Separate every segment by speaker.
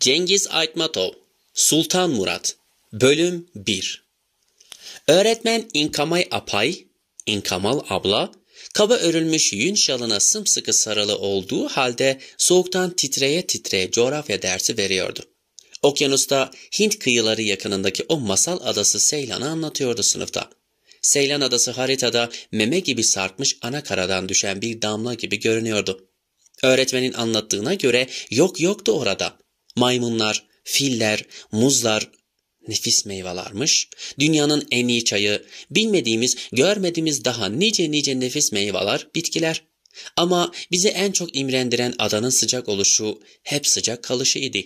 Speaker 1: Cengiz Aytmatov, Sultan Murat, Bölüm 1 Öğretmen İnkamay Apay, İnkamal abla, kaba örülmüş yün şalına sımsıkı sarılı olduğu halde soğuktan titreye titreye coğrafya dersi veriyordu. Okyanusta Hint kıyıları yakınındaki o masal adası Seylan'ı anlatıyordu sınıfta. Seylan adası haritada meme gibi sarkmış ana karadan düşen bir damla gibi görünüyordu. Öğretmenin anlattığına göre yok yoktu orada maymunlar, filler, muzlar nefis meyvelarmış. Dünyanın en iyi çayı, bilmediğimiz, görmediğimiz daha nice nice nefis meyveler, bitkiler. Ama bizi en çok imrendiren adanın sıcak oluşu hep sıcak kalışıydı.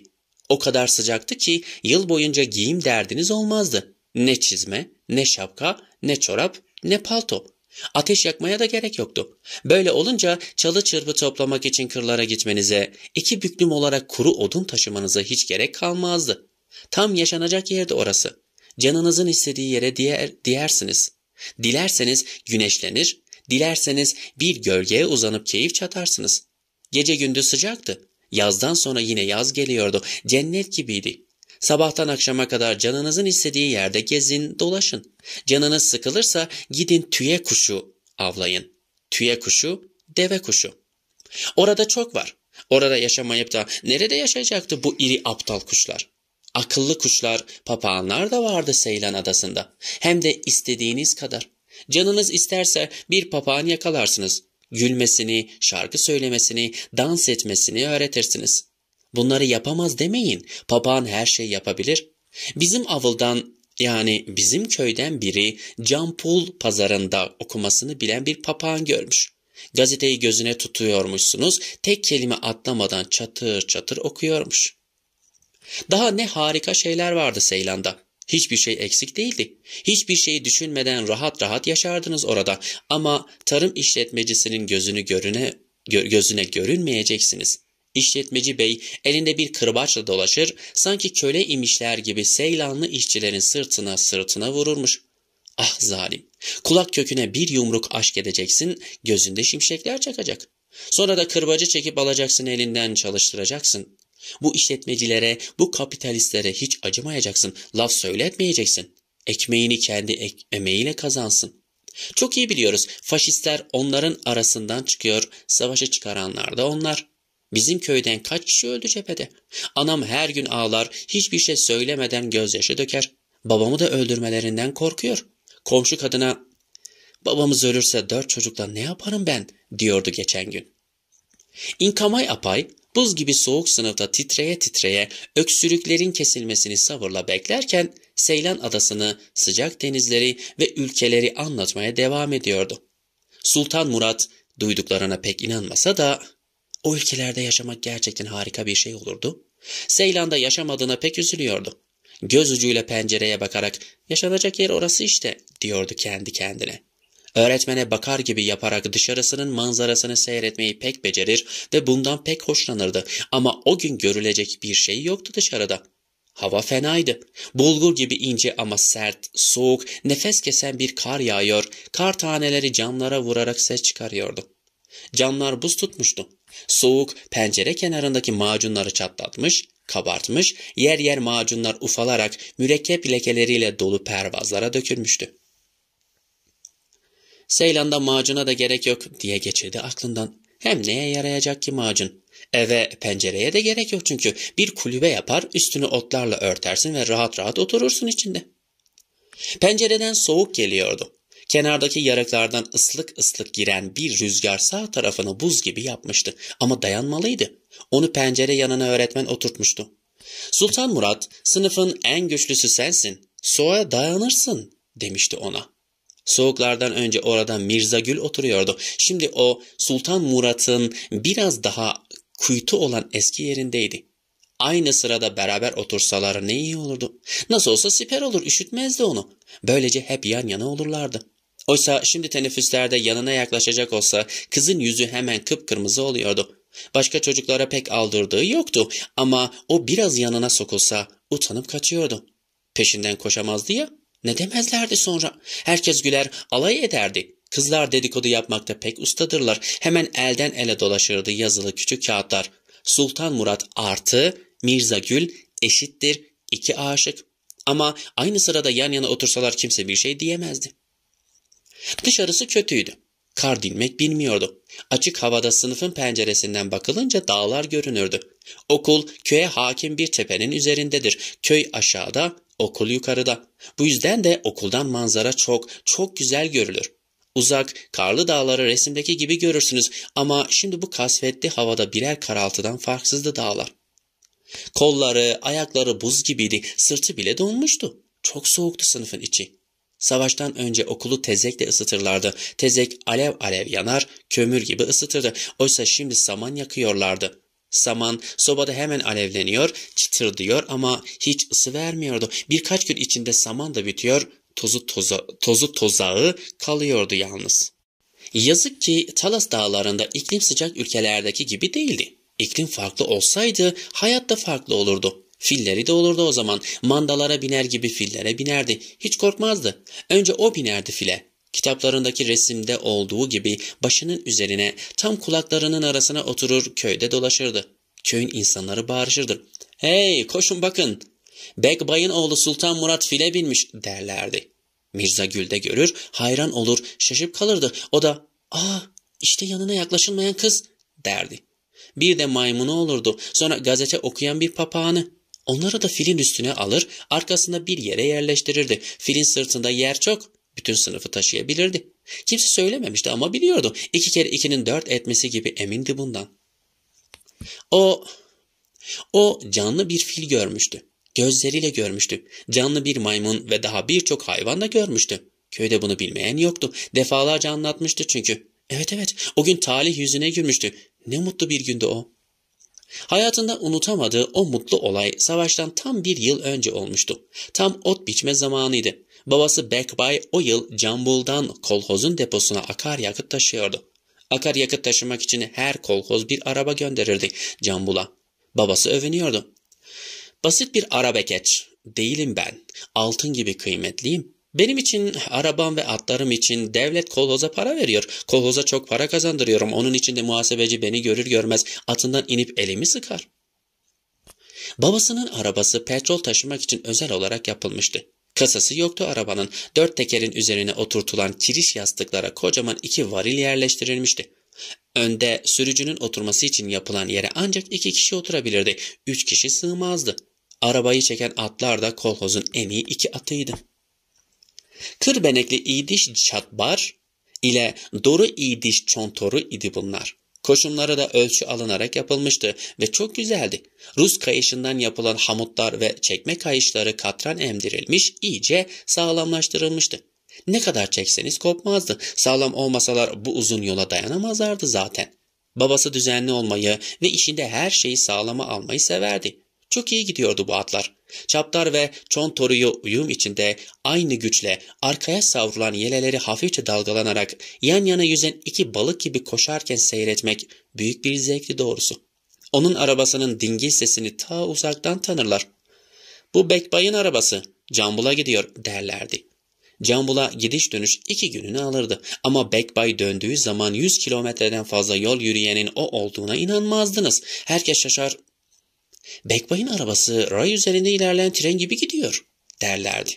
Speaker 1: O kadar sıcaktı ki yıl boyunca giyim derdiniz olmazdı. Ne çizme, ne şapka, ne çorap, ne palto. Ateş yakmaya da gerek yoktu. Böyle olunca çalı çırpı toplamak için kırlara gitmenize, iki büklüm olarak kuru odun taşımanıza hiç gerek kalmazdı. Tam yaşanacak yerdi orası. Canınızın istediği yere diğer, diyersiniz. Dilerseniz güneşlenir, dilerseniz bir gölgeye uzanıp keyif çatarsınız. Gece gündüz sıcaktı. Yazdan sonra yine yaz geliyordu. Cennet gibiydi. Sabahtan akşama kadar canınızın istediği yerde gezin, dolaşın. Canınız sıkılırsa gidin tüye kuşu avlayın. Tüye kuşu, deve kuşu. Orada çok var. Orada yaşamayıp da nerede yaşayacaktı bu iri aptal kuşlar? Akıllı kuşlar, papağanlar da vardı Seylan adasında. Hem de istediğiniz kadar. Canınız isterse bir papağan yakalarsınız. Gülmesini, şarkı söylemesini, dans etmesini öğretirsiniz.'' Bunları yapamaz demeyin. Papağan her şeyi yapabilir. Bizim avıldan yani bizim köyden biri Canpul pazarında okumasını bilen bir papağan görmüş. Gazeteyi gözüne tutuyormuşsunuz, tek kelime atlamadan çatır çatır okuyormuş. Daha ne harika şeyler vardı Seylan'da. Hiçbir şey eksik değildi. Hiçbir şeyi düşünmeden rahat rahat yaşardınız orada ama tarım işletmecisinin gözünü görüne gö gözüne görünmeyeceksiniz. İşletmeci bey elinde bir kırbaçla dolaşır, sanki köle imişler gibi Seylanlı işçilerin sırtına sırtına vururmuş. Ah zalim! Kulak köküne bir yumruk aşk edeceksin, gözünde şimşekler çakacak. Sonra da kırbacı çekip alacaksın elinden çalıştıracaksın. Bu işletmecilere, bu kapitalistlere hiç acımayacaksın, laf söyletmeyeceksin. Ekmeğini kendi ek emeğiyle kazansın. Çok iyi biliyoruz, faşistler onların arasından çıkıyor, savaşı çıkaranlar da onlar.'' Bizim köyden kaç kişi öldü cephede? Anam her gün ağlar, hiçbir şey söylemeden gözyaşı döker. Babamı da öldürmelerinden korkuyor. Komşu kadına babamız ölürse dört çocukla ne yaparım ben diyordu geçen gün. İnkamay apay buz gibi soğuk sınıfta titreye titreye öksürüklerin kesilmesini sabırla beklerken Seylan adasını, sıcak denizleri ve ülkeleri anlatmaya devam ediyordu. Sultan Murat duyduklarına pek inanmasa da o ülkelerde yaşamak gerçekten harika bir şey olurdu. Seylan'da yaşamadığına pek üzülüyordu. Göz ucuyla pencereye bakarak yaşanacak yer orası işte diyordu kendi kendine. Öğretmene bakar gibi yaparak dışarısının manzarasını seyretmeyi pek becerir ve bundan pek hoşlanırdı ama o gün görülecek bir şey yoktu dışarıda. Hava fenaydı. Bulgur gibi ince ama sert, soğuk, nefes kesen bir kar yağıyor, kar taneleri camlara vurarak ses çıkarıyordu. Camlar buz tutmuştu. Soğuk pencere kenarındaki macunları çatlatmış, kabartmış, yer yer macunlar ufalarak mürekkep lekeleriyle dolu pervazlara dökülmüştü. Seylan'da macuna da gerek yok diye geçirdi aklından. Hem neye yarayacak ki macun? Eve, pencereye de gerek yok çünkü. Bir kulübe yapar, üstünü otlarla örtersin ve rahat rahat oturursun içinde. Pencereden soğuk geliyordu. Kenardaki yarıklardan ıslık ıslık giren bir rüzgar sağ tarafını buz gibi yapmıştı. Ama dayanmalıydı. Onu pencere yanına öğretmen oturtmuştu. Sultan Murat, sınıfın en güçlüsü sensin. Soğuğa dayanırsın demişti ona. Soğuklardan önce orada Mirza Gül oturuyordu. Şimdi o Sultan Murat'ın biraz daha kuytu olan eski yerindeydi. Aynı sırada beraber otursalar ne iyi olurdu. Nasıl olsa siper olur üşütmezdi onu. Böylece hep yan yana olurlardı. Oysa şimdi teneffüslerde yanına yaklaşacak olsa kızın yüzü hemen kıpkırmızı oluyordu. Başka çocuklara pek aldırdığı yoktu ama o biraz yanına sokulsa utanıp kaçıyordu. Peşinden koşamazdı ya. Ne demezlerdi sonra? Herkes güler, alay ederdi. Kızlar dedikodu yapmakta pek ustadırlar. Hemen elden ele dolaşırdı yazılı küçük kağıtlar. Sultan Murat artı Mirza Gül eşittir iki aşık. Ama aynı sırada yan yana otursalar kimse bir şey diyemezdi. Dışarısı kötüydü. Kar dinmek bilmiyordu. Açık havada sınıfın penceresinden bakılınca dağlar görünürdü. Okul köye hakim bir tepenin üzerindedir. Köy aşağıda, okul yukarıda. Bu yüzden de okuldan manzara çok, çok güzel görülür. Uzak, karlı dağları resimdeki gibi görürsünüz ama şimdi bu kasvetli havada birer karaltıdan farksızdı dağlar. Kolları, ayakları buz gibiydi, sırtı bile donmuştu. Çok soğuktu sınıfın içi. Savaştan önce okulu tezekle ısıtırlardı. Tezek alev alev yanar, kömür gibi ısıtırdı. Oysa şimdi saman yakıyorlardı. Saman sobada hemen alevleniyor, çıtırdıyor ama hiç ısı vermiyordu. Birkaç gün içinde saman da bitiyor, tozu, toza, tozu tozağı kalıyordu yalnız. Yazık ki Talas dağlarında iklim sıcak ülkelerdeki gibi değildi. İklim farklı olsaydı hayat da farklı olurdu. Filleri de olurdu o zaman. Mandalara biner gibi fillere binerdi. Hiç korkmazdı. Önce o binerdi file. Kitaplarındaki resimde olduğu gibi başının üzerine tam kulaklarının arasına oturur köyde dolaşırdı. Köyün insanları bağırışırdı. ''Hey koşun bakın! Bayın oğlu Sultan Murat file binmiş.'' derlerdi. Mirza Gül'de görür, hayran olur, şaşıp kalırdı. O da ''Aa işte yanına yaklaşılmayan kız'' derdi. Bir de maymunu olurdu, sonra gazete okuyan bir papağanı. Onları da filin üstüne alır, arkasında bir yere yerleştirirdi. Filin sırtında yer çok, bütün sınıfı taşıyabilirdi. Kimse söylememişti ama biliyordu. İki kere ikinin dört etmesi gibi emindi bundan. O, o canlı bir fil görmüştü. Gözleriyle görmüştü. Canlı bir maymun ve daha birçok hayvan da görmüştü. Köyde bunu bilmeyen yoktu. Defalarca anlatmıştı çünkü. Evet evet o gün talih yüzüne gülmüştü. Ne mutlu bir gündü o. Hayatında unutamadığı o mutlu olay savaştan tam bir yıl önce olmuştu. Tam ot biçme zamanıydı. Babası Backbay o yıl Cambul'dan kolhozun deposuna akaryakıt taşıyordu. Akaryakıt taşımak için her kolhoz bir araba gönderirdi Cambul'a. Babası övünüyordu. Basit bir arabekeç. Değilim ben. Altın gibi kıymetliyim. Benim için, arabam ve atlarım için devlet kolhoza para veriyor. Kolhoza çok para kazandırıyorum. Onun için de muhasebeci beni görür görmez atından inip elimi sıkar. Babasının arabası petrol taşımak için özel olarak yapılmıştı. Kasası yoktu arabanın. Dört tekerin üzerine oturtulan kiriş yastıklara kocaman iki varil yerleştirilmişti. Önde sürücünün oturması için yapılan yere ancak iki kişi oturabilirdi. Üç kişi sığmazdı. Arabayı çeken atlar da kolhozun en iyi iki atıydı. Kır benekli İdiş Çatbar ile doğru İdiş Çontoru idi bunlar. Koşumları da ölçü alınarak yapılmıştı ve çok güzeldi. Rus kayışından yapılan hamutlar ve çekme kayışları katran emdirilmiş, iyice sağlamlaştırılmıştı. Ne kadar çekseniz kopmazdı. Sağlam olmasalar bu uzun yola dayanamazlardı zaten. Babası düzenli olmayı ve işinde her şeyi sağlama almayı severdi. Çok iyi gidiyordu bu atlar. Çaptar ve Çontoru'yu uyum içinde aynı güçle arkaya savrulan yeleleri hafifçe dalgalanarak yan yana yüzen iki balık gibi koşarken seyretmek büyük bir zevkli doğrusu. Onun arabasının dingil sesini ta uzaktan tanırlar. Bu Bekbay'ın arabası Cambul'a gidiyor derlerdi. Cambul'a gidiş dönüş iki gününü alırdı ama Bekbay döndüğü zaman 100 kilometreden fazla yol yürüyenin o olduğuna inanmazdınız. Herkes şaşar Bekbay'ın arabası ray üzerinde ilerleyen tren gibi gidiyor derlerdi.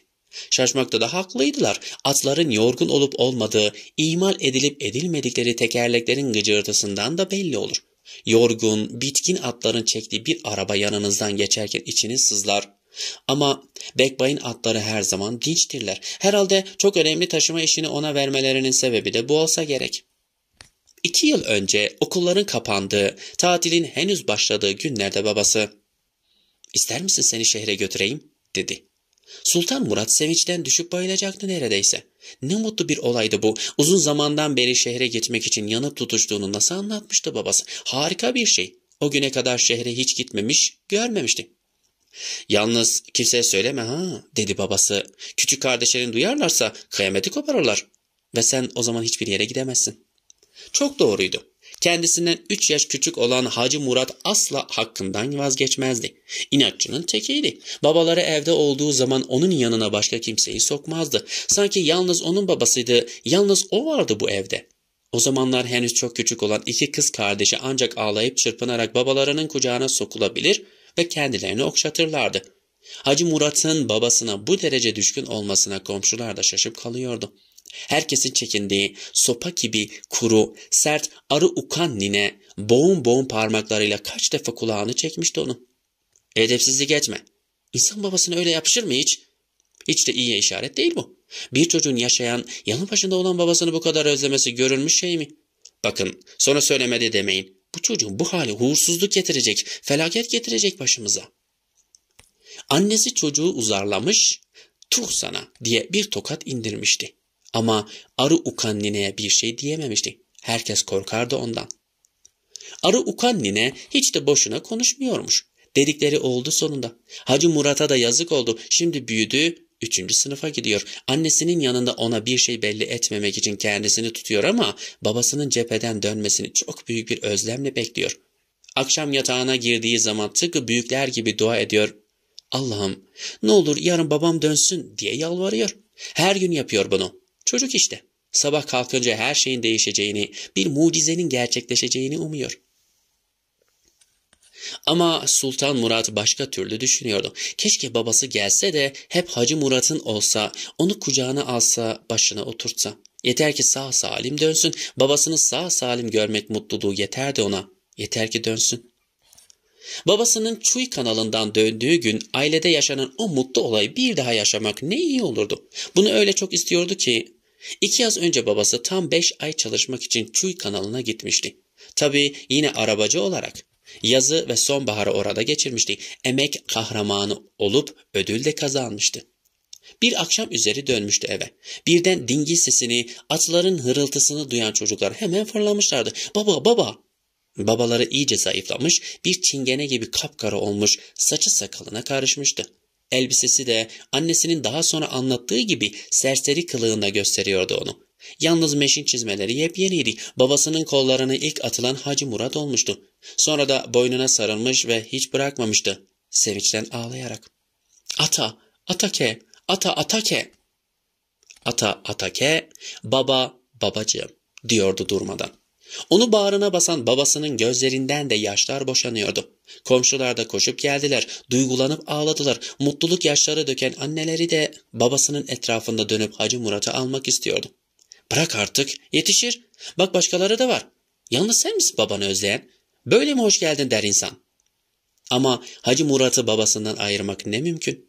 Speaker 1: Şaşmakta da haklıydılar. Atların yorgun olup olmadığı, imal edilip edilmedikleri tekerleklerin gıcırtısından da belli olur. Yorgun, bitkin atların çektiği bir araba yanınızdan geçerken içiniz sızlar. Ama Bekbay'ın atları her zaman dinçtirler. Herhalde çok önemli taşıma işini ona vermelerinin sebebi de bu olsa gerek iki yıl önce okulların kapandığı, tatilin henüz başladığı günlerde babası ''İster misin seni şehre götüreyim?'' dedi. Sultan Murat sevinçten düşüp bayılacaktı neredeyse. Ne mutlu bir olaydı bu. Uzun zamandan beri şehre gitmek için yanıp tutuştuğunu nasıl anlatmıştı babası. Harika bir şey. O güne kadar şehre hiç gitmemiş, görmemişti. Yalnız kimseye söyleme ha dedi babası. Küçük kardeşlerin duyarlarsa kıyameti koparırlar. Ve sen o zaman hiçbir yere gidemezsin. Çok doğruydu. Kendisinden 3 yaş küçük olan Hacı Murat asla hakkından vazgeçmezdi. İnatçının tekiydi. Babaları evde olduğu zaman onun yanına başka kimseyi sokmazdı. Sanki yalnız onun babasıydı, yalnız o vardı bu evde. O zamanlar henüz çok küçük olan iki kız kardeşi ancak ağlayıp çırpınarak babalarının kucağına sokulabilir ve kendilerini okşatırlardı. Hacı Murat'ın babasına bu derece düşkün olmasına komşular da şaşıp kalıyordu. Herkesin çekindiği sopa gibi kuru, sert, arı ukan nine boğun boğun parmaklarıyla kaç defa kulağını çekmişti onu. Edepsizlik etme. İnsan babasına öyle yapışır mı hiç? Hiç de iyiye işaret değil bu. Bir çocuğun yaşayan, yanı başında olan babasını bu kadar özlemesi görülmüş şey mi? Bakın, sonra söylemedi demeyin. Bu çocuğun bu hali huğursuzluk getirecek, felaket getirecek başımıza. Annesi çocuğu uzarlamış, tuh sana diye bir tokat indirmişti. Ama arı ukan nineye bir şey diyememişti. Herkes korkardı ondan. Arı ukan nine hiç de boşuna konuşmuyormuş. Dedikleri oldu sonunda. Hacı Murat'a da yazık oldu. Şimdi büyüdü, üçüncü sınıfa gidiyor. Annesinin yanında ona bir şey belli etmemek için kendisini tutuyor ama babasının cepheden dönmesini çok büyük bir özlemle bekliyor. Akşam yatağına girdiği zaman tıpkı büyükler gibi dua ediyor. Allah'ım ne olur yarın babam dönsün diye yalvarıyor. Her gün yapıyor bunu. Çocuk işte. Sabah kalkınca her şeyin değişeceğini, bir mucizenin gerçekleşeceğini umuyor. Ama Sultan Murat başka türlü düşünüyordu. Keşke babası gelse de hep Hacı Murat'ın olsa, onu kucağına alsa, başına oturtsa. Yeter ki sağ salim dönsün, babasını sağ salim görmek mutluluğu yeterdi ona. Yeter ki dönsün. Babasının Çuy kanalından döndüğü gün ailede yaşanan o mutlu olayı bir daha yaşamak ne iyi olurdu. Bunu öyle çok istiyordu ki İki yaz önce babası tam beş ay çalışmak için Çuy kanalına gitmişti. Tabii yine arabacı olarak. Yazı ve sonbaharı orada geçirmişti. Emek kahramanı olup ödül de kazanmıştı. Bir akşam üzeri dönmüştü eve. Birden dingil sesini, atların hırıltısını duyan çocuklar hemen fırlamışlardı. Baba baba! Babaları iyice zayıflamış, bir çingene gibi kapkara olmuş, saçı sakalına karışmıştı. Elbisesi de annesinin daha sonra anlattığı gibi serseri kılığında gösteriyordu onu. Yalnız meşin çizmeleri yepyeniydi. Babasının kollarını ilk atılan Hacı Murat olmuştu. Sonra da boynuna sarılmış ve hiç bırakmamıştı. Sevinçten ağlayarak. Ata, Atake, Ata Atake. Ata Atake, baba babacığım diyordu durmadan. Onu bağrına basan babasının gözlerinden de yaşlar boşanıyordu. Komşular da koşup geldiler, duygulanıp ağladılar. Mutluluk yaşları döken anneleri de babasının etrafında dönüp Hacı Murat'ı almak istiyordu. Bırak artık, yetişir. Bak başkaları da var. Yalnız sen misin babanı özleyen? Böyle mi hoş geldin der insan. Ama Hacı Murat'ı babasından ayırmak ne mümkün?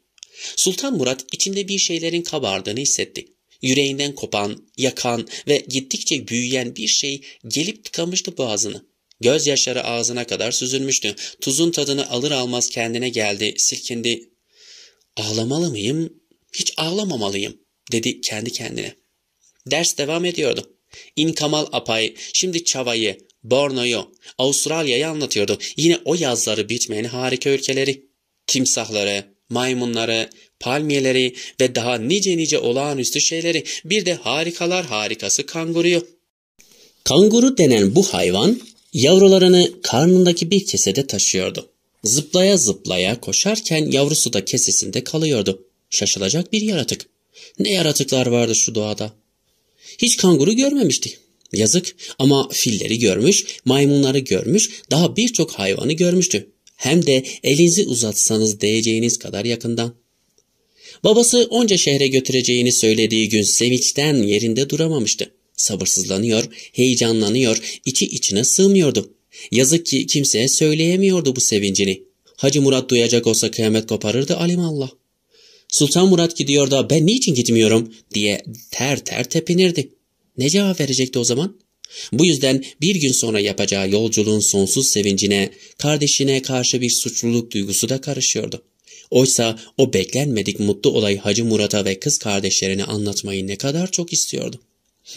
Speaker 1: Sultan Murat içinde bir şeylerin kabardığını hissetti. Yüreğinden kopan, yakan ve gittikçe büyüyen bir şey gelip tıkamıştı boğazını. Gözyaşları ağzına kadar süzülmüştü. Tuzun tadını alır almaz kendine geldi, silkindi. Ağlamalı mıyım? Hiç ağlamamalıyım, dedi kendi kendine. Ders devam ediyordu. İnkamal Apay, şimdi Çava'yı, Borno'yu, Avustralya'yı anlatıyordu. Yine o yazları bitmeyen harika ülkeleri. Timsahları, maymunları, palmiyeleri ve daha nice nice olağanüstü şeyleri bir de harikalar harikası kanguruyu. Kanguru denen bu hayvan yavrularını karnındaki bir kesede taşıyordu. Zıplaya zıplaya koşarken yavrusu da kesesinde kalıyordu. Şaşılacak bir yaratık. Ne yaratıklar vardı şu doğada. Hiç kanguru görmemişti, Yazık ama filleri görmüş, maymunları görmüş, daha birçok hayvanı görmüştü. Hem de elinizi uzatsanız değeceğiniz kadar yakından. Babası onca şehre götüreceğini söylediği gün sevinçten yerinde duramamıştı. Sabırsızlanıyor, heyecanlanıyor, içi içine sığmıyordu. Yazık ki kimseye söyleyemiyordu bu sevincini. Hacı Murat duyacak olsa kıyamet koparırdı alimallah. Sultan Murat gidiyor da ben niçin gitmiyorum diye ter ter tepinirdi. Ne cevap verecekti o zaman? Bu yüzden bir gün sonra yapacağı yolculuğun sonsuz sevincine, kardeşine karşı bir suçluluk duygusu da karışıyordu. Oysa o beklenmedik mutlu olayı Hacı Murat'a ve kız kardeşlerine anlatmayı ne kadar çok istiyordu.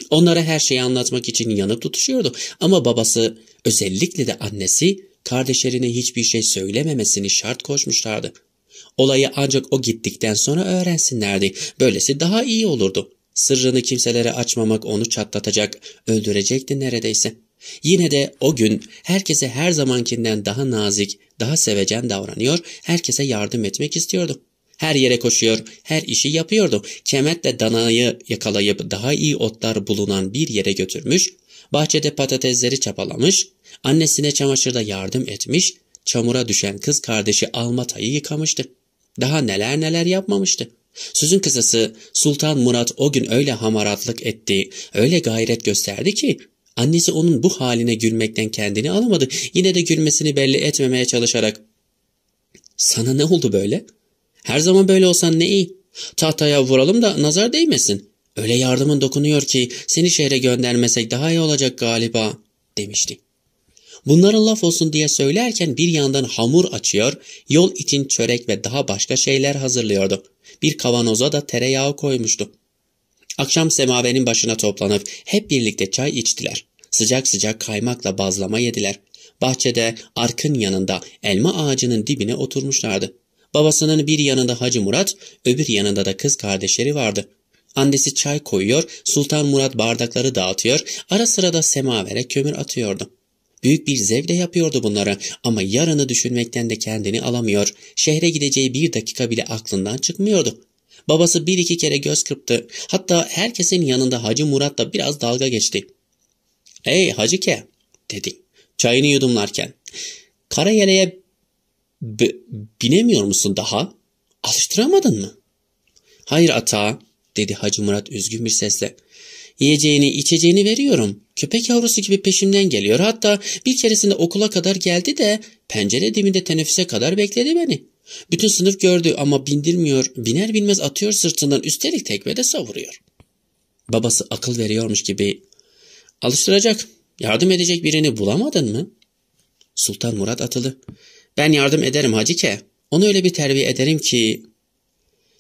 Speaker 1: Onlara her şeyi anlatmak için yanıp tutuşuyordu ama babası özellikle de annesi kardeşlerine hiçbir şey söylememesini şart koşmuşlardı. Olayı ancak o gittikten sonra öğrensinlerdi. Böylesi daha iyi olurdu. Sırrını kimselere açmamak onu çatlatacak, öldürecekti neredeyse.'' Yine de o gün herkese her zamankinden daha nazik, daha sevecen davranıyor, herkese yardım etmek istiyordu. Her yere koşuyor, her işi yapıyordu. Kemetle danayı yakalayıp daha iyi otlar bulunan bir yere götürmüş, bahçede patatesleri çapalamış, annesine çamaşırda yardım etmiş, çamura düşen kız kardeşi Almata'yı yıkamıştı. Daha neler neler yapmamıştı. Sözün kısası Sultan Murat o gün öyle hamaratlık etti, öyle gayret gösterdi ki Annesi onun bu haline gülmekten kendini alamadı. Yine de gülmesini belli etmemeye çalışarak. Sana ne oldu böyle? Her zaman böyle olsan ne iyi. Tahtaya vuralım da nazar değmesin. Öyle yardımın dokunuyor ki seni şehre göndermesek daha iyi olacak galiba demişti. Bunlara laf olsun diye söylerken bir yandan hamur açıyor, yol için çörek ve daha başka şeyler hazırlıyordu. Bir kavanoza da tereyağı koymuştu. Akşam semavenin başına toplanıp hep birlikte çay içtiler. Sıcak sıcak kaymakla bazlama yediler. Bahçede arkın yanında elma ağacının dibine oturmuşlardı. Babasının bir yanında Hacı Murat, öbür yanında da kız kardeşleri vardı. Annesi çay koyuyor, Sultan Murat bardakları dağıtıyor, ara sıra da semavere kömür atıyordu. Büyük bir zevde yapıyordu bunları ama yarını düşünmekten de kendini alamıyor. Şehre gideceği bir dakika bile aklından çıkmıyordu. Babası bir iki kere göz kırptı. Hatta herkesin yanında Hacı Murat da biraz dalga geçti. ''Hey Hacike'' dedi çayını yudumlarken. ''Kara yeleğe binemiyor musun daha? Alıştıramadın mı?'' ''Hayır ata'' dedi Hacı Murat üzgün bir sesle. Yiyeceğini, içeceğini veriyorum. Köpek yavrusu gibi peşimden geliyor. Hatta bir keresinde okula kadar geldi de pencere dibinde teneffüse kadar bekledi beni. Bütün sınıf gördü ama bindirmiyor, biner binmez atıyor sırtından üstelik tekme de savuruyor. Babası akıl veriyormuş gibi Alıştıracak, yardım edecek birini bulamadın mı? Sultan Murat atıldı. Ben yardım ederim Hacike. Onu öyle bir terbiye ederim ki...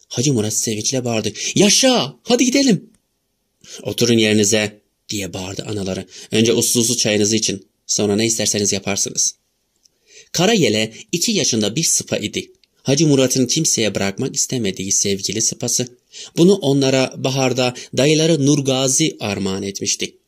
Speaker 1: Hacı Murat sevinçle bağırdı. Yaşa! Hadi gidelim. Oturun yerinize diye bağırdı anaları. Önce uslu uslu çayınızı için. Sonra ne isterseniz yaparsınız. Kara yele iki yaşında bir sıpa idi. Hacı Murat'ın kimseye bırakmak istemediği sevgili sıpası. Bunu onlara baharda dayıları Nurgazi armağan etmişti.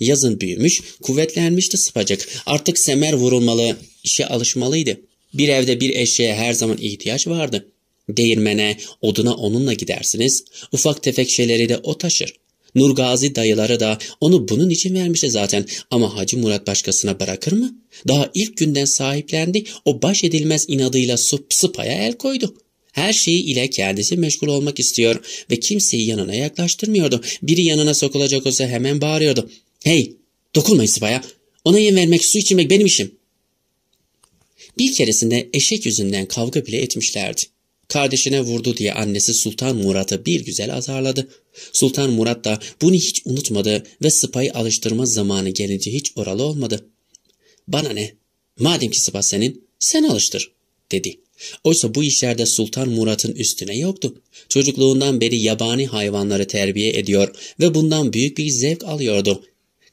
Speaker 1: Yazın büyümüş, kuvvetlenmişti sıpacık. Artık semer vurulmalı, işe alışmalıydı. Bir evde bir eşeğe her zaman ihtiyaç vardı. Değirmene, oduna onunla gidersiniz. Ufak tefek şeyleri de o taşır. Nurgazi dayıları da onu bunun için vermişti zaten ama Hacı Murat başkasına bırakır mı? Daha ilk günden sahiplendi, o baş edilmez inadıyla sıpaya el koydu. Her şeyi ile kendisi meşgul olmak istiyor ve kimseyi yanına yaklaştırmıyordu. Biri yanına sokulacak olsa hemen bağırıyordu. Hey dokunmayın İsba'ya. Ona yem vermek su içirmek benim işim. Bir keresinde eşek yüzünden kavga bile etmişlerdi. Kardeşine vurdu diye annesi Sultan Murat'ı bir güzel azarladı. Sultan Murat da bunu hiç unutmadı ve Sıpa'yı alıştırma zamanı gelince hiç oralı olmadı. Bana ne? Madem ki Sıpa senin, sen alıştır, dedi. Oysa bu işlerde Sultan Murat'ın üstüne yoktu. Çocukluğundan beri yabani hayvanları terbiye ediyor ve bundan büyük bir zevk alıyordu.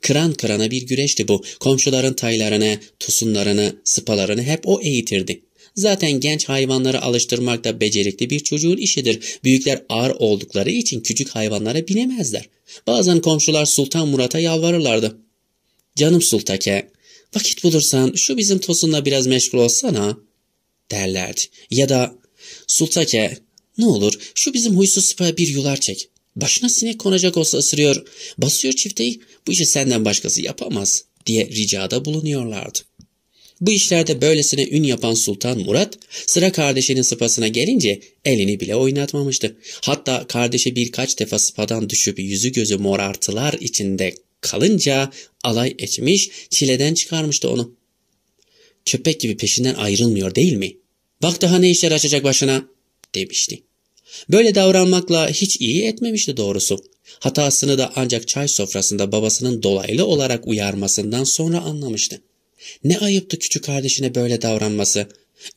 Speaker 1: Kıran kırana bir güreşti bu. Komşuların taylarını, tusunlarını, sıpalarını hep o eğitirdi. Zaten genç hayvanları alıştırmak da becerikli bir çocuğun işidir. Büyükler ağır oldukları için küçük hayvanlara binemezler. Bazen komşular Sultan Murat'a yalvarırlardı. Canım Sultake, vakit bulursan şu bizim Tosun'la biraz meşgul olsana derlerdi. Ya da Sultake, ne olur şu bizim huysuz sıpaya bir yular çek. Başına sinek konacak olsa ısırıyor. Basıyor çifteyi bu işi senden başkası yapamaz diye ricada bulunuyorlardı. Bu işlerde böylesine ün yapan Sultan Murat, sıra kardeşinin sıpasına gelince elini bile oynatmamıştı. Hatta kardeşi birkaç defa sıpadan düşüp yüzü gözü morartılar içinde kalınca alay etmiş, çileden çıkarmıştı onu. Köpek gibi peşinden ayrılmıyor değil mi? Bak daha ne işler açacak başına demişti. Böyle davranmakla hiç iyi etmemişti doğrusu. Hatasını da ancak çay sofrasında babasının dolaylı olarak uyarmasından sonra anlamıştı. Ne ayıptı küçük kardeşine böyle davranması.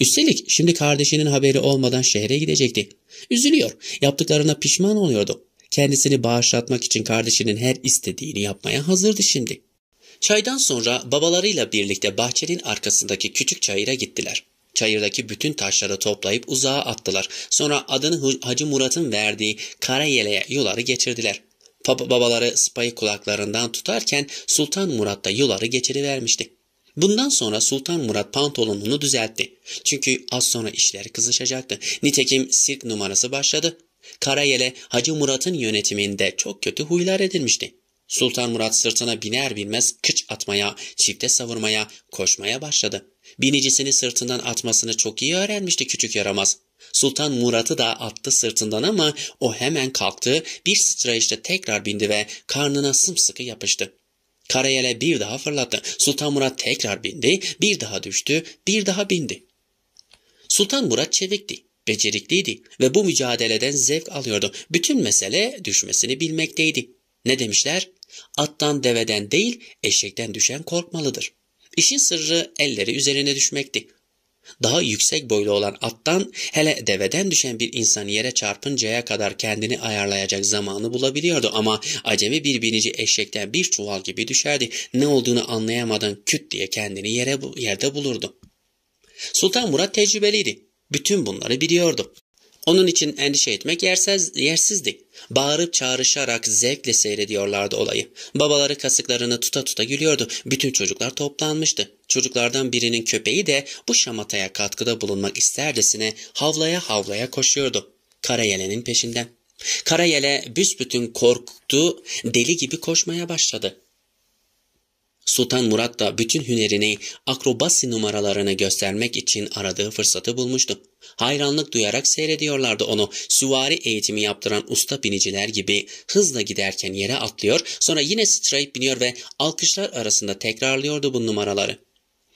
Speaker 1: Üstelik şimdi kardeşinin haberi olmadan şehre gidecekti. Üzülüyor, yaptıklarına pişman oluyordu. Kendisini bağışlatmak için kardeşinin her istediğini yapmaya hazırdı şimdi. Çaydan sonra babalarıyla birlikte bahçenin arkasındaki küçük çayıra gittiler. Çayırdaki bütün taşları toplayıp uzağa attılar. Sonra adını Hacı Murat'ın verdiği Karayele'ye yuları geçirdiler. Baba babaları Spa'yı kulaklarından tutarken Sultan Murat da yuları geçirivermişti. Bundan sonra Sultan Murat pantolonunu düzeltti. Çünkü az sonra işler kızışacaktı. Nitekim sirk numarası başladı. Karayele Hacı Murat'ın yönetiminde çok kötü huylar edilmişti. Sultan Murat sırtına biner binmez kıç atmaya, çifte savurmaya, koşmaya başladı. Binicisini sırtından atmasını çok iyi öğrenmişti küçük yaramaz. Sultan Murat'ı da attı sırtından ama o hemen kalktı, bir sıçrayışta tekrar bindi ve karnına sımsıkı yapıştı. Karayel'e bir daha fırlattı. Sultan Murat tekrar bindi, bir daha düştü, bir daha bindi. Sultan Murat çevikti, becerikliydi ve bu mücadeleden zevk alıyordu. Bütün mesele düşmesini bilmekteydi. Ne demişler? Attan deveden değil, eşekten düşen korkmalıdır.'' İşin sırrı elleri üzerine düşmekti. Daha yüksek boylu olan attan hele deveden düşen bir insan yere çarpıncaya kadar kendini ayarlayacak zamanı bulabiliyordu ama acemi bir binici eşekten bir çuval gibi düşerdi. Ne olduğunu anlayamadan küt diye kendini yere bu yerde bulurdu. Sultan Murat tecrübeliydi. Bütün bunları biliyordu. Onun için endişe etmek yersiz, yersizdi. Bağırıp çağrışarak zevkle seyrediyorlardı olayı. Babaları kasıklarını tuta tuta gülüyordu. Bütün çocuklar toplanmıştı. Çocuklardan birinin köpeği de bu şamataya katkıda bulunmak isterdesine havlaya havlaya koşuyordu. Karayele'nin peşinden. Karayele büsbütün korktu, deli gibi koşmaya başladı. Sultan Murat da bütün hünerini akrobasi numaralarını göstermek için aradığı fırsatı bulmuştu. Hayranlık duyarak seyrediyorlardı onu. Süvari eğitimi yaptıran usta biniciler gibi hızla giderken yere atlıyor, sonra yine strayıp biniyor ve alkışlar arasında tekrarlıyordu bu numaraları.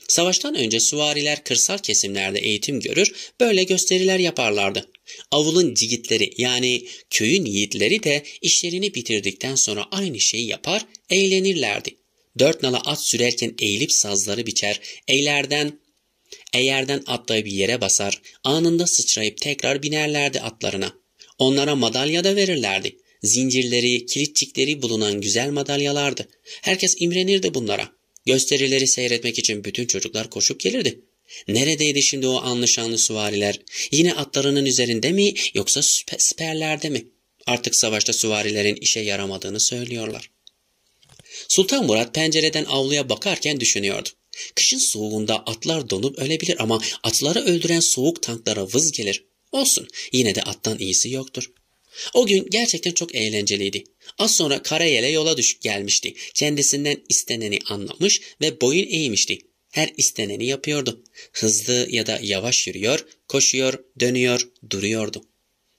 Speaker 1: Savaştan önce süvariler kırsal kesimlerde eğitim görür, böyle gösteriler yaparlardı. Avulun cigitleri yani köyün yiğitleri de işlerini bitirdikten sonra aynı şeyi yapar, eğlenirlerdi. Dört nala at sürerken eğilip sazları biçer. Eylerden Eğerden atlayıp yere basar, anında sıçrayıp tekrar binerlerdi atlarına. Onlara madalya da verirlerdi. Zincirleri, kilitçikleri bulunan güzel madalyalardı. Herkes imrenirdi bunlara. Gösterileri seyretmek için bütün çocuklar koşup gelirdi. Neredeydi şimdi o anlışanlı süvariler? Yine atlarının üzerinde mi yoksa siperlerde mi? Artık savaşta süvarilerin işe yaramadığını söylüyorlar. Sultan Murat pencereden avluya bakarken düşünüyordu. Kışın soğuğunda atlar donup ölebilir ama atları öldüren soğuk tanklara vız gelir. Olsun yine de attan iyisi yoktur. O gün gerçekten çok eğlenceliydi. Az sonra Karayel'e yola düşüp gelmişti. Kendisinden isteneni anlamış ve boyun eğmişti. Her isteneni yapıyordu. Hızlı ya da yavaş yürüyor, koşuyor, dönüyor, duruyordu.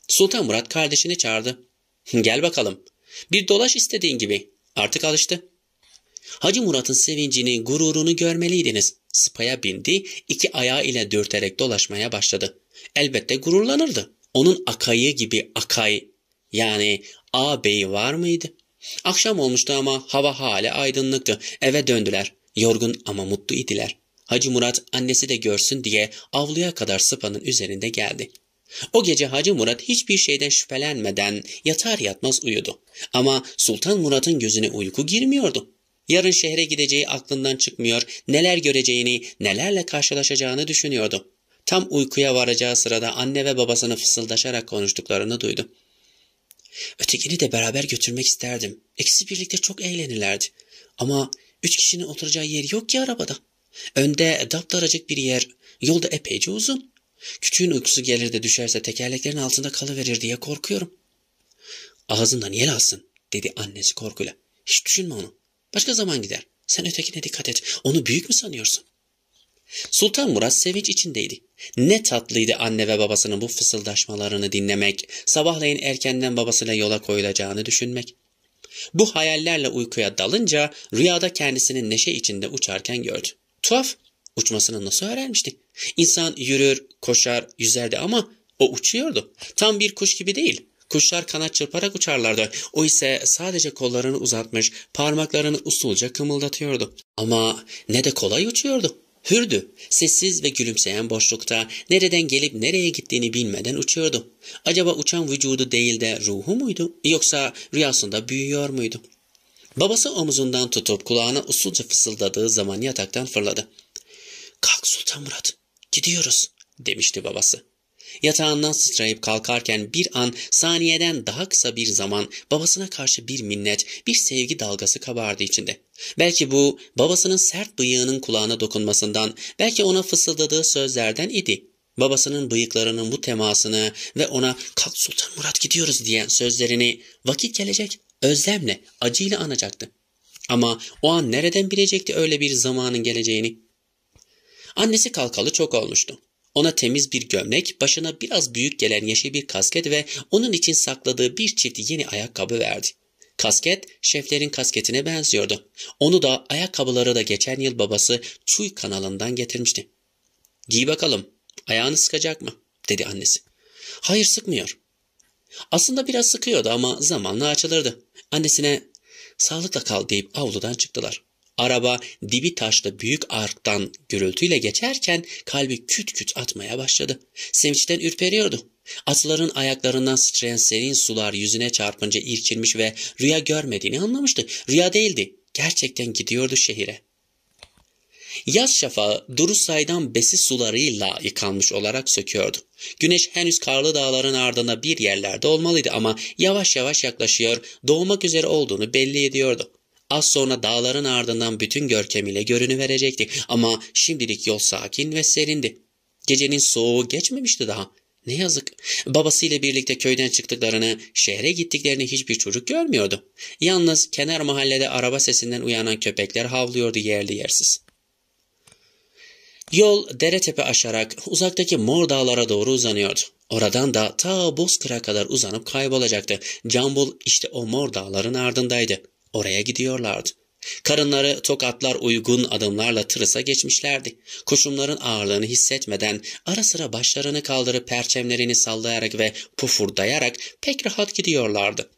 Speaker 1: Sultan Murat kardeşini çağırdı. Gel bakalım. Bir dolaş istediğin gibi. Artık alıştı. Hacı Murat'ın sevincini, gururunu görmeliydiniz. Sıpaya bindi, iki ayağı ile dürterek dolaşmaya başladı. Elbette gururlanırdı. Onun akayı gibi akay, yani ağabeyi var mıydı? Akşam olmuştu ama hava hale aydınlıktı. Eve döndüler. Yorgun ama mutlu idiler. Hacı Murat annesi de görsün diye avluya kadar sıpanın üzerinde geldi. O gece Hacı Murat hiçbir şeyden şüphelenmeden yatar yatmaz uyudu. Ama Sultan Murat'ın gözüne uyku girmiyordu. Yarın şehre gideceği aklından çıkmıyor, neler göreceğini, nelerle karşılaşacağını düşünüyordu. Tam uykuya varacağı sırada anne ve babasını fısıldaşarak konuştuklarını duydu. Ötekini de beraber götürmek isterdim. İkisi birlikte çok eğlenirlerdi. Ama üç kişinin oturacağı yer yok ki arabada. Önde daptaracık bir yer, yolda epeyce uzun. Küçüğün uykusu gelir de düşerse tekerleklerin altında kalıverir diye korkuyorum. Ağzından yel alsın dedi annesi korkuyla. Hiç düşünme onu. Başka zaman gider. Sen ötekine dikkat et. Onu büyük mü sanıyorsun? Sultan Murat sevinç içindeydi. Ne tatlıydı anne ve babasının bu fısıldaşmalarını dinlemek, sabahleyin erkenden babasıyla yola koyulacağını düşünmek. Bu hayallerle uykuya dalınca rüyada kendisini neşe içinde uçarken gördü. Tuhaf, uçmasını nasıl öğrenmişti? İnsan yürür, koşar, yüzerdi ama o uçuyordu. Tam bir kuş gibi değil. Kuşlar kanat çırparak uçarlardı. O ise sadece kollarını uzatmış, parmaklarını usulca kımıldatıyordu. Ama ne de kolay uçuyordu. Hürdü, sessiz ve gülümseyen boşlukta nereden gelip nereye gittiğini bilmeden uçuyordu. Acaba uçan vücudu değil de ruhu muydu yoksa rüyasında büyüyor muydu? Babası omuzundan tutup kulağına usulca fısıldadığı zaman yataktan fırladı. ''Kalk Sultan Murat, gidiyoruz.'' demişti babası. Yatağından sıçrayıp kalkarken bir an saniyeden daha kısa bir zaman babasına karşı bir minnet, bir sevgi dalgası kabardı içinde. Belki bu babasının sert bıyığının kulağına dokunmasından, belki ona fısıldadığı sözlerden idi. Babasının bıyıklarının bu temasını ve ona kalk Sultan Murat gidiyoruz diyen sözlerini vakit gelecek özlemle, acıyla anacaktı. Ama o an nereden bilecekti öyle bir zamanın geleceğini? Annesi kalkalı çok olmuştu. Ona temiz bir gömlek, başına biraz büyük gelen yeşil bir kasket ve onun için sakladığı bir çift yeni ayakkabı verdi. Kasket şeflerin kasketine benziyordu. Onu da ayakkabıları da geçen yıl babası Tuy kanalından getirmişti. Giy bakalım ayağını sıkacak mı dedi annesi. Hayır sıkmıyor. Aslında biraz sıkıyordu ama zamanla açılırdı. Annesine sağlıkla kal deyip avludan çıktılar. Araba dibi taşlı büyük arktan gürültüyle geçerken kalbi küt küt atmaya başladı. Sevinçten ürperiyordu. Atların ayaklarından sıçrayan serin sular yüzüne çarpınca irkilmiş ve rüya görmediğini anlamıştı. Rüya değildi. Gerçekten gidiyordu şehire. Yaz şafağı Durusay'dan besi sularıyla yıkanmış olarak söküyordu. Güneş henüz karlı dağların ardına bir yerlerde olmalıydı ama yavaş yavaş yaklaşıyor, doğmak üzere olduğunu belli ediyordu. Az sonra dağların ardından bütün görkemiyle görünüverecekti ama şimdilik yol sakin ve serindi. Gecenin soğuğu geçmemişti daha. Ne yazık. Babasıyla birlikte köyden çıktıklarını, şehre gittiklerini hiçbir çocuk görmüyordu. Yalnız kenar mahallede araba sesinden uyanan köpekler havlıyordu yerli yersiz. Yol dere tepe aşarak uzaktaki mor dağlara doğru uzanıyordu. Oradan da ta Bozkır'a kadar uzanıp kaybolacaktı. Cambul işte o mor dağların ardındaydı oraya gidiyorlardı. Karınları tokatlar uygun adımlarla tırısa geçmişlerdi. Koşumların ağırlığını hissetmeden ara sıra başlarını kaldırıp perçemlerini sallayarak ve pufurdayarak pek rahat gidiyorlardı.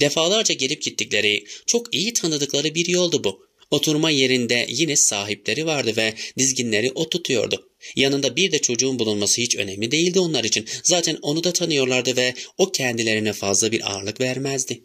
Speaker 1: Defalarca gelip gittikleri, çok iyi tanıdıkları bir yoldu bu. Oturma yerinde yine sahipleri vardı ve dizginleri o tutuyordu. Yanında bir de çocuğun bulunması hiç önemli değildi onlar için. Zaten onu da tanıyorlardı ve o kendilerine fazla bir ağırlık vermezdi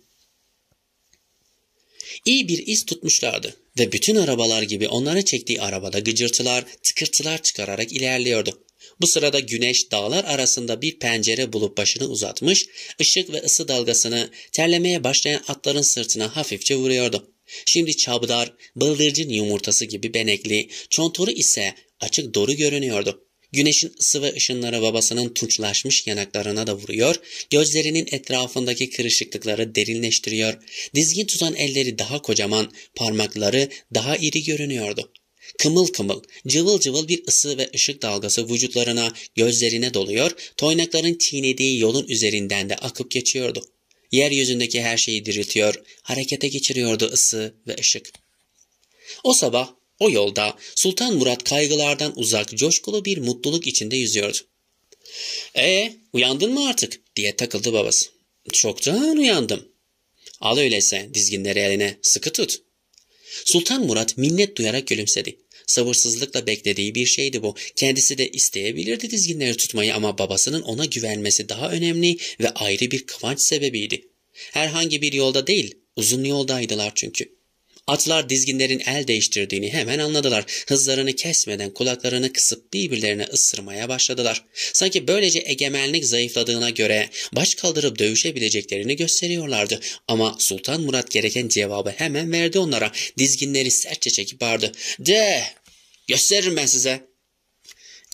Speaker 1: iyi bir iz tutmuşlardı ve bütün arabalar gibi onları çektiği arabada gıcırtılar, tıkırtılar çıkararak ilerliyordu. Bu sırada güneş dağlar arasında bir pencere bulup başını uzatmış, ışık ve ısı dalgasını terlemeye başlayan atların sırtına hafifçe vuruyordu. Şimdi çabdar, bıldırcın yumurtası gibi benekli, çontoru ise açık doğru görünüyordu. Güneşin ısı ve ışınları babasının tunçlaşmış yanaklarına da vuruyor, gözlerinin etrafındaki kırışıklıkları derinleştiriyor. Dizgin tutan elleri daha kocaman, parmakları daha iri görünüyordu. Kımıl kımıl, cıvıl cıvıl bir ısı ve ışık dalgası vücutlarına, gözlerine doluyor, toynakların çiğnediği yolun üzerinden de akıp geçiyordu. Yeryüzündeki her şeyi diriltiyor, harekete geçiriyordu ısı ve ışık. O sabah o yolda Sultan Murat kaygılardan uzak coşkulu bir mutluluk içinde yüzüyordu. ''Ee uyandın mı artık?'' diye takıldı babası. ''Çoktan uyandım.'' ''Al öyleyse dizginleri eline sıkı tut.'' Sultan Murat minnet duyarak gülümsedi. Sabırsızlıkla beklediği bir şeydi bu. Kendisi de isteyebilirdi dizginleri tutmayı ama babasının ona güvenmesi daha önemli ve ayrı bir kıvanç sebebiydi. Herhangi bir yolda değil, uzun yoldaydılar çünkü. Atlar dizginlerin el değiştirdiğini hemen anladılar. Hızlarını kesmeden kulaklarını kısıp birbirlerine ısırmaya başladılar. Sanki böylece egemenlik zayıfladığına göre baş kaldırıp dövüşebileceklerini gösteriyorlardı. Ama Sultan Murat gereken cevabı hemen verdi onlara. Dizginleri sertçe çekip bağırdı. De! Gösteririm ben size.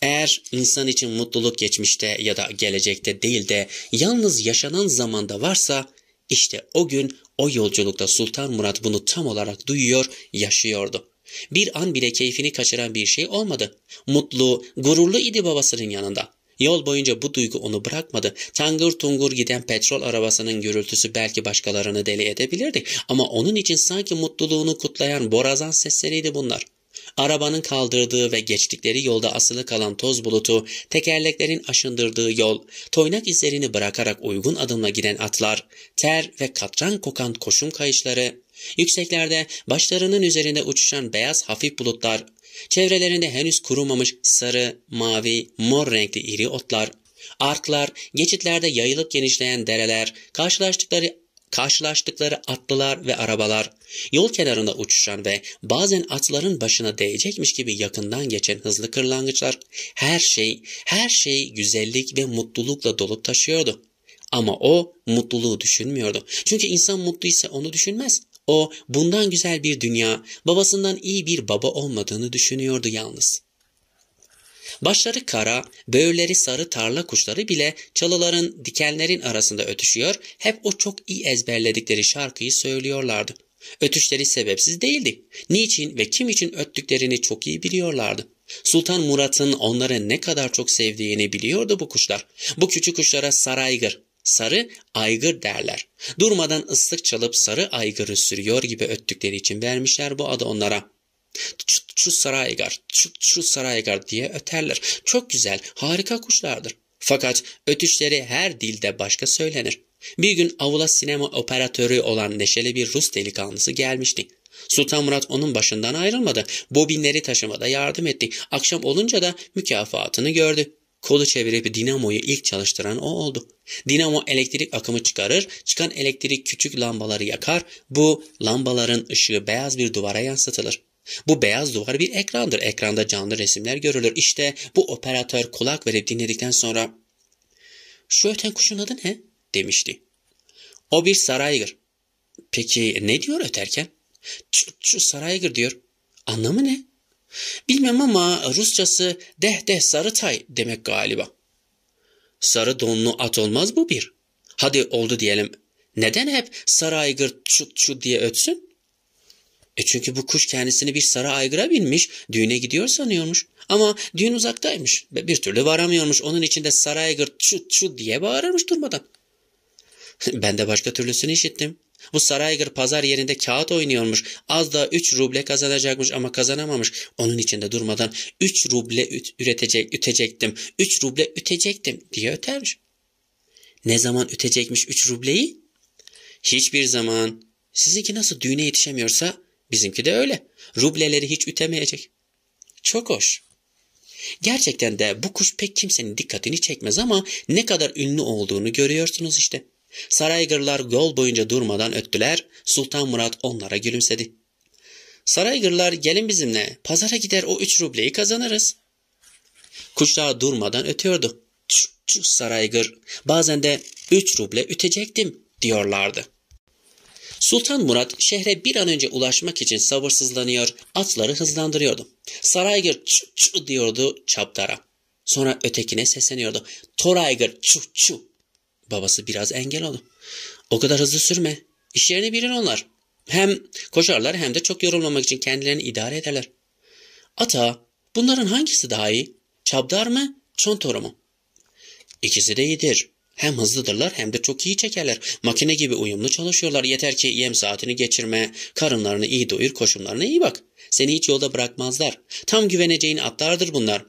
Speaker 1: Eğer insan için mutluluk geçmişte ya da gelecekte değil de yalnız yaşanan zamanda varsa işte o gün o yolculukta Sultan Murat bunu tam olarak duyuyor, yaşıyordu. Bir an bile keyfini kaçıran bir şey olmadı. Mutlu, gururlu idi babasının yanında. Yol boyunca bu duygu onu bırakmadı. Tangır tungur giden petrol arabasının gürültüsü belki başkalarını deli edebilirdi ama onun için sanki mutluluğunu kutlayan borazan sesleriydi bunlar. Arabanın kaldırdığı ve geçtikleri yolda asılı kalan toz bulutu, tekerleklerin aşındırdığı yol, toynak izlerini bırakarak uygun adımla giden atlar, ter ve katran kokan koşum kayışları, yükseklerde başlarının üzerinde uçuşan beyaz hafif bulutlar, çevrelerinde henüz kurumamış sarı, mavi, mor renkli iri otlar, arklar, geçitlerde yayılıp genişleyen dereler, karşılaştıkları karşılaştıkları atlılar ve arabalar, Yol kenarında uçuşan ve bazen atların başına değecekmiş gibi yakından geçen hızlı kırlangıçlar her şey, her şey güzellik ve mutlulukla dolup taşıyordu. Ama o mutluluğu düşünmüyordu. Çünkü insan mutlu ise onu düşünmez. O bundan güzel bir dünya, babasından iyi bir baba olmadığını düşünüyordu yalnız. Başları kara, böğürleri sarı tarla kuşları bile çalıların dikenlerin arasında ötüşüyor, hep o çok iyi ezberledikleri şarkıyı söylüyorlardı. Ötüşleri sebepsiz değildi. Niçin ve kim için öttüklerini çok iyi biliyorlardı. Sultan Murat'ın onları ne kadar çok sevdiğini biliyordu bu kuşlar. Bu küçük kuşlara saraygır, sarı aygır derler. Durmadan ıslık çalıp sarı aygırı sürüyor gibi öttükleri için vermişler bu adı onlara. Çıt şu saraygar, çıt şu saraygar diye öterler. Çok güzel, harika kuşlardır. Fakat ötüşleri her dilde başka söylenir. Bir gün avula sinema operatörü olan neşeli bir Rus delikanlısı gelmişti. Sultan Murat onun başından ayrılmadı. Bobinleri taşımada yardım etti. Akşam olunca da mükafatını gördü. Kolu çevirip dinamoyu ilk çalıştıran o oldu. Dinamo elektrik akımı çıkarır, çıkan elektrik küçük lambaları yakar, bu lambaların ışığı beyaz bir duvara yansıtılır. Bu beyaz duvar bir ekrandır. Ekranda canlı resimler görülür. İşte bu operatör kulak verip dinledikten sonra ''Şu öten kuşun adı ne?'' demişti. O bir saraygır. Peki ne diyor öterken? Şu saraygır diyor. Anlamı ne? Bilmem ama Rusçası deh deh sarı tay demek galiba. Sarı donlu at olmaz bu bir. Hadi oldu diyelim. Neden hep sarı aygır çut çut diye ötsün? E çünkü bu kuş kendisini bir sarı aygıra binmiş, düğüne gidiyor sanıyormuş. Ama düğün uzaktaymış ve bir türlü varamıyormuş. Onun için de sarı aygır çut çut diye bağırırmış durmadan. Ben de başka türlüsünü işittim. Bu Saraygır pazar yerinde kağıt oynuyormuş. Az daha 3 ruble kazanacakmış ama kazanamamış. Onun içinde durmadan 3 ruble üt, üretecek, ütecektim. 3 ruble ütecektim diye ötermiş. Ne zaman ütecekmiş 3 rubleyi? Hiçbir zaman. Sizinki nasıl düğüne yetişemiyorsa bizimki de öyle. Rubleleri hiç ütemeyecek. Çok hoş. Gerçekten de bu kuş pek kimsenin dikkatini çekmez ama ne kadar ünlü olduğunu görüyorsunuz işte.'' Saraygırlar yol boyunca durmadan öttüler, Sultan Murat onlara gülümsedi. Saraygırlar gelin bizimle, pazara gider o üç rubleyi kazanırız. Kuşlar durmadan ötüyordu. Çüş çüş saraygır, bazen de üç ruble ütecektim diyorlardı. Sultan Murat şehre bir an önce ulaşmak için sabırsızlanıyor, atları hızlandırıyordu. Saraygır çu çu diyordu çaptara. Sonra ötekine sesleniyordu. Toraygır çu çu Babası biraz engel oldu. O kadar hızlı sürme. İş yerini bilir onlar. Hem koşarlar hem de çok yorulmamak için kendilerini idare ederler. Ata, bunların hangisi daha iyi? Çabdar mı, çontoru mu? İkisi de iyidir. Hem hızlıdırlar hem de çok iyi çekerler. Makine gibi uyumlu çalışıyorlar. Yeter ki yem saatini geçirme, karınlarını iyi doyur, koşumlarına iyi bak. Seni hiç yolda bırakmazlar. Tam güveneceğin atlardır bunlar.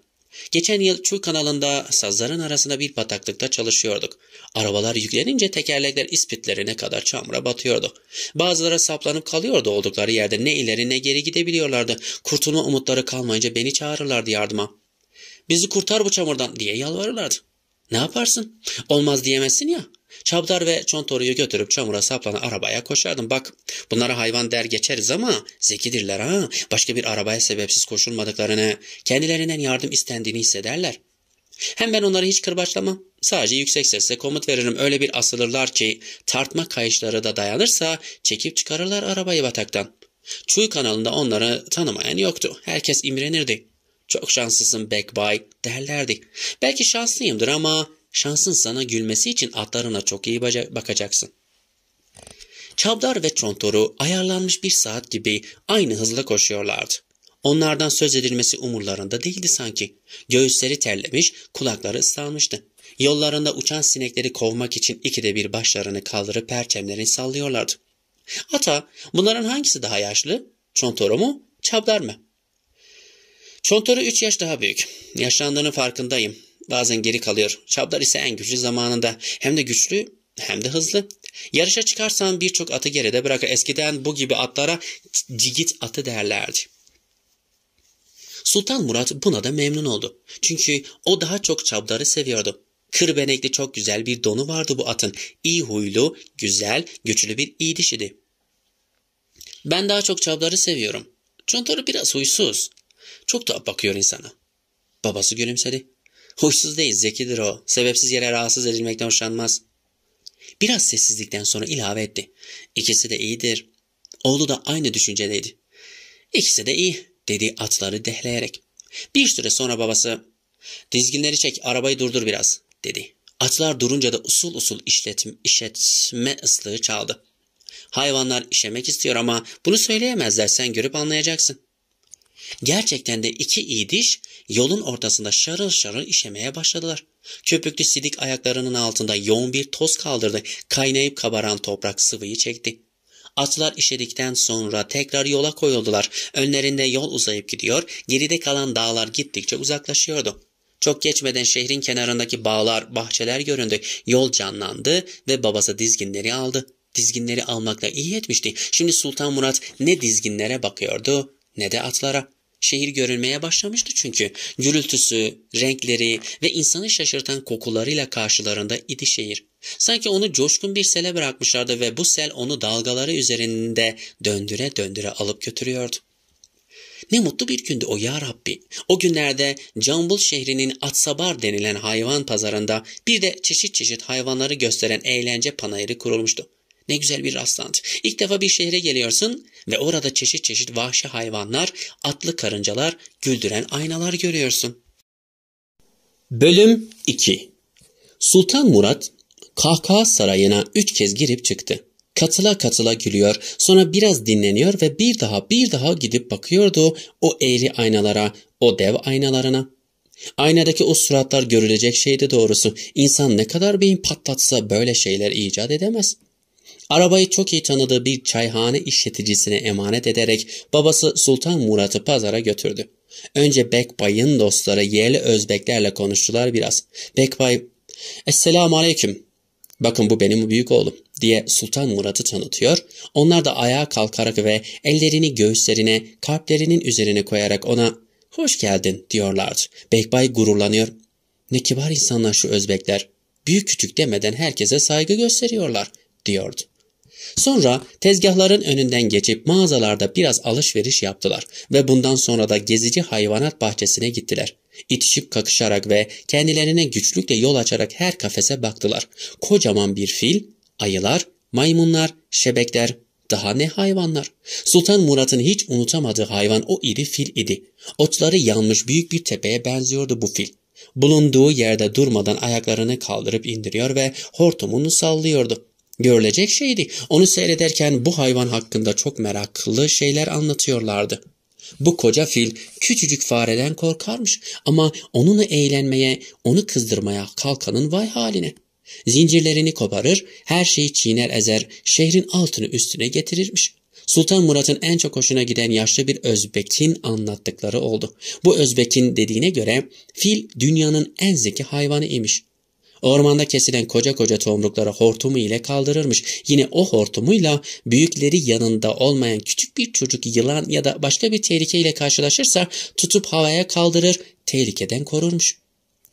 Speaker 1: Geçen yıl Çuy kanalında sazların arasında bir bataklıkta çalışıyorduk. Arabalar yüklenince tekerlekler ispitlerine kadar çamura batıyordu. Bazıları saplanıp kalıyordu oldukları yerde ne ileri ne geri gidebiliyorlardı. Kurtulma umutları kalmayınca beni çağırırlardı yardıma. Bizi kurtar bu çamurdan diye yalvarırlardı. Ne yaparsın? Olmaz diyemezsin ya. Çabdar ve Çontoru'yu götürüp çamura saplanan arabaya koşardım. Bak bunlara hayvan der geçeriz ama zekidirler ha. Başka bir arabaya sebepsiz koşulmadıklarını, kendilerinden yardım istendiğini hissederler. Hem ben onları hiç kırbaçlamam. Sadece yüksek sesle komut veririm. Öyle bir asılırlar ki tartma kayışları da dayanırsa çekip çıkarırlar arabayı bataktan. Çuy kanalında onları tanımayan yoktu. Herkes imrenirdi. Çok şanslısın Bay derlerdi. Belki şanslıyımdır ama şansın sana gülmesi için atlarına çok iyi bakacaksın. Çavdar ve Çontoru ayarlanmış bir saat gibi aynı hızla koşuyorlardı. Onlardan söz edilmesi umurlarında değildi sanki. Göğüsleri terlemiş, kulakları ıslanmıştı. Yollarında uçan sinekleri kovmak için ikide bir başlarını kaldırıp perçemlerini sallıyorlardı. Ata, bunların hangisi daha yaşlı? Çontoru mu, Çavdar mı? Çontoru üç yaş daha büyük. Yaşlandığının farkındayım bazen geri kalıyor. Çabdar ise en güçlü zamanında. Hem de güçlü hem de hızlı. Yarışa çıkarsan birçok atı geride bırakır. Eskiden bu gibi atlara cigit atı derlerdi. Sultan Murat buna da memnun oldu. Çünkü o daha çok çabdarı seviyordu. Kır benekli çok güzel bir donu vardı bu atın. İyi huylu, güzel, güçlü bir iyi dişidi. Ben daha çok çabdarı seviyorum. Çuntarı biraz huysuz. Çok da bakıyor insana. Babası gülümsedi. Huysuz değil, zekidir o. Sebepsiz yere rahatsız edilmekten hoşlanmaz. Biraz sessizlikten sonra ilave etti. İkisi de iyidir. Oğlu da aynı düşüncedeydi. İkisi de iyi, dedi atları dehleyerek. Bir süre sonra babası, dizginleri çek, arabayı durdur biraz, dedi. Atlar durunca da usul usul işletim, işletme ıslığı çaldı. Hayvanlar işemek istiyor ama bunu söyleyemezler sen görüp anlayacaksın. Gerçekten de iki iyi diş yolun ortasında şarıl şarıl işemeye başladılar. Köpüklü sidik ayaklarının altında yoğun bir toz kaldırdı. Kaynayıp kabaran toprak sıvıyı çekti. Atlar işedikten sonra tekrar yola koyuldular. Önlerinde yol uzayıp gidiyor, geride kalan dağlar gittikçe uzaklaşıyordu. Çok geçmeden şehrin kenarındaki bağlar, bahçeler göründü. Yol canlandı ve babası dizginleri aldı. Dizginleri almakla iyi etmişti. Şimdi Sultan Murat ne dizginlere bakıyordu ne de atlara. Şehir görünmeye başlamıştı çünkü. Gürültüsü, renkleri ve insanı şaşırtan kokularıyla karşılarında idi şehir. Sanki onu coşkun bir sele bırakmışlardı ve bu sel onu dalgaları üzerinde döndüre döndüre alıp götürüyordu. Ne mutlu bir gündü o ya Rabbi. O günlerde Cambul şehrinin Atsabar denilen hayvan pazarında bir de çeşit çeşit hayvanları gösteren eğlence panayırı kurulmuştu. Ne güzel bir rastlantı. İlk defa bir şehre geliyorsun ve orada çeşit çeşit vahşi hayvanlar, atlı karıncalar, güldüren aynalar görüyorsun. Bölüm 2 Sultan Murat kahkaha sarayına üç kez girip çıktı. Katıla katıla gülüyor, sonra biraz dinleniyor ve bir daha bir daha gidip bakıyordu o eğri aynalara, o dev aynalarına. Aynadaki o suratlar görülecek şeydi doğrusu. İnsan ne kadar beyin patlatsa böyle şeyler icat edemez.'' Arabayı çok iyi tanıdığı bir çayhane işleticisine emanet ederek babası Sultan Murat'ı pazara götürdü. Önce Bekbay'ın dostları yerli Özbeklerle konuştular biraz. Bekbay, Esselamu Aleyküm, bakın bu benim büyük oğlum diye Sultan Murat'ı tanıtıyor. Onlar da ayağa kalkarak ve ellerini göğüslerine, kalplerinin üzerine koyarak ona hoş geldin diyorlardı. Bekbay gururlanıyor. Ne kibar insanlar şu Özbekler. Büyük küçük demeden herkese saygı gösteriyorlar diyordu. Sonra tezgahların önünden geçip mağazalarda biraz alışveriş yaptılar ve bundan sonra da gezici hayvanat bahçesine gittiler. İtişip kakışarak ve kendilerine güçlükle yol açarak her kafese baktılar. Kocaman bir fil, ayılar, maymunlar, şebekler, daha ne hayvanlar? Sultan Murat'ın hiç unutamadığı hayvan o iri fil idi. Otları yanmış büyük bir tepeye benziyordu bu fil. Bulunduğu yerde durmadan ayaklarını kaldırıp indiriyor ve hortumunu sallıyordu görülecek şeydi. Onu seyrederken bu hayvan hakkında çok meraklı şeyler anlatıyorlardı. Bu koca fil küçücük fareden korkarmış ama onunla eğlenmeye, onu kızdırmaya kalkanın vay haline. Zincirlerini koparır, her şeyi çiğner ezer, şehrin altını üstüne getirirmiş. Sultan Murat'ın en çok hoşuna giden yaşlı bir Özbek'in anlattıkları oldu. Bu Özbek'in dediğine göre fil dünyanın en zeki hayvanı imiş. Ormanda kesilen koca koca tomrukları hortumu ile kaldırırmış. Yine o hortumuyla büyükleri yanında olmayan küçük bir çocuk yılan ya da başka bir tehlike ile karşılaşırsa tutup havaya kaldırır, tehlikeden korurmuş.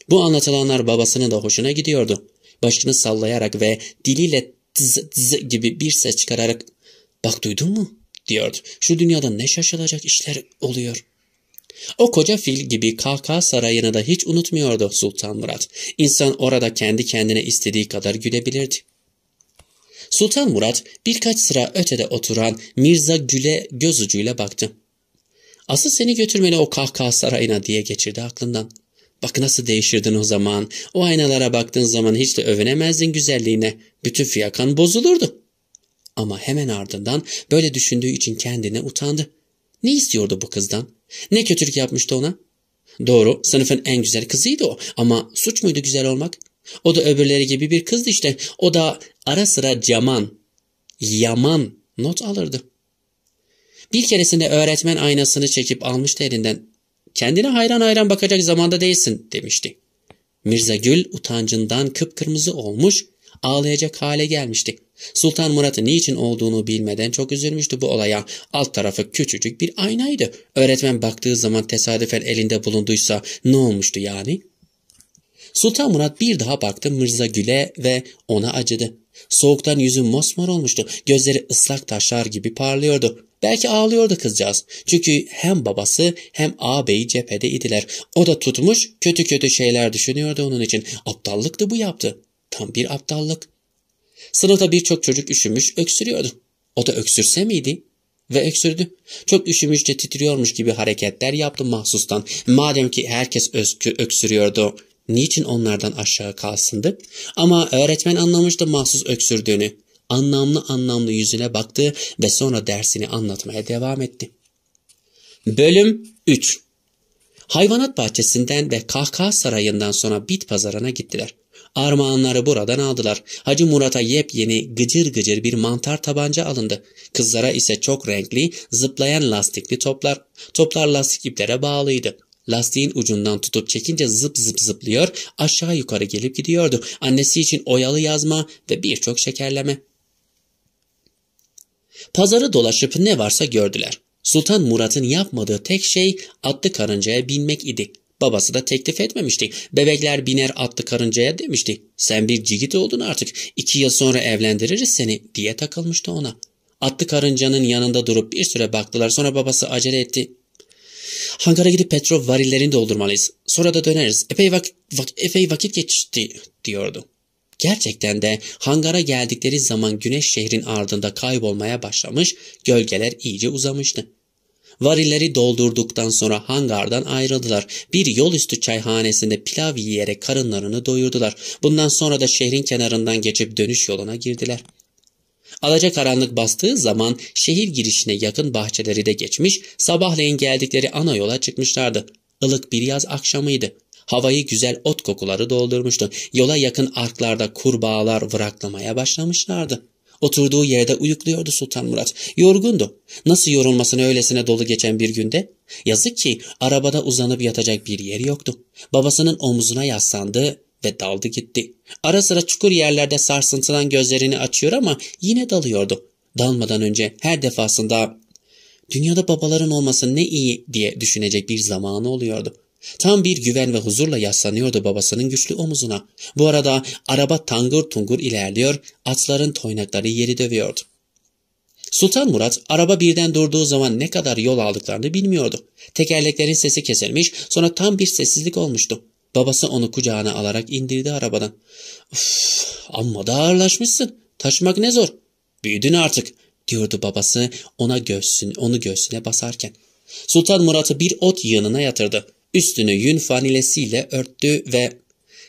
Speaker 1: Bu anlatılanlar babasını da hoşuna gidiyordu. Başını sallayarak ve diliyle tız tız gibi bir ses çıkararak ''Bak duydun mu?'' diyordu. ''Şu dünyada ne şaşılacak işler oluyor.'' O koca fil gibi kahkaha sarayını da hiç unutmuyordu Sultan Murat. İnsan orada kendi kendine istediği kadar gülebilirdi. Sultan Murat birkaç sıra ötede oturan Mirza Gül'e göz ucuyla baktı. Asıl seni götürmeli o kahkaha sarayına diye geçirdi aklından. Bak nasıl değişirdin o zaman. O aynalara baktığın zaman hiç de övünemezdin güzelliğine. Bütün fiyakan bozulurdu. Ama hemen ardından böyle düşündüğü için kendine utandı. Ne istiyordu bu kızdan? Ne kötülük yapmıştı ona? Doğru, sınıfın en güzel kızıydı o. Ama suç muydu güzel olmak? O da öbürleri gibi bir kızdı işte. O da ara sıra caman, yaman not alırdı. Bir keresinde öğretmen aynasını çekip almıştı elinden. Kendine hayran hayran bakacak zamanda değilsin demişti. Mirza Gül utancından kıpkırmızı olmuş, ağlayacak hale gelmiştik. Sultan Murat'ı niçin olduğunu bilmeden çok üzülmüştü bu olaya. Alt tarafı küçücük bir aynaydı. Öğretmen baktığı zaman tesadüfen elinde bulunduysa ne olmuştu yani? Sultan Murat bir daha baktı Mırza Gül'e ve ona acıdı. Soğuktan yüzü mosmor olmuştu. Gözleri ıslak taşlar gibi parlıyordu. Belki ağlıyordu kızcağız. Çünkü hem babası hem ağabeyi cephede idiler. O da tutmuş kötü kötü şeyler düşünüyordu onun için. Aptallıktı bu yaptı. Tam bir aptallık. Sınıfta birçok çocuk üşümüş, öksürüyordu. O da öksürse miydi? Ve öksürdü. Çok üşümüşçe titriyormuş gibi hareketler yaptı mahsustan. Madem ki herkes özkü öksürüyordu. Niçin onlardan aşağı kalsındı? Ama öğretmen anlamıştı mahsus öksürdüğünü. Anlamlı anlamlı yüzüne baktı ve sonra dersini anlatmaya devam etti. Bölüm 3 Hayvanat bahçesinden ve kahkaha sarayından sonra bit pazarına gittiler. Armağanları buradan aldılar. Hacı Murat'a yepyeni gıcır gıcır bir mantar tabanca alındı. Kızlara ise çok renkli, zıplayan lastikli toplar. Toplar lastik iplere bağlıydı. Lastiğin ucundan tutup çekince zıp zıp zıplıyor, aşağı yukarı gelip gidiyordu. Annesi için oyalı yazma ve birçok şekerleme. Pazarı dolaşıp ne varsa gördüler. Sultan Murat'ın yapmadığı tek şey atlı karıncaya binmek idi. Babası da teklif etmemişti. Bebekler biner atlı karıncaya demişti. Sen bir cigit oldun artık. İki yıl sonra evlendiririz seni diye takılmıştı ona. Atlı karıncanın yanında durup bir süre baktılar. Sonra babası acele etti. Hangara gidip petrol varillerini doldurmalıyız. Sonra da döneriz. Epey vakit, vak, epey vakit geçti diyordu. Gerçekten de hangara geldikleri zaman güneş şehrin ardında kaybolmaya başlamış, gölgeler iyice uzamıştı. Varilleri doldurduktan sonra hangardan ayrıldılar. Bir yol üstü çayhanesinde pilav yiyerek karınlarını doyurdular. Bundan sonra da şehrin kenarından geçip dönüş yoluna girdiler. Alaca karanlık bastığı zaman şehir girişine yakın bahçeleri de geçmiş, sabahleyin geldikleri ana yola çıkmışlardı. Ilık bir yaz akşamıydı. Havayı güzel ot kokuları doldurmuştu. Yola yakın arklarda kurbağalar vıraklamaya başlamışlardı. Oturduğu yerde uyukluyordu Sultan Murat. Yorgundu. Nasıl yorulmasına öylesine dolu geçen bir günde? Yazık ki arabada uzanıp yatacak bir yeri yoktu. Babasının omzuna yaslandı ve daldı gitti. Ara sıra çukur yerlerde sarsıntıdan gözlerini açıyor ama yine dalıyordu. Dalmadan önce her defasında dünyada babaların olması ne iyi diye düşünecek bir zamanı oluyordu. Tam bir güven ve huzurla yaslanıyordu babasının güçlü omuzuna. Bu arada araba tangır tungur ilerliyor, atların toynakları yeri dövüyordu. Sultan Murat araba birden durduğu zaman ne kadar yol aldıklarını bilmiyordu. Tekerleklerin sesi kesilmiş sonra tam bir sessizlik olmuştu. Babası onu kucağına alarak indirdi arabadan. Uf, amma da ağırlaşmışsın. Taşımak ne zor. Büyüdün artık diyordu babası ona göğsün, onu göğsüne basarken. Sultan Murat'ı bir ot yığınına yatırdı. Üstünü yün fanilesiyle örttü ve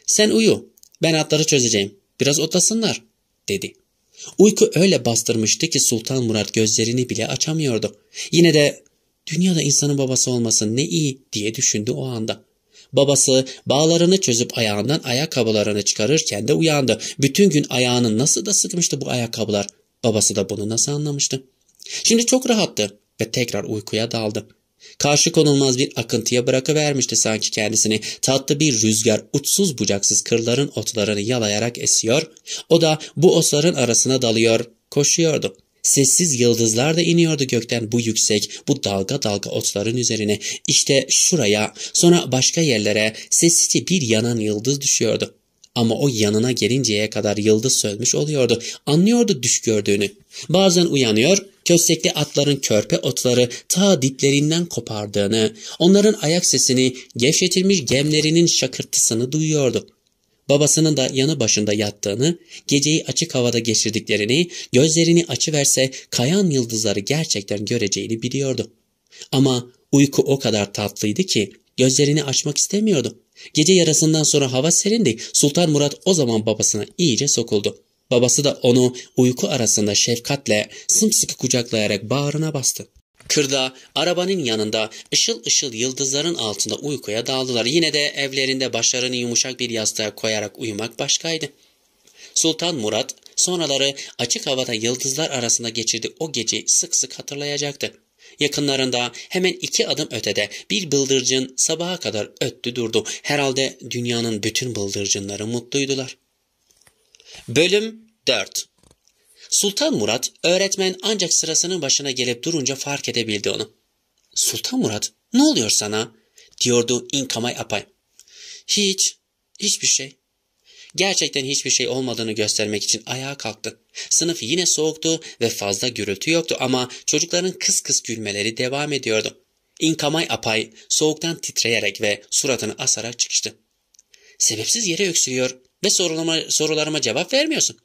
Speaker 1: ''Sen uyu, ben atları çözeceğim, biraz otasınlar dedi. Uyku öyle bastırmıştı ki Sultan Murat gözlerini bile açamıyordu. Yine de dünyada insanın babası olması ne iyi diye düşündü o anda. Babası bağlarını çözüp ayağından ayakkabılarını çıkarırken de uyandı. Bütün gün ayağını nasıl da sıkmıştı bu ayakkabılar. Babası da bunu nasıl anlamıştı. Şimdi çok rahattı ve tekrar uykuya daldı. Karşı konulmaz bir akıntıya bırakıvermişti sanki kendisini. Tatlı bir rüzgar uçsuz bucaksız kırların otlarını yalayarak esiyor. O da bu otların arasına dalıyor, koşuyordu. Sessiz yıldızlar da iniyordu gökten bu yüksek, bu dalga dalga otların üzerine. İşte şuraya, sonra başka yerlere sessizce bir yanan yıldız düşüyordu. Ama o yanına gelinceye kadar yıldız sönmüş oluyordu. Anlıyordu düş gördüğünü. Bazen uyanıyor, köstekli atların körpe otları ta diplerinden kopardığını, onların ayak sesini, gevşetilmiş gemlerinin şakırtısını duyuyordu. Babasının da yanı başında yattığını, geceyi açık havada geçirdiklerini, gözlerini açıverse kayan yıldızları gerçekten göreceğini biliyordu. Ama uyku o kadar tatlıydı ki gözlerini açmak istemiyordu. Gece yarısından sonra hava serindi. Sultan Murat o zaman babasına iyice sokuldu. Babası da onu uyku arasında şefkatle sımsıkı kucaklayarak bağrına bastı. Kırda, arabanın yanında, ışıl ışıl yıldızların altında uykuya daldılar. Yine de evlerinde başlarını yumuşak bir yastığa koyarak uyumak başkaydı. Sultan Murat, sonraları açık havada yıldızlar arasında geçirdiği o geceyi sık sık hatırlayacaktı. Yakınlarında hemen iki adım ötede bir bıldırcın sabaha kadar öttü durdu. Herhalde dünyanın bütün bıldırcınları mutluydular. Bölüm 4. Sultan Murat öğretmen ancak sırasının başına gelip durunca fark edebildi onu. Sultan Murat ne oluyor sana? diyordu inkamay apay. Hiç, hiçbir şey. Gerçekten hiçbir şey olmadığını göstermek için ayağa kalktı. Sınıf yine soğuktu ve fazla gürültü yoktu ama çocukların kıs kıs gülmeleri devam ediyordu. İnkamay apay soğuktan titreyerek ve suratını asarak çıkıştı. Sebepsiz yere öksürüyor ve sorulama, sorularıma cevap vermiyorsun.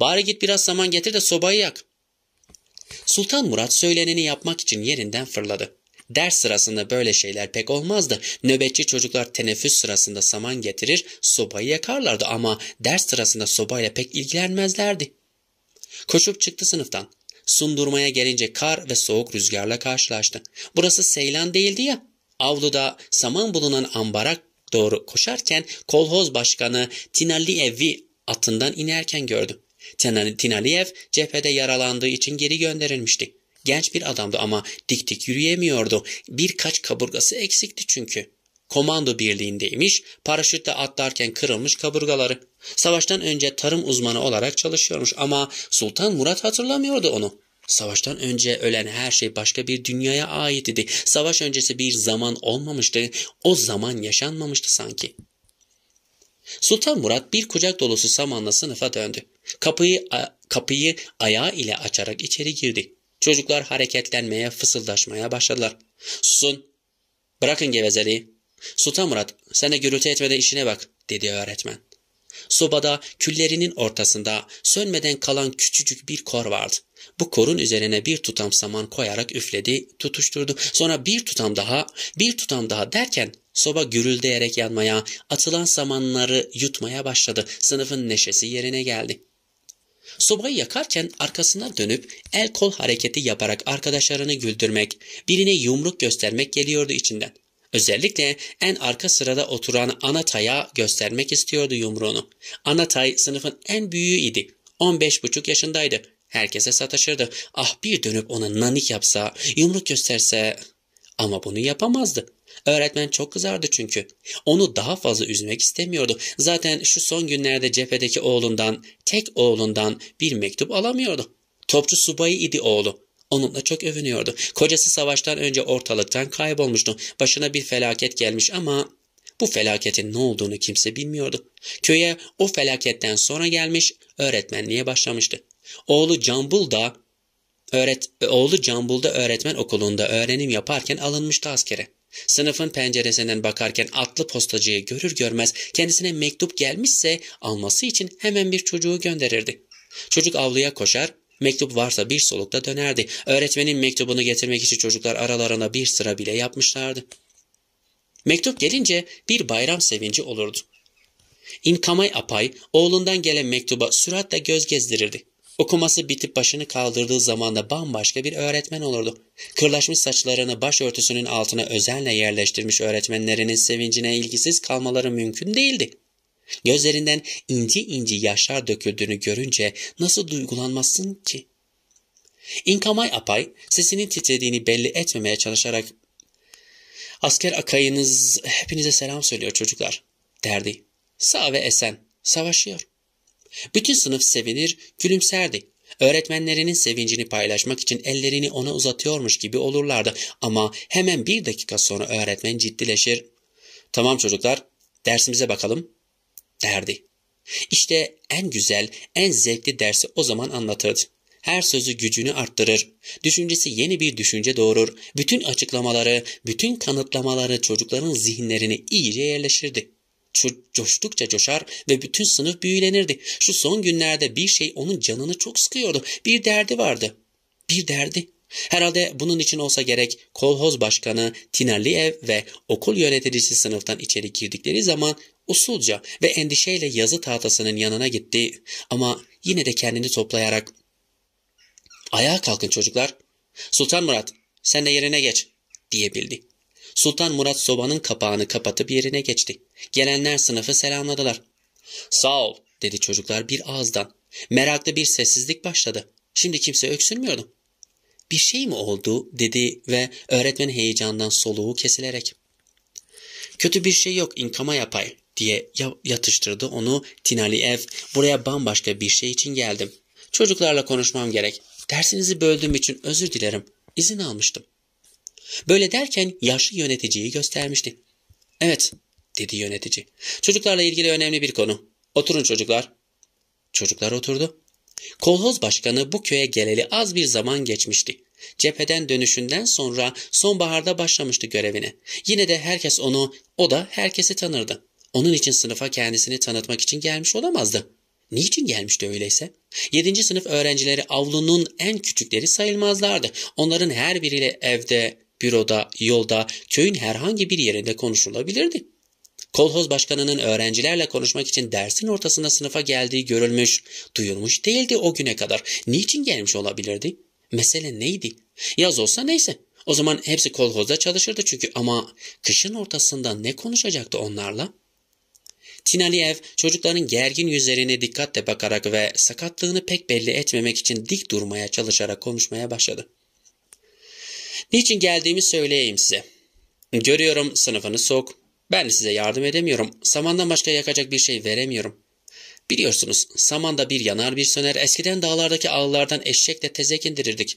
Speaker 1: Bari git biraz saman getir de sobayı yak. Sultan Murat söyleneni yapmak için yerinden fırladı. Ders sırasında böyle şeyler pek olmazdı. Nöbetçi çocuklar teneffüs sırasında saman getirir, sobayı yakarlardı ama ders sırasında sobayla pek ilgilenmezlerdi. Koşup çıktı sınıftan. Sundurmaya gelince kar ve soğuk rüzgarla karşılaştı. Burası Seylan değildi ya. Avluda saman bulunan ambara doğru koşarken kolhoz başkanı Evvi atından inerken gördüm. Tinaliyev cephede yaralandığı için geri gönderilmişti. Genç bir adamdı ama dik dik yürüyemiyordu. Birkaç kaburgası eksikti çünkü. Komando birliğindeymiş, paraşütle atlarken kırılmış kaburgaları. Savaştan önce tarım uzmanı olarak çalışıyormuş ama Sultan Murat hatırlamıyordu onu. Savaştan önce ölen her şey başka bir dünyaya ait idi. Savaş öncesi bir zaman olmamıştı. O zaman yaşanmamıştı sanki. Sultan Murat bir kucak dolusu samanla sınıfa döndü. Kapıyı kapıyı ayağı ile açarak içeri girdi. Çocuklar hareketlenmeye, fısıldaşmaya başladılar. Susun. Bırakın gevezeli. Suta Murat sen de gürültü etmeden işine bak dedi öğretmen. Sobada küllerinin ortasında sönmeden kalan küçücük bir kor vardı. Bu korun üzerine bir tutam saman koyarak üfledi, tutuşturdu. Sonra bir tutam daha, bir tutam daha derken soba gürüldeyerek yanmaya, atılan samanları yutmaya başladı. Sınıfın neşesi yerine geldi. Sobayı yakarken arkasına dönüp el kol hareketi yaparak arkadaşlarını güldürmek, birine yumruk göstermek geliyordu içinden. Özellikle en arka sırada oturan Anatay'a göstermek istiyordu yumruğunu. Anatay sınıfın en büyüğü idi. 15,5 yaşındaydı. Herkese sataşırdı. Ah bir dönüp ona nanik yapsa, yumruk gösterse... Ama bunu yapamazdı. Öğretmen çok kızardı çünkü. Onu daha fazla üzmek istemiyordu. Zaten şu son günlerde cephedeki oğlundan, tek oğlundan bir mektup alamıyordu. Topçu subayı idi oğlu. Onunla çok övünüyordu. Kocası savaştan önce ortalıktan kaybolmuştu. Başına bir felaket gelmiş ama bu felaketin ne olduğunu kimse bilmiyordu. Köye o felaketten sonra gelmiş, öğretmenliğe başlamıştı. Oğlu Cambul'da öğret oğlu Cambul'da öğretmen okulunda öğrenim yaparken alınmıştı askere. Sınıfın penceresinden bakarken atlı postacıyı görür görmez kendisine mektup gelmişse alması için hemen bir çocuğu gönderirdi. Çocuk avluya koşar, mektup varsa bir solukta dönerdi. Öğretmenin mektubunu getirmek için çocuklar aralarına bir sıra bile yapmışlardı. Mektup gelince bir bayram sevinci olurdu. İnkamay Apay oğlundan gelen mektuba süratle göz gezdirirdi. Okuması bitip başını kaldırdığı zaman da bambaşka bir öğretmen olurdu. Kırlaşmış saçlarını başörtüsünün altına özenle yerleştirmiş öğretmenlerinin sevincine ilgisiz kalmaları mümkün değildi. Gözlerinden ince ince yaşlar döküldüğünü görünce nasıl duygulanmazsın ki? İnkamay Apay sesinin titrediğini belli etmemeye çalışarak ''Asker akayınız hepinize selam söylüyor çocuklar.'' derdi. Sağ ve esen savaşıyor.'' Bütün sınıf sevinir, gülümserdi. Öğretmenlerinin sevincini paylaşmak için ellerini ona uzatıyormuş gibi olurlardı ama hemen bir dakika sonra öğretmen ciddileşir. Tamam çocuklar, dersimize bakalım, derdi. İşte en güzel, en zevkli dersi o zaman anlatırdı. Her sözü gücünü arttırır. Düşüncesi yeni bir düşünce doğurur. Bütün açıklamaları, bütün kanıtlamaları çocukların zihinlerini iyice yerleşirdi ço- coştukça coşar ve bütün sınıf büyülenirdi. Şu son günlerde bir şey onun canını çok sıkıyordu. Bir derdi vardı. Bir derdi. Herhalde bunun için olsa gerek kolhoz başkanı Tinaliyev ve okul yöneticisi sınıftan içeri girdikleri zaman usulca ve endişeyle yazı tahtasının yanına gitti ama yine de kendini toplayarak ''Ayağa kalkın çocuklar, Sultan Murat sen de yerine geç.'' diyebildi. Sultan Murat sobanın kapağını kapatıp yerine geçti. Gelenler sınıfı selamladılar. Sağ ol dedi çocuklar bir ağızdan. Meraklı bir sessizlik başladı. Şimdi kimse öksürmüyordu. Bir şey mi oldu dedi ve öğretmen heyecandan soluğu kesilerek. Kötü bir şey yok inkama yapay diye yatıştırdı onu Tinali Ev. Buraya bambaşka bir şey için geldim. Çocuklarla konuşmam gerek. Dersinizi böldüğüm için özür dilerim. İzin almıştım. Böyle derken yaşlı yöneticiyi göstermişti. Evet dedi yönetici. Çocuklarla ilgili önemli bir konu. Oturun çocuklar. Çocuklar oturdu. Kolhoz başkanı bu köye geleli az bir zaman geçmişti. Cepheden dönüşünden sonra sonbaharda başlamıştı görevine. Yine de herkes onu, o da herkesi tanırdı. Onun için sınıfa kendisini tanıtmak için gelmiş olamazdı. Niçin gelmişti öyleyse? Yedinci sınıf öğrencileri avlunun en küçükleri sayılmazlardı. Onların her biriyle evde büroda, yolda, köyün herhangi bir yerinde konuşulabilirdi. Kolhoz başkanının öğrencilerle konuşmak için dersin ortasında sınıfa geldiği görülmüş, duyulmuş değildi o güne kadar. Niçin gelmiş olabilirdi? Mesele neydi? Yaz olsa neyse. O zaman hepsi kolhozda çalışırdı çünkü ama kışın ortasında ne konuşacaktı onlarla? Tinaliyev çocukların gergin yüzlerine dikkatle bakarak ve sakatlığını pek belli etmemek için dik durmaya çalışarak konuşmaya başladı. Niçin geldiğimi söyleyeyim size. Görüyorum sınıfını soğuk. Ben de size yardım edemiyorum. Samandan başka yakacak bir şey veremiyorum. Biliyorsunuz samanda bir yanar bir söner eskiden dağlardaki ağlardan eşekle tezek indirirdik.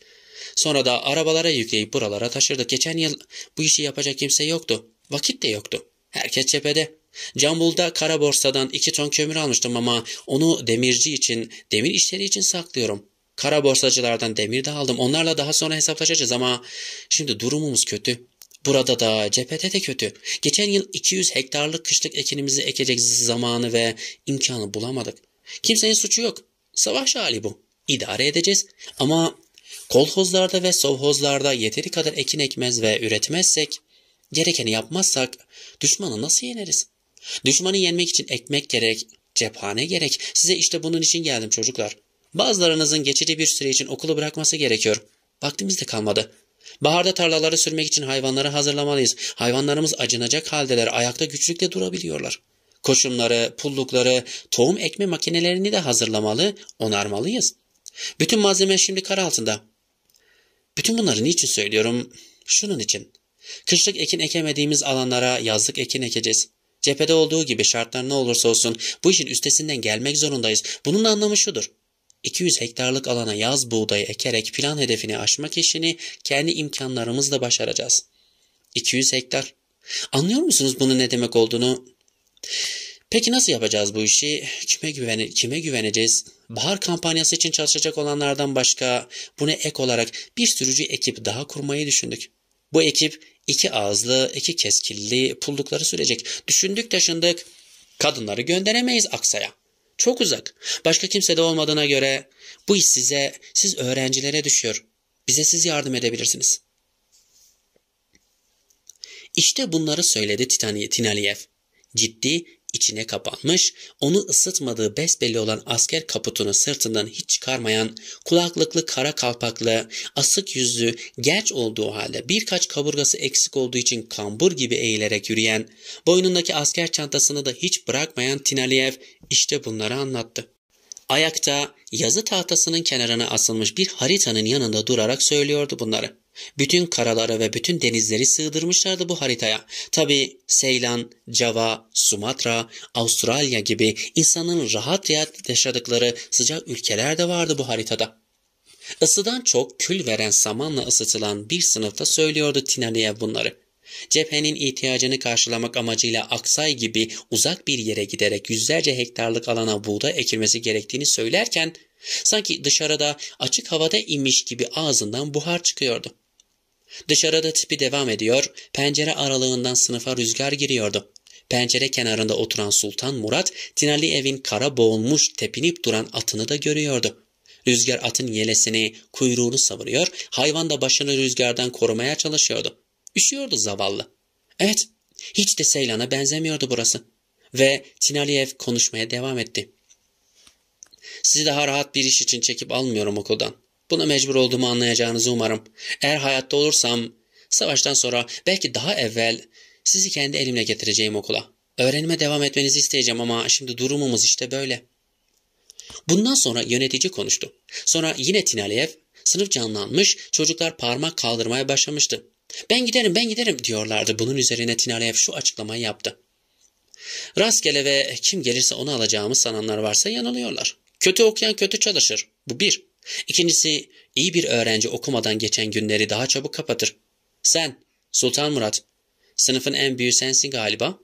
Speaker 1: Sonra da arabalara yükleyip buralara taşırdık. Geçen yıl bu işi yapacak kimse yoktu. Vakit de yoktu. Herkes cephede. Cambul'da kara borsadan iki ton kömür almıştım ama onu demirci için, demir işleri için saklıyorum. Kara borsacılardan demir de aldım. Onlarla daha sonra hesaplaşacağız ama şimdi durumumuz kötü. Burada da cephede de kötü. Geçen yıl 200 hektarlık kışlık ekinimizi ekecek zamanı ve imkanı bulamadık. Kimsenin suçu yok. Savaş hali bu. İdare edeceğiz. Ama kolhozlarda ve sovhozlarda yeteri kadar ekin ekmez ve üretmezsek, gerekeni yapmazsak düşmanı nasıl yeneriz? Düşmanı yenmek için ekmek gerek, cephane gerek. Size işte bunun için geldim çocuklar. Bazılarınızın geçici bir süre için okulu bırakması gerekiyor. Vaktimiz de kalmadı. Baharda tarlaları sürmek için hayvanları hazırlamalıyız. Hayvanlarımız acınacak haldeler ayakta güçlükle durabiliyorlar. Koşumları, pullukları, tohum ekme makinelerini de hazırlamalı, onarmalıyız. Bütün malzeme şimdi kar altında. Bütün bunları niçin söylüyorum? Şunun için. Kışlık ekin ekemediğimiz alanlara yazlık ekin ekeceğiz. Cephede olduğu gibi şartlar ne olursa olsun bu işin üstesinden gelmek zorundayız. Bunun anlamı şudur. 200 hektarlık alana yaz buğdayı ekerek plan hedefini aşmak işini kendi imkanlarımızla başaracağız. 200 hektar. Anlıyor musunuz bunun ne demek olduğunu? Peki nasıl yapacağız bu işi? Kime, güvene, kime güveneceğiz? Bahar kampanyası için çalışacak olanlardan başka buna ek olarak bir sürücü ekip daha kurmayı düşündük. Bu ekip iki ağızlı, iki keskilli pullukları sürecek. Düşündük taşındık. Kadınları gönderemeyiz Aksa'ya. Çok uzak. Başka kimse de olmadığına göre bu iş size, siz öğrencilere düşüyor. Bize siz yardım edebilirsiniz. İşte bunları söyledi Titaniyev. Ciddi içine kapanmış, onu ısıtmadığı besbelli olan asker kaputunu sırtından hiç çıkarmayan, kulaklıklı kara kalpaklı, asık yüzlü, gerç olduğu halde birkaç kaburgası eksik olduğu için kambur gibi eğilerek yürüyen, boynundaki asker çantasını da hiç bırakmayan Tinaliyev işte bunları anlattı. Ayakta yazı tahtasının kenarına asılmış bir haritanın yanında durarak söylüyordu bunları. Bütün karaları ve bütün denizleri sığdırmışlardı bu haritaya. Tabi Seylan, Java, Sumatra, Avustralya gibi insanın rahat rahat yaşadıkları sıcak ülkeler de vardı bu haritada. Isıdan çok kül veren samanla ısıtılan bir sınıfta söylüyordu Tinali'ye bunları. Cephenin ihtiyacını karşılamak amacıyla Aksay gibi uzak bir yere giderek yüzlerce hektarlık alana buğday ekilmesi gerektiğini söylerken sanki dışarıda açık havada inmiş gibi ağzından buhar çıkıyordu. Dışarıda tipi devam ediyor, pencere aralığından sınıfa rüzgar giriyordu. Pencere kenarında oturan Sultan Murat, Tinali evin kara boğulmuş tepinip duran atını da görüyordu. Rüzgar atın yelesini, kuyruğunu savuruyor, hayvan da başını rüzgardan korumaya çalışıyordu. Üşüyordu zavallı. Evet, hiç de Seylan'a benzemiyordu burası. Ve Tinaliyev konuşmaya devam etti. Sizi daha rahat bir iş için çekip almıyorum okuldan. Buna mecbur olduğumu anlayacağınızı umarım. Eğer hayatta olursam savaştan sonra belki daha evvel sizi kendi elimle getireceğim okula. Öğrenime devam etmenizi isteyeceğim ama şimdi durumumuz işte böyle. Bundan sonra yönetici konuştu. Sonra yine Tinaleyev, sınıf canlanmış, çocuklar parmak kaldırmaya başlamıştı. Ben giderim, ben giderim diyorlardı. Bunun üzerine Tinaleyev şu açıklamayı yaptı. Rastgele ve kim gelirse onu alacağımı sananlar varsa yanılıyorlar. Kötü okuyan kötü çalışır. Bu bir. İkincisi iyi bir öğrenci okumadan geçen günleri daha çabuk kapatır. Sen, Sultan Murat, sınıfın en büyüğü sensin galiba.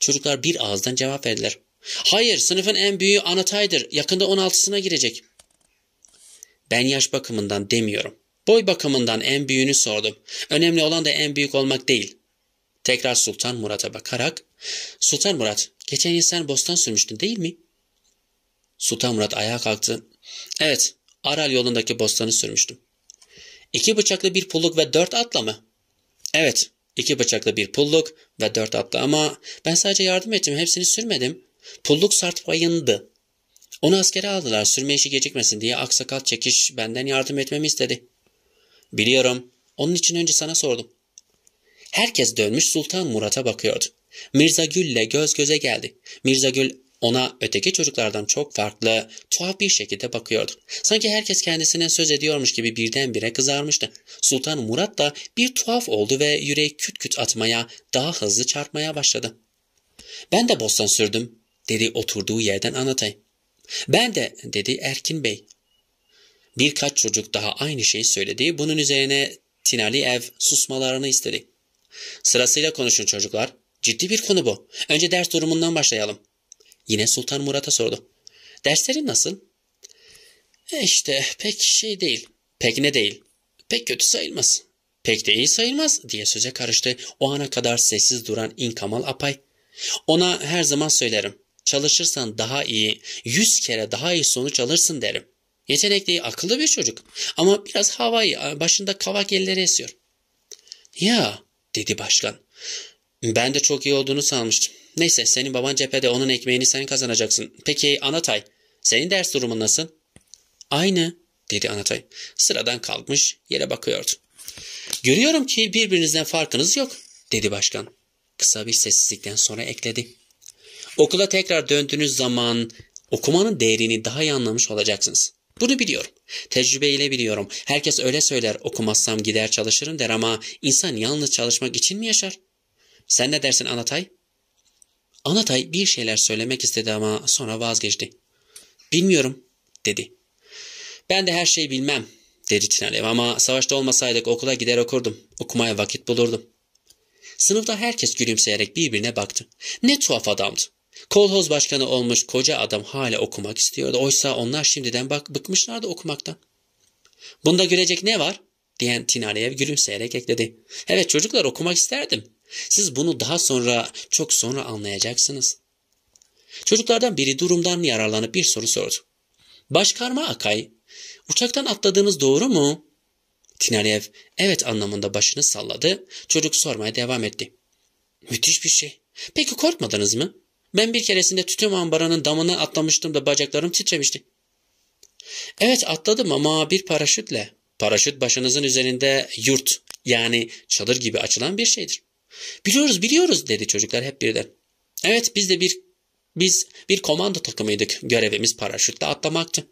Speaker 1: Çocuklar bir ağızdan cevap verdiler. Hayır, sınıfın en büyüğü Anatay'dır. Yakında 16'sına girecek. Ben yaş bakımından demiyorum. Boy bakımından en büyüğünü sordum. Önemli olan da en büyük olmak değil. Tekrar Sultan Murat'a bakarak, Sultan Murat, geçen yıl sen bostan sürmüştün değil mi? Sultan Murat ayağa kalktı. Evet, Aral yolundaki bostanı sürmüştüm. İki bıçaklı bir pulluk ve dört atla mı? Evet, iki bıçaklı bir pulluk ve dört atla ama ben sadece yardım ettim, hepsini sürmedim. Pulluk sarp bayındı. Onu askere aldılar, sürme işi gecikmesin diye aksakal çekiş benden yardım etmemi istedi. Biliyorum, onun için önce sana sordum. Herkes dönmüş Sultan Murat'a bakıyordu. Mirza Gül'le göz göze geldi. Mirza Gül ona öteki çocuklardan çok farklı, tuhaf bir şekilde bakıyordu. Sanki herkes kendisine söz ediyormuş gibi birdenbire kızarmıştı. Sultan Murat da bir tuhaf oldu ve yüreği küt küt atmaya, daha hızlı çarpmaya başladı. Ben de bostan sürdüm, dedi oturduğu yerden anlatayım. Ben de, dedi Erkin Bey. Birkaç çocuk daha aynı şeyi söyledi. Bunun üzerine Tinali Ev susmalarını istedi. Sırasıyla konuşun çocuklar. Ciddi bir konu bu. Önce ders durumundan başlayalım. Yine Sultan Murat'a sordu. Derslerin nasıl? E işte pek şey değil. Pek ne değil? Pek kötü sayılmaz. Pek de iyi sayılmaz diye söze karıştı o ana kadar sessiz duran İnkamal Apay. Ona her zaman söylerim. Çalışırsan daha iyi, yüz kere daha iyi sonuç alırsın derim. Yetenekli, akıllı bir çocuk. Ama biraz havayı, başında kavak elleri esiyor. Ya, dedi başkan. Ben de çok iyi olduğunu sanmıştım. Neyse senin baban cephede onun ekmeğini sen kazanacaksın. Peki Anatay senin ders durumun nasıl? Aynı dedi Anatay. Sıradan kalkmış yere bakıyordu. Görüyorum ki birbirinizden farkınız yok dedi başkan. Kısa bir sessizlikten sonra ekledi. Okula tekrar döndüğünüz zaman okumanın değerini daha iyi anlamış olacaksınız. Bunu biliyorum. Tecrübeyle biliyorum. Herkes öyle söyler okumazsam gider çalışırım der ama insan yalnız çalışmak için mi yaşar? Sen ne dersin Anatay? Anatay bir şeyler söylemek istedi ama sonra vazgeçti. Bilmiyorum dedi. Ben de her şeyi bilmem dedi Tinalev ama savaşta olmasaydık okula gider okurdum. Okumaya vakit bulurdum. Sınıfta herkes gülümseyerek birbirine baktı. Ne tuhaf adamdı. Kolhoz başkanı olmuş koca adam hala okumak istiyordu. Oysa onlar şimdiden bak bıkmışlardı okumaktan. Bunda görecek ne var? diyen Tinalev gülümseyerek ekledi. Evet çocuklar okumak isterdim. Siz bunu daha sonra çok sonra anlayacaksınız. Çocuklardan biri durumdan yararlanıp bir soru sordu. Başkarma Akay, uçaktan atladığınız doğru mu? Kinarev evet anlamında başını salladı. Çocuk sormaya devam etti. Müthiş bir şey. Peki korkmadınız mı? Ben bir keresinde tütün ambarının damına atlamıştım da bacaklarım titremişti. Evet atladım ama bir paraşütle. Paraşüt başınızın üzerinde yurt yani çadır gibi açılan bir şeydir. Biliyoruz biliyoruz dedi çocuklar hep birden. Evet biz de bir biz bir komando takımıydık. Görevimiz paraşütle atlamaktı.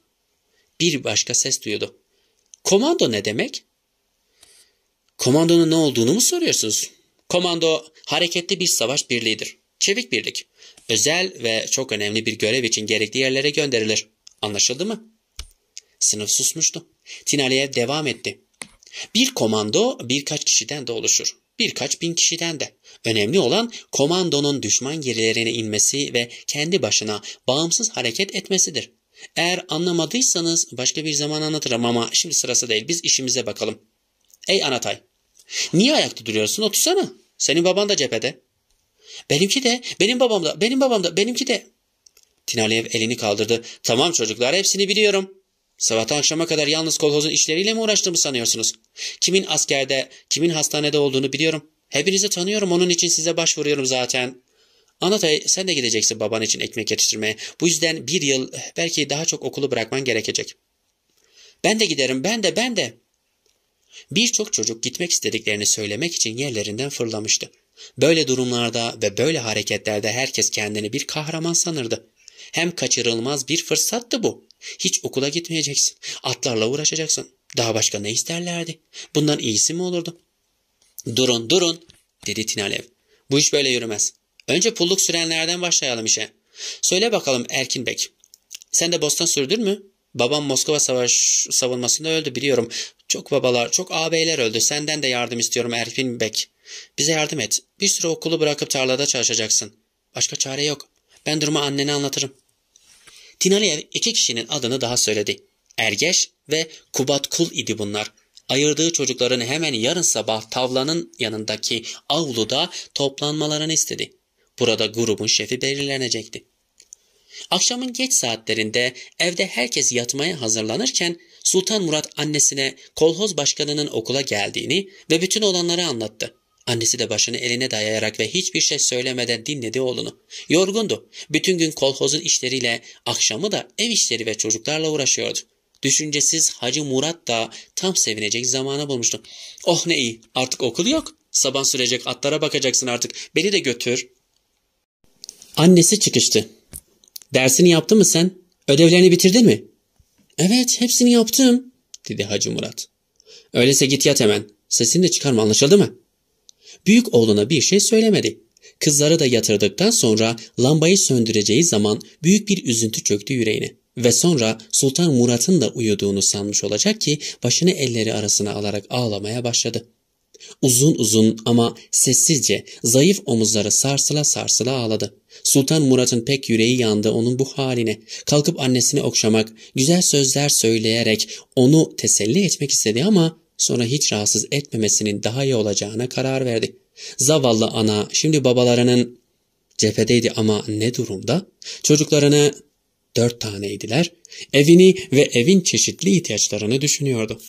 Speaker 1: Bir başka ses duyuldu. Komando ne demek? Komandonun ne olduğunu mu soruyorsunuz? Komando hareketli bir savaş birliğidir. Çevik birlik. Özel ve çok önemli bir görev için gerekli yerlere gönderilir. Anlaşıldı mı? Sınıf susmuştu. Tinali'ye devam etti. Bir komando birkaç kişiden de oluşur birkaç bin kişiden de. Önemli olan komandonun düşman gerilerine inmesi ve kendi başına bağımsız hareket etmesidir. Eğer anlamadıysanız başka bir zaman anlatırım ama şimdi sırası değil biz işimize bakalım. Ey Anatay! Niye ayakta duruyorsun? Otursana. Senin baban da cephede. Benimki de, benim babam da, benim babam da, benimki de. Tinalev elini kaldırdı. Tamam çocuklar hepsini biliyorum. Sabahtan akşama kadar yalnız kolhozun işleriyle mi uğraştığımı sanıyorsunuz? Kimin askerde, kimin hastanede olduğunu biliyorum. Hepinizi tanıyorum onun için size başvuruyorum zaten. Anatay sen de gideceksin baban için ekmek yetiştirmeye. Bu yüzden bir yıl belki daha çok okulu bırakman gerekecek. Ben de giderim ben de ben de. Birçok çocuk gitmek istediklerini söylemek için yerlerinden fırlamıştı. Böyle durumlarda ve böyle hareketlerde herkes kendini bir kahraman sanırdı. Hem kaçırılmaz bir fırsattı bu. Hiç okula gitmeyeceksin. Atlarla uğraşacaksın. Daha başka ne isterlerdi? Bundan iyisi mi olurdu? Durun durun dedi Tinalev. Bu iş böyle yürümez. Önce pulluk sürenlerden başlayalım işe. Söyle bakalım Erkin Bek. Sen de Boston sürdün mü? Babam Moskova savaş savunmasında öldü biliyorum. Çok babalar, çok ağabeyler öldü. Senden de yardım istiyorum Erkin Bek. Bize yardım et. Bir sürü okulu bırakıp tarlada çalışacaksın. Başka çare yok. Ben durumu annene anlatırım.'' Tinali iki kişinin adını daha söyledi. Ergeş ve Kubatkul idi bunlar. Ayırdığı çocukların hemen yarın sabah tavlanın yanındaki avluda toplanmalarını istedi. Burada grubun şefi belirlenecekti. Akşamın geç saatlerinde evde herkes yatmaya hazırlanırken Sultan Murat annesine kolhoz başkanının okula geldiğini ve bütün olanları anlattı. Annesi de başını eline dayayarak ve hiçbir şey söylemeden dinledi oğlunu. Yorgundu. Bütün gün kolhozun işleriyle, akşamı da ev işleri ve çocuklarla uğraşıyordu. Düşüncesiz Hacı Murat da tam sevinecek zamanı bulmuştu. Oh ne iyi artık okul yok. Saban sürecek atlara bakacaksın artık. Beni de götür. Annesi çıkıştı. Dersini yaptın mı sen? Ödevlerini bitirdin mi? Evet hepsini yaptım dedi Hacı Murat. Öyleyse git yat hemen. Sesini de çıkarma anlaşıldı mı? Büyük oğluna bir şey söylemedi. Kızları da yatırdıktan sonra lambayı söndüreceği zaman büyük bir üzüntü çöktü yüreğine. Ve sonra Sultan Murat'ın da uyuduğunu sanmış olacak ki başını elleri arasına alarak ağlamaya başladı. Uzun uzun ama sessizce zayıf omuzları sarsıla sarsıla ağladı. Sultan Murat'ın pek yüreği yandı onun bu haline. Kalkıp annesini okşamak, güzel sözler söyleyerek onu teselli etmek istedi ama sonra hiç rahatsız etmemesinin daha iyi olacağına karar verdi. Zavallı ana şimdi babalarının cephedeydi ama ne durumda? Çocuklarını dört taneydiler. Evini ve evin çeşitli ihtiyaçlarını düşünüyordu.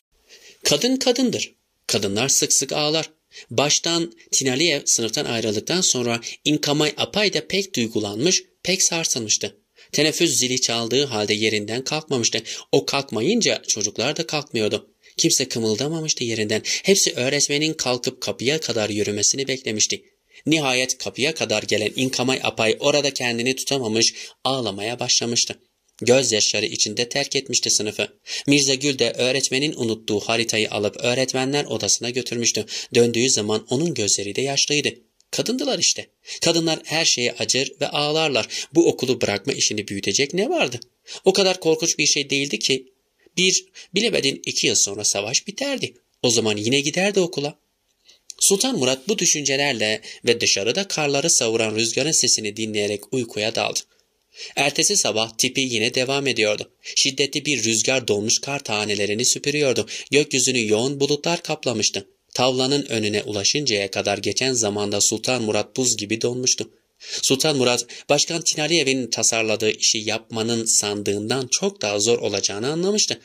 Speaker 1: Kadın kadındır. Kadınlar sık sık ağlar. Baştan Tinaliyev sınıftan ayrıldıktan sonra İnkamay Apay da pek duygulanmış, pek sarsılmıştı. Teneffüs zili çaldığı halde yerinden kalkmamıştı. O kalkmayınca çocuklar da kalkmıyordu. Kimse kımıldamamıştı yerinden. Hepsi öğretmenin kalkıp kapıya kadar yürümesini beklemişti. Nihayet kapıya kadar gelen İnkamay Apay orada kendini tutamamış ağlamaya başlamıştı. Gözyaşları içinde terk etmişti sınıfı. Mirza Gül de öğretmenin unuttuğu haritayı alıp öğretmenler odasına götürmüştü. Döndüğü zaman onun gözleri de yaşlıydı. Kadındılar işte. Kadınlar her şeye acır ve ağlarlar. Bu okulu bırakma işini büyütecek ne vardı? O kadar korkunç bir şey değildi ki bir, bilemedin iki yıl sonra savaş biterdi. O zaman yine giderdi okula. Sultan Murat bu düşüncelerle ve dışarıda karları savuran rüzgarın sesini dinleyerek uykuya daldı. Ertesi sabah tipi yine devam ediyordu. Şiddetli bir rüzgar donmuş kar tanelerini süpürüyordu. Gökyüzünü yoğun bulutlar kaplamıştı. Tavlanın önüne ulaşıncaya kadar geçen zamanda Sultan Murat buz gibi donmuştu. Sultan Murat, Başkan Tinaliyev'in tasarladığı işi yapmanın sandığından çok daha zor olacağını anlamıştı.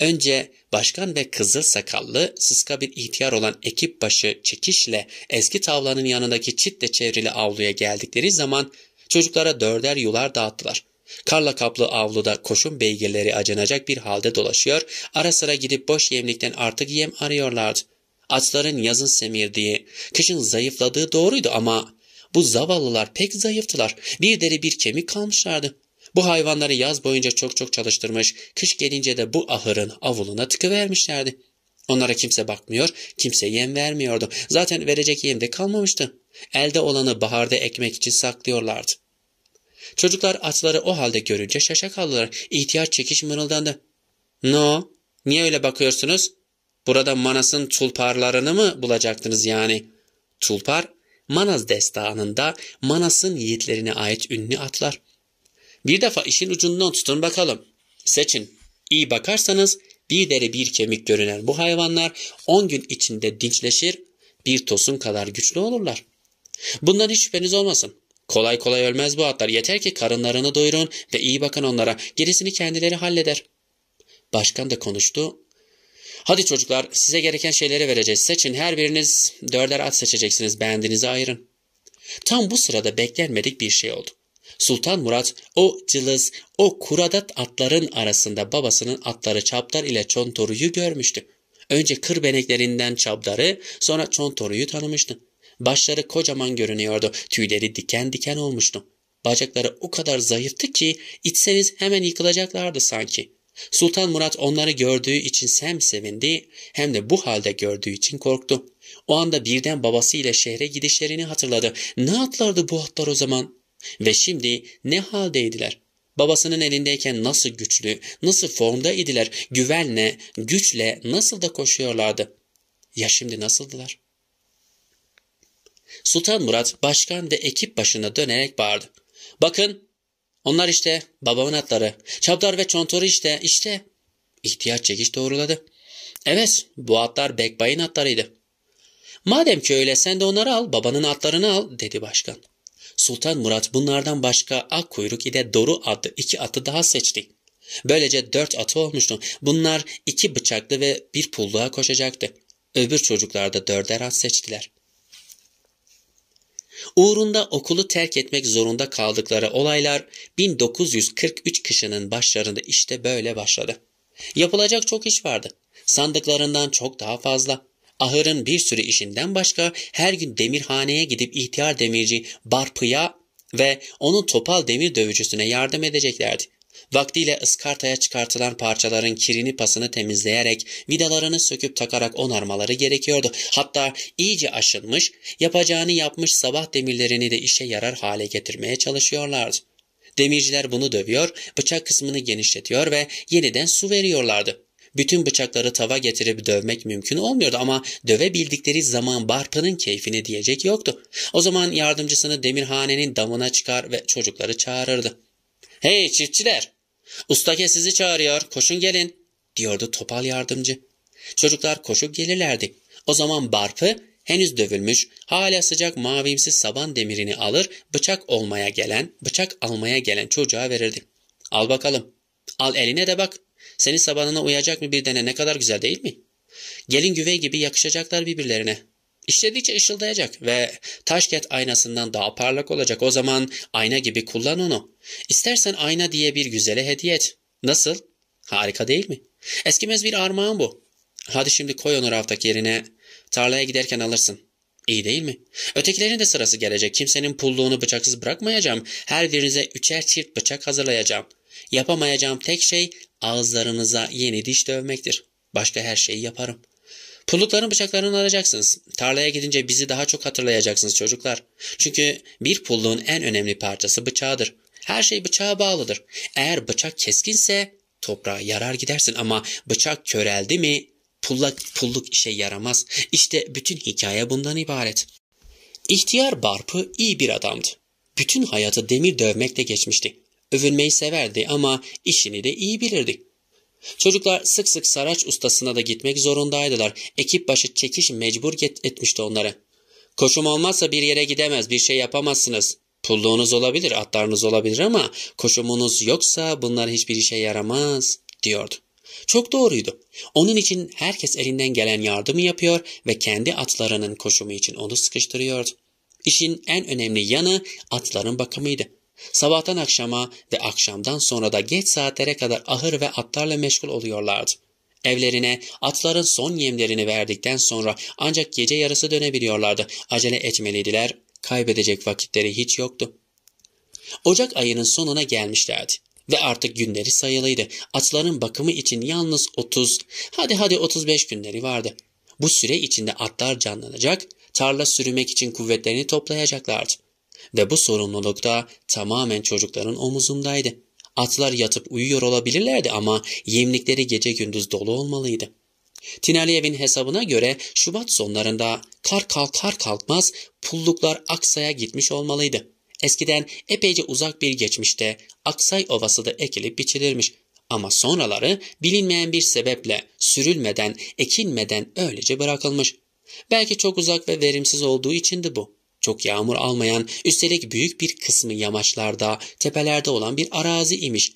Speaker 1: Önce başkan ve kızıl sakallı, sıska bir ihtiyar olan ekip başı çekişle eski tavlanın yanındaki çitle çevrili avluya geldikleri zaman çocuklara dörder yular dağıttılar. Karla kaplı avluda koşun beygirleri acınacak bir halde dolaşıyor, ara sıra gidip boş yemlikten artık yem arıyorlardı. Atların yazın semirdiği, kışın zayıfladığı doğruydu ama bu zavallılar pek zayıftılar. Bir deri bir kemik kalmışlardı. Bu hayvanları yaz boyunca çok çok çalıştırmış, kış gelince de bu ahırın avuluna tıkıvermişlerdi. Onlara kimse bakmıyor, kimse yem vermiyordu. Zaten verecek yem de kalmamıştı. Elde olanı baharda ekmek için saklıyorlardı. Çocuklar atları o halde görünce şaşakaldılar. İhtiyar çekiş mırıldandı. No, niye öyle bakıyorsunuz? Burada manasın tulparlarını mı bulacaktınız yani? Tulpar Manaz destanında Manas'ın yiğitlerine ait ünlü atlar. Bir defa işin ucundan tutun bakalım. Seçin. İyi bakarsanız bir deri bir kemik görünen bu hayvanlar 10 gün içinde dinçleşir, bir tosun kadar güçlü olurlar. Bundan hiç şüpheniz olmasın. Kolay kolay ölmez bu atlar. Yeter ki karınlarını doyurun ve iyi bakın onlara. Gerisini kendileri halleder. Başkan da konuştu. Hadi çocuklar size gereken şeyleri vereceğiz. Seçin her biriniz dörder at seçeceksiniz. Beğendiğinizi ayırın. Tam bu sırada beklenmedik bir şey oldu. Sultan Murat o cılız, o kuradat atların arasında babasının atları Çapdar ile Çontoru'yu görmüştü. Önce kır beneklerinden çabdarı, sonra Çontoru'yu tanımıştı. Başları kocaman görünüyordu, tüyleri diken diken olmuştu. Bacakları o kadar zayıftı ki itseniz hemen yıkılacaklardı sanki. Sultan Murat onları gördüğü için hem sevindi hem de bu halde gördüğü için korktu. O anda birden babasıyla şehre gidişlerini hatırladı. Ne atlardı bu atlar o zaman? Ve şimdi ne haldeydiler? Babasının elindeyken nasıl güçlü, nasıl formda idiler, güvenle, güçle nasıl da koşuyorlardı. Ya şimdi nasıldılar? Sultan Murat başkan ve ekip başına dönerek bağırdı. Bakın onlar işte babamın atları. Çabdar ve çontoru işte işte. ihtiyaç çekiş doğruladı. Evet bu atlar Bekbay'ın atlarıydı. Madem ki öyle sen de onları al babanın atlarını al dedi başkan. Sultan Murat bunlardan başka ak kuyruk ile Doru adlı iki atı daha seçti. Böylece dört atı olmuştu. Bunlar iki bıçaklı ve bir pulluğa koşacaktı. Öbür çocuklar da dörder at seçtiler. Uğrunda okulu terk etmek zorunda kaldıkları olaylar 1943 kışının başlarında işte böyle başladı. Yapılacak çok iş vardı. Sandıklarından çok daha fazla. Ahır'ın bir sürü işinden başka her gün demirhaneye gidip ihtiyar demirci Barpı'ya ve onun topal demir dövücüsüne yardım edeceklerdi. Vaktiyle ıskartaya çıkartılan parçaların kirini pasını temizleyerek vidalarını söküp takarak onarmaları gerekiyordu. Hatta iyice aşınmış, yapacağını yapmış sabah demirlerini de işe yarar hale getirmeye çalışıyorlardı. Demirciler bunu dövüyor, bıçak kısmını genişletiyor ve yeniden su veriyorlardı. Bütün bıçakları tava getirip dövmek mümkün olmuyordu ama dövebildikleri zaman Barpa'nın keyfini diyecek yoktu. O zaman yardımcısını demirhanenin damına çıkar ve çocukları çağırırdı. ''Hey çiftçiler, Ustake sizi çağırıyor, koşun gelin, diyordu topal yardımcı. Çocuklar koşup gelirlerdi. O zaman Barp'ı henüz dövülmüş, hala sıcak mavimsi saban demirini alır, bıçak olmaya gelen, bıçak almaya gelen çocuğa verirdi. Al bakalım, al eline de bak. Senin sabanına uyacak mı bir dene ne kadar güzel değil mi? Gelin güvey gibi yakışacaklar birbirlerine.'' İşledikçe ışıldayacak ve taşket aynasından daha parlak olacak. O zaman ayna gibi kullan onu. İstersen ayna diye bir güzele hediye et. Nasıl? Harika değil mi? Eskimez bir armağan bu. Hadi şimdi koy onu raftak yerine. Tarlaya giderken alırsın. İyi değil mi? Ötekilerin de sırası gelecek. Kimsenin pulluğunu bıçaksız bırakmayacağım. Her birinize üçer çift bıçak hazırlayacağım. Yapamayacağım tek şey ağızlarınıza yeni diş dövmektir. Başka her şeyi yaparım.'' Pullukların bıçaklarını alacaksınız. Tarlaya gidince bizi daha çok hatırlayacaksınız çocuklar. Çünkü bir pulluğun en önemli parçası bıçağıdır. Her şey bıçağa bağlıdır. Eğer bıçak keskinse toprağa yarar gidersin ama bıçak köreldi mi pullak, pulluk işe yaramaz. İşte bütün hikaye bundan ibaret. İhtiyar Barpı iyi bir adamdı. Bütün hayatı demir dövmekle geçmişti. Övünmeyi severdi ama işini de iyi bilirdi. Çocuklar sık sık saraç ustasına da gitmek zorundaydılar. Ekip başı çekiş mecbur etmişti onları. Koşum olmazsa bir yere gidemez, bir şey yapamazsınız. Pulluğunuz olabilir, atlarınız olabilir ama koşumunuz yoksa bunlar hiçbir işe yaramaz, diyordu. Çok doğruydu. Onun için herkes elinden gelen yardımı yapıyor ve kendi atlarının koşumu için onu sıkıştırıyordu. İşin en önemli yanı atların bakımıydı. Sabahtan akşama ve akşamdan sonra da geç saatlere kadar ahır ve atlarla meşgul oluyorlardı. Evlerine atların son yemlerini verdikten sonra ancak gece yarısı dönebiliyorlardı. Acele etmeliydiler, kaybedecek vakitleri hiç yoktu. Ocak ayının sonuna gelmişlerdi ve artık günleri sayılıydı. Atların bakımı için yalnız 30, hadi hadi 35 günleri vardı. Bu süre içinde atlar canlanacak, tarla sürümek için kuvvetlerini toplayacaklardı ve bu sorumluluk da tamamen çocukların omuzundaydı. Atlar yatıp uyuyor olabilirlerdi ama yemlikleri gece gündüz dolu olmalıydı. Tinaliyev'in hesabına göre Şubat sonlarında kar kalkar kalkmaz pulluklar Aksa'ya gitmiş olmalıydı. Eskiden epeyce uzak bir geçmişte Aksay Ovası da ekilip biçilirmiş ama sonraları bilinmeyen bir sebeple sürülmeden, ekilmeden öylece bırakılmış. Belki çok uzak ve verimsiz olduğu içindi bu. Çok yağmur almayan, üstelik büyük bir kısmı yamaçlarda, tepelerde olan bir arazi imiş.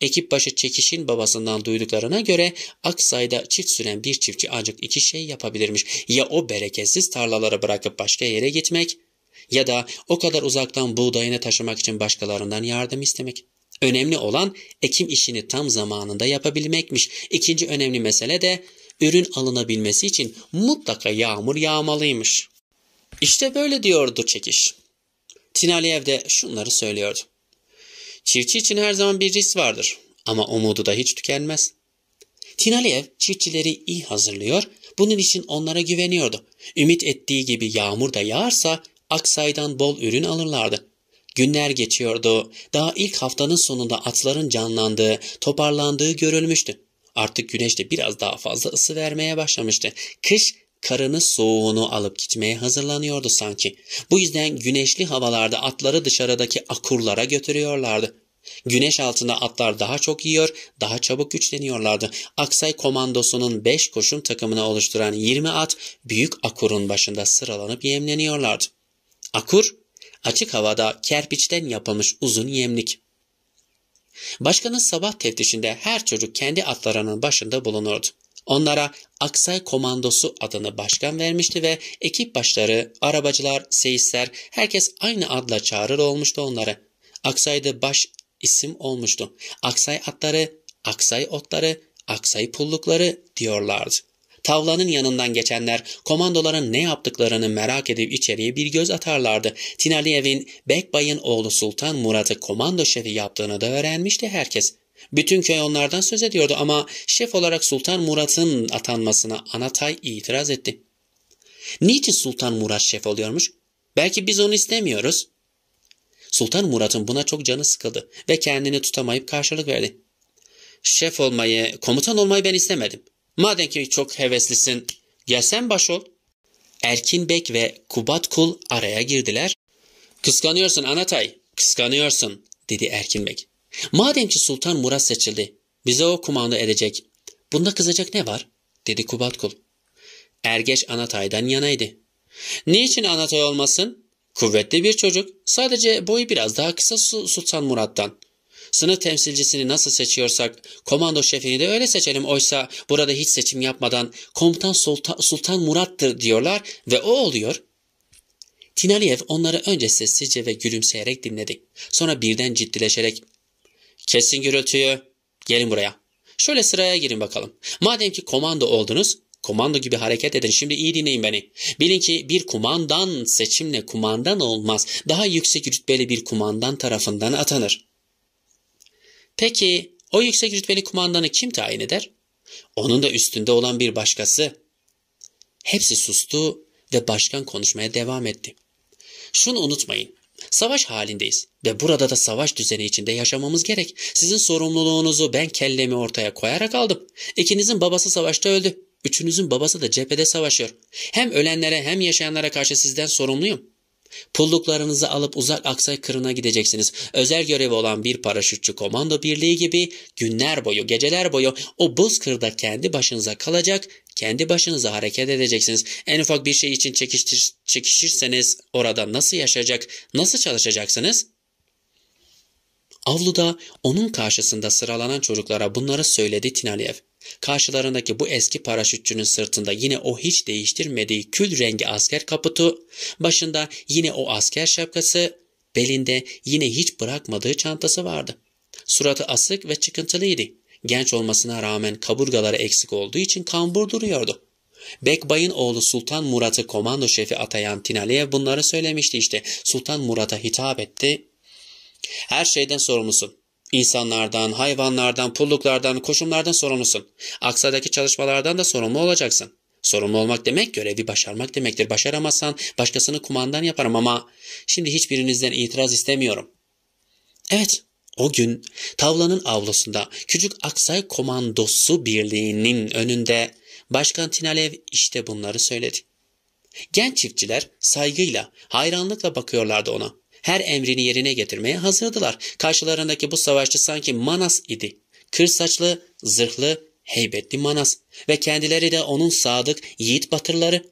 Speaker 1: Ekip başı çekişin babasından duyduklarına göre Aksay'da çift süren bir çiftçi ancak iki şey yapabilirmiş. Ya o bereketsiz tarlaları bırakıp başka yere gitmek ya da o kadar uzaktan buğdayını taşımak için başkalarından yardım istemek. Önemli olan ekim işini tam zamanında yapabilmekmiş. İkinci önemli mesele de ürün alınabilmesi için mutlaka yağmur yağmalıymış. İşte böyle diyordu çekiş. Tinaliyev de şunları söylüyordu. Çiftçi için her zaman bir risk vardır ama umudu da hiç tükenmez. Tinaliyev çiftçileri iyi hazırlıyor, bunun için onlara güveniyordu. Ümit ettiği gibi yağmur da yağarsa Aksay'dan bol ürün alırlardı. Günler geçiyordu. Daha ilk haftanın sonunda atların canlandığı, toparlandığı görülmüştü. Artık güneş de biraz daha fazla ısı vermeye başlamıştı. Kış karını soğuğunu alıp gitmeye hazırlanıyordu sanki. Bu yüzden güneşli havalarda atları dışarıdaki akurlara götürüyorlardı. Güneş altında atlar daha çok yiyor, daha çabuk güçleniyorlardı. Aksay komandosunun 5 koşun takımını oluşturan 20 at büyük akurun başında sıralanıp yemleniyorlardı. Akur, açık havada kerpiçten yapılmış uzun yemlik. Başkanın sabah teftişinde her çocuk kendi atlarının başında bulunurdu. Onlara Aksay Komandosu adını başkan vermişti ve ekip başları, arabacılar, seyisler herkes aynı adla çağrır olmuştu onları. Aksay'da baş isim olmuştu. Aksay atları, aksay otları, aksay pullukları diyorlardı. Tavlanın yanından geçenler komandoların ne yaptıklarını merak edip içeriye bir göz atarlardı. Tinaliyev'in Bekbay'ın oğlu Sultan Murat'ı komando şefi yaptığını da öğrenmişti herkes. Bütün köy onlardan söz ediyordu ama şef olarak Sultan Murat'ın atanmasına Anatay itiraz etti. Niçin Sultan Murat şef oluyormuş? Belki biz onu istemiyoruz. Sultan Murat'ın buna çok canı sıkıldı ve kendini tutamayıp karşılık verdi. Şef olmayı, komutan olmayı ben istemedim. Madem ki çok heveslisin, gelsen baş ol. Erkin Bek ve Kubat Kul araya girdiler. Kıskanıyorsun Anatay, kıskanıyorsun dedi Erkin Bek. Madem ki Sultan Murat seçildi, bize o kumanda edecek. Bunda kızacak ne var? dedi Kubatkul. Ergeç Anatay'dan yanaydı. Niçin Anatay olmasın? Kuvvetli bir çocuk. Sadece boyu biraz daha kısa Sultan Murat'tan. Sınıf temsilcisini nasıl seçiyorsak komando şefini de öyle seçelim. Oysa burada hiç seçim yapmadan komutan Sultan, Sultan Murat'tır diyorlar ve o oluyor. Tinaliyev onları önce sessizce ve gülümseyerek dinledi. Sonra birden ciddileşerek Kesin gürültüyü. Gelin buraya. Şöyle sıraya girin bakalım. Madem ki komando oldunuz, komando gibi hareket edin. Şimdi iyi dinleyin beni. Bilin ki bir kumandan seçimle kumandan olmaz. Daha yüksek rütbeli bir kumandan tarafından atanır. Peki o yüksek rütbeli kumandanı kim tayin eder? Onun da üstünde olan bir başkası. Hepsi sustu ve başkan konuşmaya devam etti. Şunu unutmayın. Savaş halindeyiz ve burada da savaş düzeni içinde yaşamamız gerek. Sizin sorumluluğunuzu ben kellemi ortaya koyarak aldım. İkinizin babası savaşta öldü. Üçünüzün babası da cephede savaşıyor. Hem ölenlere hem yaşayanlara karşı sizden sorumluyum. Pulluklarınızı alıp uzak Aksay kırına gideceksiniz. Özel görevi olan bir paraşütçü komando birliği gibi günler boyu, geceler boyu o buz kırda kendi başınıza kalacak, kendi başınıza hareket edeceksiniz. En ufak bir şey için çekiştir, çekişirseniz orada nasıl yaşayacak, nasıl çalışacaksınız? Avluda onun karşısında sıralanan çocuklara bunları söyledi Tinaliev. Karşılarındaki bu eski paraşütçünün sırtında yine o hiç değiştirmediği kül rengi asker kaputu, başında yine o asker şapkası, belinde yine hiç bırakmadığı çantası vardı. Suratı asık ve çıkıntılıydı. Genç olmasına rağmen kaburgaları eksik olduğu için kambur duruyordu. Bekbay'ın oğlu Sultan Murat'ı komando şefi atayan Tinali'ye bunları söylemişti işte. Sultan Murat'a hitap etti. Her şeyden sorumlusun. İnsanlardan, hayvanlardan, pulluklardan, koşumlardan sorumlusun. Aksa'daki çalışmalardan da sorumlu olacaksın. Sorumlu olmak demek görevi başarmak demektir. Başaramazsan başkasını kumandan yaparım ama şimdi hiçbirinizden itiraz istemiyorum. Evet, o gün tavlanın avlusunda küçük Aksay Komandosu Birliği'nin önünde Başkan Tinalev işte bunları söyledi. Genç çiftçiler saygıyla, hayranlıkla bakıyorlardı ona her emrini yerine getirmeye hazırdılar. Karşılarındaki bu savaşçı sanki Manas idi. Kır saçlı, zırhlı, heybetli Manas ve kendileri de onun sadık yiğit batırları.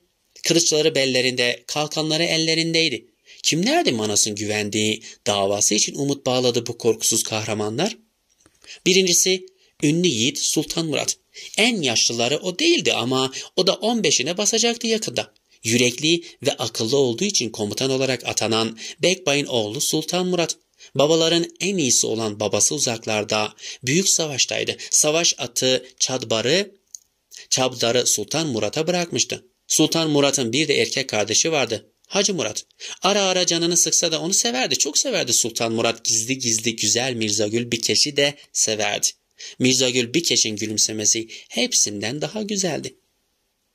Speaker 1: Kılıçları bellerinde, kalkanları ellerindeydi. Kimlerdi Manas'ın güvendiği, davası için umut bağladı bu korkusuz kahramanlar? Birincisi ünlü yiğit Sultan Murat. En yaşlıları o değildi ama o da 15'ine basacaktı yakında. Yürekli ve akıllı olduğu için komutan olarak atanan Bekbay'ın oğlu Sultan Murat Babaların en iyisi olan babası uzaklarda, büyük savaştaydı. Savaş atı Çadbar'ı, Çabdar'ı Sultan Murat'a bırakmıştı. Sultan Murat'ın bir de erkek kardeşi vardı. Hacı Murat. Ara ara canını sıksa da onu severdi. Çok severdi Sultan Murat. Gizli gizli güzel Mirzagül keşi de severdi. Mirzagül Bikeş'in gülümsemesi hepsinden daha güzeldi.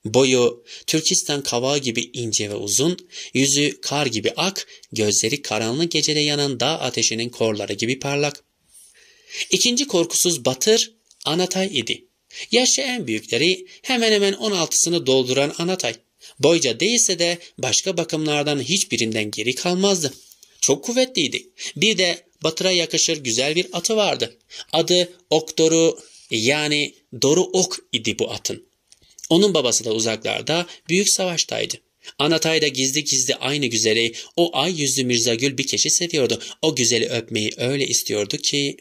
Speaker 1: Boyu Türkistan kavağı gibi ince ve uzun, yüzü kar gibi ak, gözleri karanlık gecede yanan dağ ateşinin korları gibi parlak. İkinci korkusuz Batır, Anatay idi. Yaşça en büyükleri hemen hemen 16'sını dolduran Anatay. Boyca değilse de başka bakımlardan hiçbirinden geri kalmazdı. Çok kuvvetliydi. Bir de Batır'a yakışır güzel bir atı vardı. Adı Okdoru yani Doru Ok idi bu atın. Onun babası da uzaklarda büyük savaştaydı. da gizli gizli aynı güzeli o ay yüzlü Mirzagül bir keşi seviyordu. O güzeli öpmeyi öyle istiyordu ki...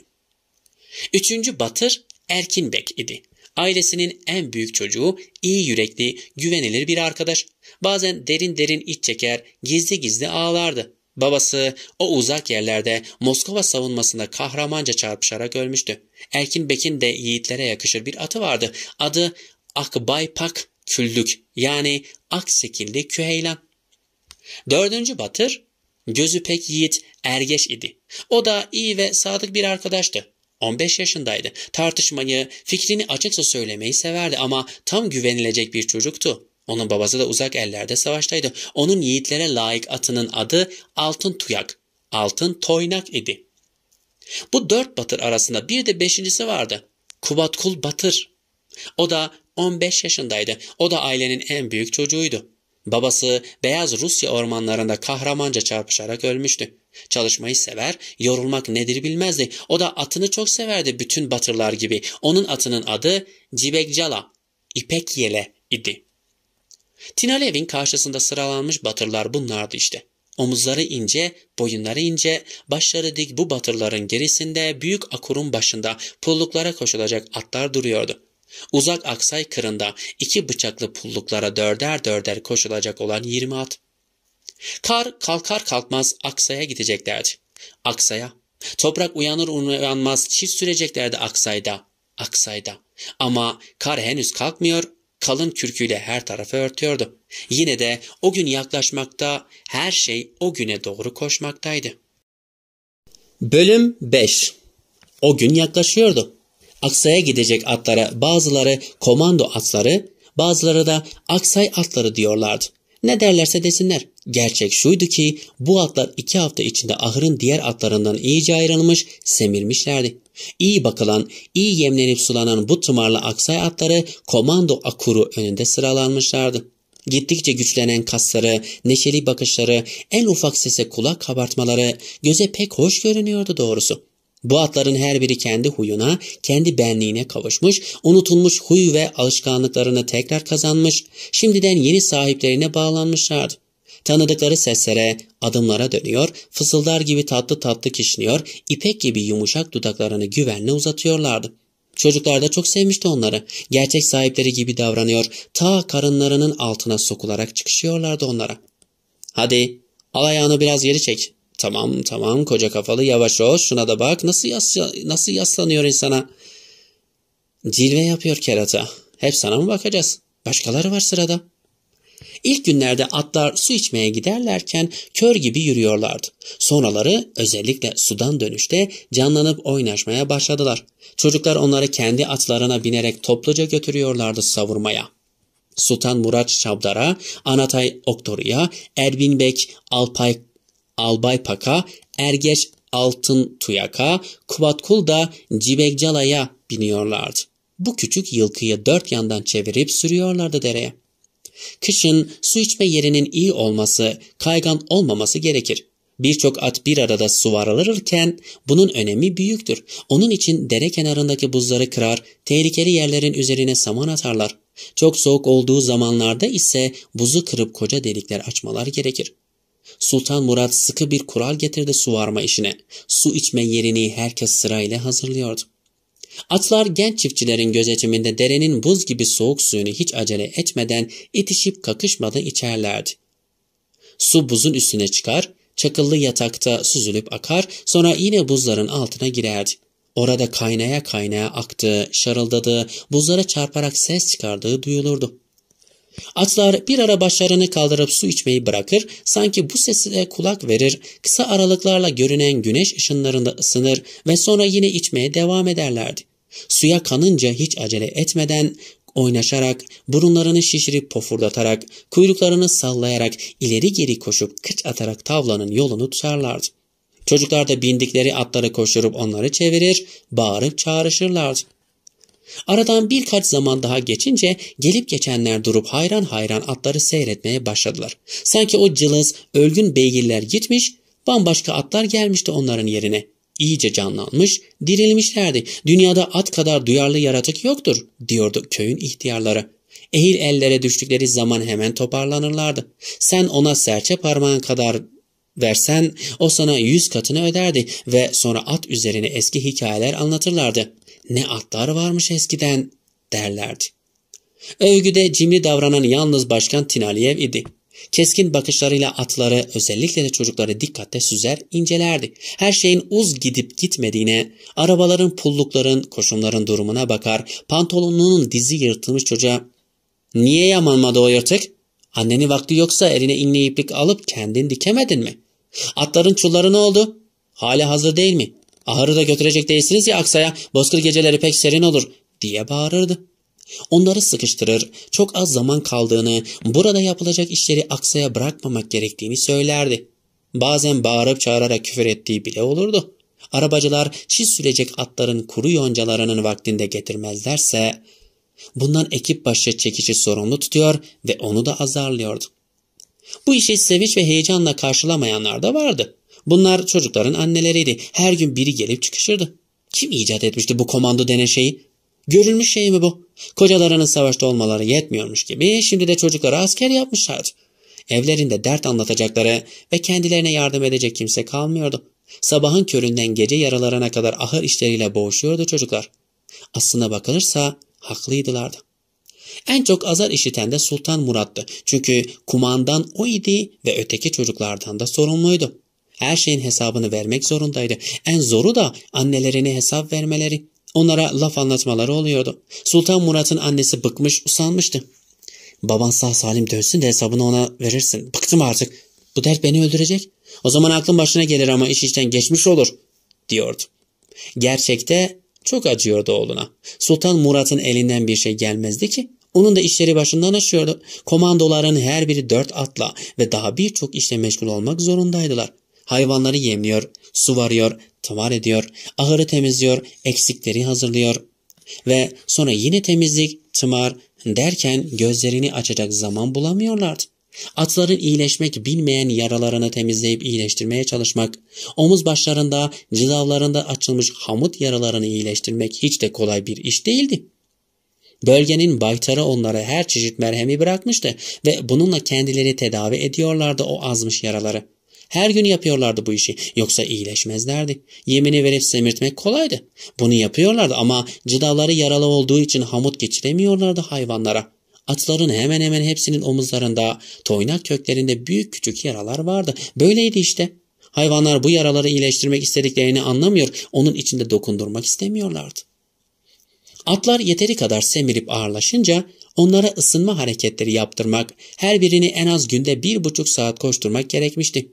Speaker 1: Üçüncü Batır Erkin Bek idi. Ailesinin en büyük çocuğu, iyi yürekli, güvenilir bir arkadaş. Bazen derin derin iç çeker, gizli gizli ağlardı. Babası o uzak yerlerde Moskova savunmasında kahramanca çarpışarak ölmüştü. Erkin Bek'in de yiğitlere yakışır bir atı vardı. Adı akbaypak küllük yani ak şekilde küheylan. Dördüncü Batır, gözü pek yiğit ergeş idi. O da iyi ve sadık bir arkadaştı. 15 yaşındaydı. Tartışmayı, fikrini açıkça söylemeyi severdi ama tam güvenilecek bir çocuktu. Onun babası da uzak ellerde savaştaydı. Onun yiğitlere layık atının adı Altın Tuyak, Altın Toynak idi. Bu dört batır arasında bir de beşincisi vardı. Kubatkul Batır. O da 15 yaşındaydı. O da ailenin en büyük çocuğuydu. Babası Beyaz Rusya ormanlarında kahramanca çarpışarak ölmüştü. Çalışmayı sever, yorulmak nedir bilmezdi. O da atını çok severdi bütün batırlar gibi. Onun atının adı Cibekcala, İpek Yele idi. Tina karşısında sıralanmış batırlar bunlardı işte. Omuzları ince, boyunları ince, başları dik bu batırların gerisinde büyük akurun başında pulluklara koşulacak atlar duruyordu. Uzak Aksay kırında iki bıçaklı pulluklara dörder dörder koşulacak olan yirmi at. Kar kalkar kalkmaz Aksay'a gideceklerdi. Aksay'a. Toprak uyanır uyanmaz çift süreceklerdi Aksay'da. Aksay'da. Ama kar henüz kalkmıyor, kalın kürküyle her tarafı örtüyordu. Yine de o gün yaklaşmakta, her şey o güne doğru koşmaktaydı. Bölüm 5 O gün yaklaşıyordu. Aksaya gidecek atlara bazıları komando atları, bazıları da aksay atları diyorlardı. Ne derlerse desinler. Gerçek şuydu ki bu atlar iki hafta içinde ahırın diğer atlarından iyice ayrılmış, semirmişlerdi. İyi bakılan, iyi yemlenip sulanan bu tımarlı aksay atları komando akuru önünde sıralanmışlardı. Gittikçe güçlenen kasları, neşeli bakışları, en ufak sese kulak kabartmaları göze pek hoş görünüyordu doğrusu. Bu atların her biri kendi huyuna, kendi benliğine kavuşmuş, unutulmuş huy ve alışkanlıklarını tekrar kazanmış, şimdiden yeni sahiplerine bağlanmışlardı. Tanıdıkları seslere, adımlara dönüyor, fısıldar gibi tatlı tatlı kişniyor, ipek gibi yumuşak dudaklarını güvenle uzatıyorlardı. Çocuklar da çok sevmişti onları. Gerçek sahipleri gibi davranıyor, ta karınlarının altına sokularak çıkışıyorlardı onlara. ''Hadi, al ayağını biraz geri çek.'' Tamam tamam koca kafalı yavaş o. şuna da bak nasıl, yas nasıl yaslanıyor insana. Cilve yapıyor kerata. Hep sana mı bakacağız? Başkaları var sırada. İlk günlerde atlar su içmeye giderlerken kör gibi yürüyorlardı. Sonraları özellikle sudan dönüşte canlanıp oynaşmaya başladılar. Çocuklar onları kendi atlarına binerek topluca götürüyorlardı savurmaya. Sultan Murat Çabdara, Anatay Oktoru'ya, Erbin Bek, Alpay Albay Paka, Ergeç Altın Tuyaka, Kubatkul da Cibekcala'ya biniyorlardı. Bu küçük yılkıyı dört yandan çevirip sürüyorlardı dereye. Kışın su içme yerinin iyi olması, kaygan olmaması gerekir. Birçok at bir arada suvarılırken bunun önemi büyüktür. Onun için dere kenarındaki buzları kırar, tehlikeli yerlerin üzerine saman atarlar. Çok soğuk olduğu zamanlarda ise buzu kırıp koca delikler açmalar gerekir. Sultan Murat sıkı bir kural getirdi su varma işine. Su içme yerini herkes sırayla hazırlıyordu. Atlar genç çiftçilerin gözetiminde derenin buz gibi soğuk suyunu hiç acele etmeden itişip kakışmadan içerlerdi. Su buzun üstüne çıkar, çakıllı yatakta süzülüp akar, sonra yine buzların altına girerdi. Orada kaynaya kaynaya aktı, şarıldadı, buzlara çarparak ses çıkardığı duyulurdu. Atlar bir ara başlarını kaldırıp su içmeyi bırakır, sanki bu sesle kulak verir, kısa aralıklarla görünen güneş ışınlarında ısınır ve sonra yine içmeye devam ederlerdi. Suya kanınca hiç acele etmeden oynaşarak, burunlarını şişirip pofurdatarak, kuyruklarını sallayarak, ileri geri koşup kıç atarak tavlanın yolunu tutarlardı. Çocuklar da bindikleri atları koşurup onları çevirir, bağırıp çağrışırlardı. Aradan birkaç zaman daha geçince gelip geçenler durup hayran hayran atları seyretmeye başladılar. Sanki o cılız, ölgün beygirler gitmiş, bambaşka atlar gelmişti onların yerine. İyice canlanmış, dirilmişlerdi. Dünyada at kadar duyarlı yaratık yoktur, diyordu köyün ihtiyarları. Ehil ellere düştükleri zaman hemen toparlanırlardı. Sen ona serçe parmağın kadar versen o sana yüz katını öderdi ve sonra at üzerine eski hikayeler anlatırlardı.'' ne atlar varmış eskiden derlerdi. Övgüde cimri davranan yalnız başkan Tinaliyev idi. Keskin bakışlarıyla atları özellikle de çocukları dikkatle süzer incelerdi. Her şeyin uz gidip gitmediğine, arabaların pullukların koşumların durumuna bakar, pantolonunun dizi yırtılmış çocuğa ''Niye yamanmadı o yırtık? Annenin vakti yoksa eline inleyiplik alıp kendin dikemedin mi? Atların çulları ne oldu? Hali hazır değil mi? Ahırı da götürecek değilsiniz ya Aksa'ya. Bozkır geceleri pek serin olur diye bağırırdı. Onları sıkıştırır, çok az zaman kaldığını, burada yapılacak işleri Aksa'ya bırakmamak gerektiğini söylerdi. Bazen bağırıp çağırarak küfür ettiği bile olurdu. Arabacılar çiz sürecek atların kuru yoncalarının vaktinde getirmezlerse bundan ekip başı çekici sorumlu tutuyor ve onu da azarlıyordu. Bu işi sevinç ve heyecanla karşılamayanlar da vardı. Bunlar çocukların anneleriydi. Her gün biri gelip çıkışırdı. Kim icat etmişti bu komando denen şeyi? Görülmüş şey mi bu? Kocalarının savaşta olmaları yetmiyormuş gibi şimdi de çocukları asker yapmışlardı. Evlerinde dert anlatacakları ve kendilerine yardım edecek kimse kalmıyordu. Sabahın köründen gece yaralarına kadar ahır işleriyle boğuşuyordu çocuklar. Aslına bakılırsa haklıydılardı. En çok azar işiten de Sultan Murat'tı. Çünkü kumandan o idi ve öteki çocuklardan da sorumluydu her şeyin hesabını vermek zorundaydı. En zoru da annelerine hesap vermeleri, onlara laf anlatmaları oluyordu. Sultan Murat'ın annesi bıkmış, usanmıştı. Baban sağ salim dönsün de hesabını ona verirsin. Bıktım artık. Bu dert beni öldürecek. O zaman aklın başına gelir ama iş işten geçmiş olur, diyordu. Gerçekte çok acıyordu oğluna. Sultan Murat'ın elinden bir şey gelmezdi ki. Onun da işleri başından aşıyordu. Komandoların her biri dört atla ve daha birçok işle meşgul olmak zorundaydılar hayvanları yemliyor, su varıyor, tımar ediyor, ahırı temizliyor, eksikleri hazırlıyor. Ve sonra yine temizlik, tımar derken gözlerini açacak zaman bulamıyorlardı. Atların iyileşmek bilmeyen yaralarını temizleyip iyileştirmeye çalışmak, omuz başlarında, cızavlarında açılmış hamut yaralarını iyileştirmek hiç de kolay bir iş değildi. Bölgenin baytarı onlara her çeşit merhemi bırakmıştı ve bununla kendileri tedavi ediyorlardı o azmış yaraları. Her gün yapıyorlardı bu işi. Yoksa iyileşmezlerdi. Yemini verip semirtmek kolaydı. Bunu yapıyorlardı ama cıdaları yaralı olduğu için hamut geçiremiyorlardı hayvanlara. Atların hemen hemen hepsinin omuzlarında, toynak köklerinde büyük küçük yaralar vardı. Böyleydi işte. Hayvanlar bu yaraları iyileştirmek istediklerini anlamıyor, onun içinde dokundurmak istemiyorlardı. Atlar yeteri kadar semirip ağırlaşınca onlara ısınma hareketleri yaptırmak, her birini en az günde bir buçuk saat koşturmak gerekmişti.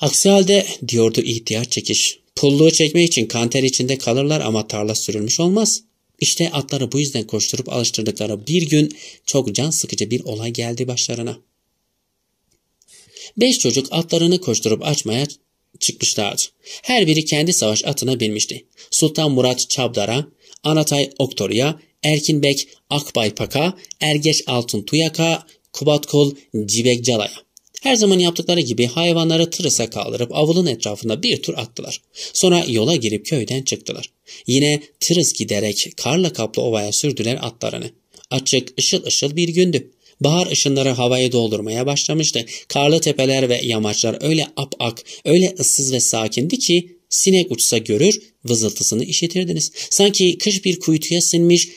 Speaker 1: Aksi halde diyordu ihtiyar çekiş. Pulluğu çekmek için kanter içinde kalırlar ama tarla sürülmüş olmaz. İşte atları bu yüzden koşturup alıştırdıkları bir gün çok can sıkıcı bir olay geldi başlarına. Beş çocuk atlarını koşturup açmaya çıkmışlardı. Her biri kendi savaş atına binmişti. Sultan Murat Çabdar'a, Anatay Oktor'ya, Erkin Bek Akbay Pak'a, Ergeç Altun Tuyak'a, Kubatkol Cibek Cala'ya. Her zaman yaptıkları gibi hayvanları tırısa kaldırıp avulun etrafında bir tur attılar. Sonra yola girip köyden çıktılar. Yine tırıs giderek karla kaplı ovaya sürdüler atlarını. Açık ışıl ışıl bir gündü. Bahar ışınları havayı doldurmaya başlamıştı. Karlı tepeler ve yamaçlar öyle apak, öyle ıssız ve sakindi ki sinek uçsa görür, vızıltısını işitirdiniz. Sanki kış bir kuytuya sinmiş,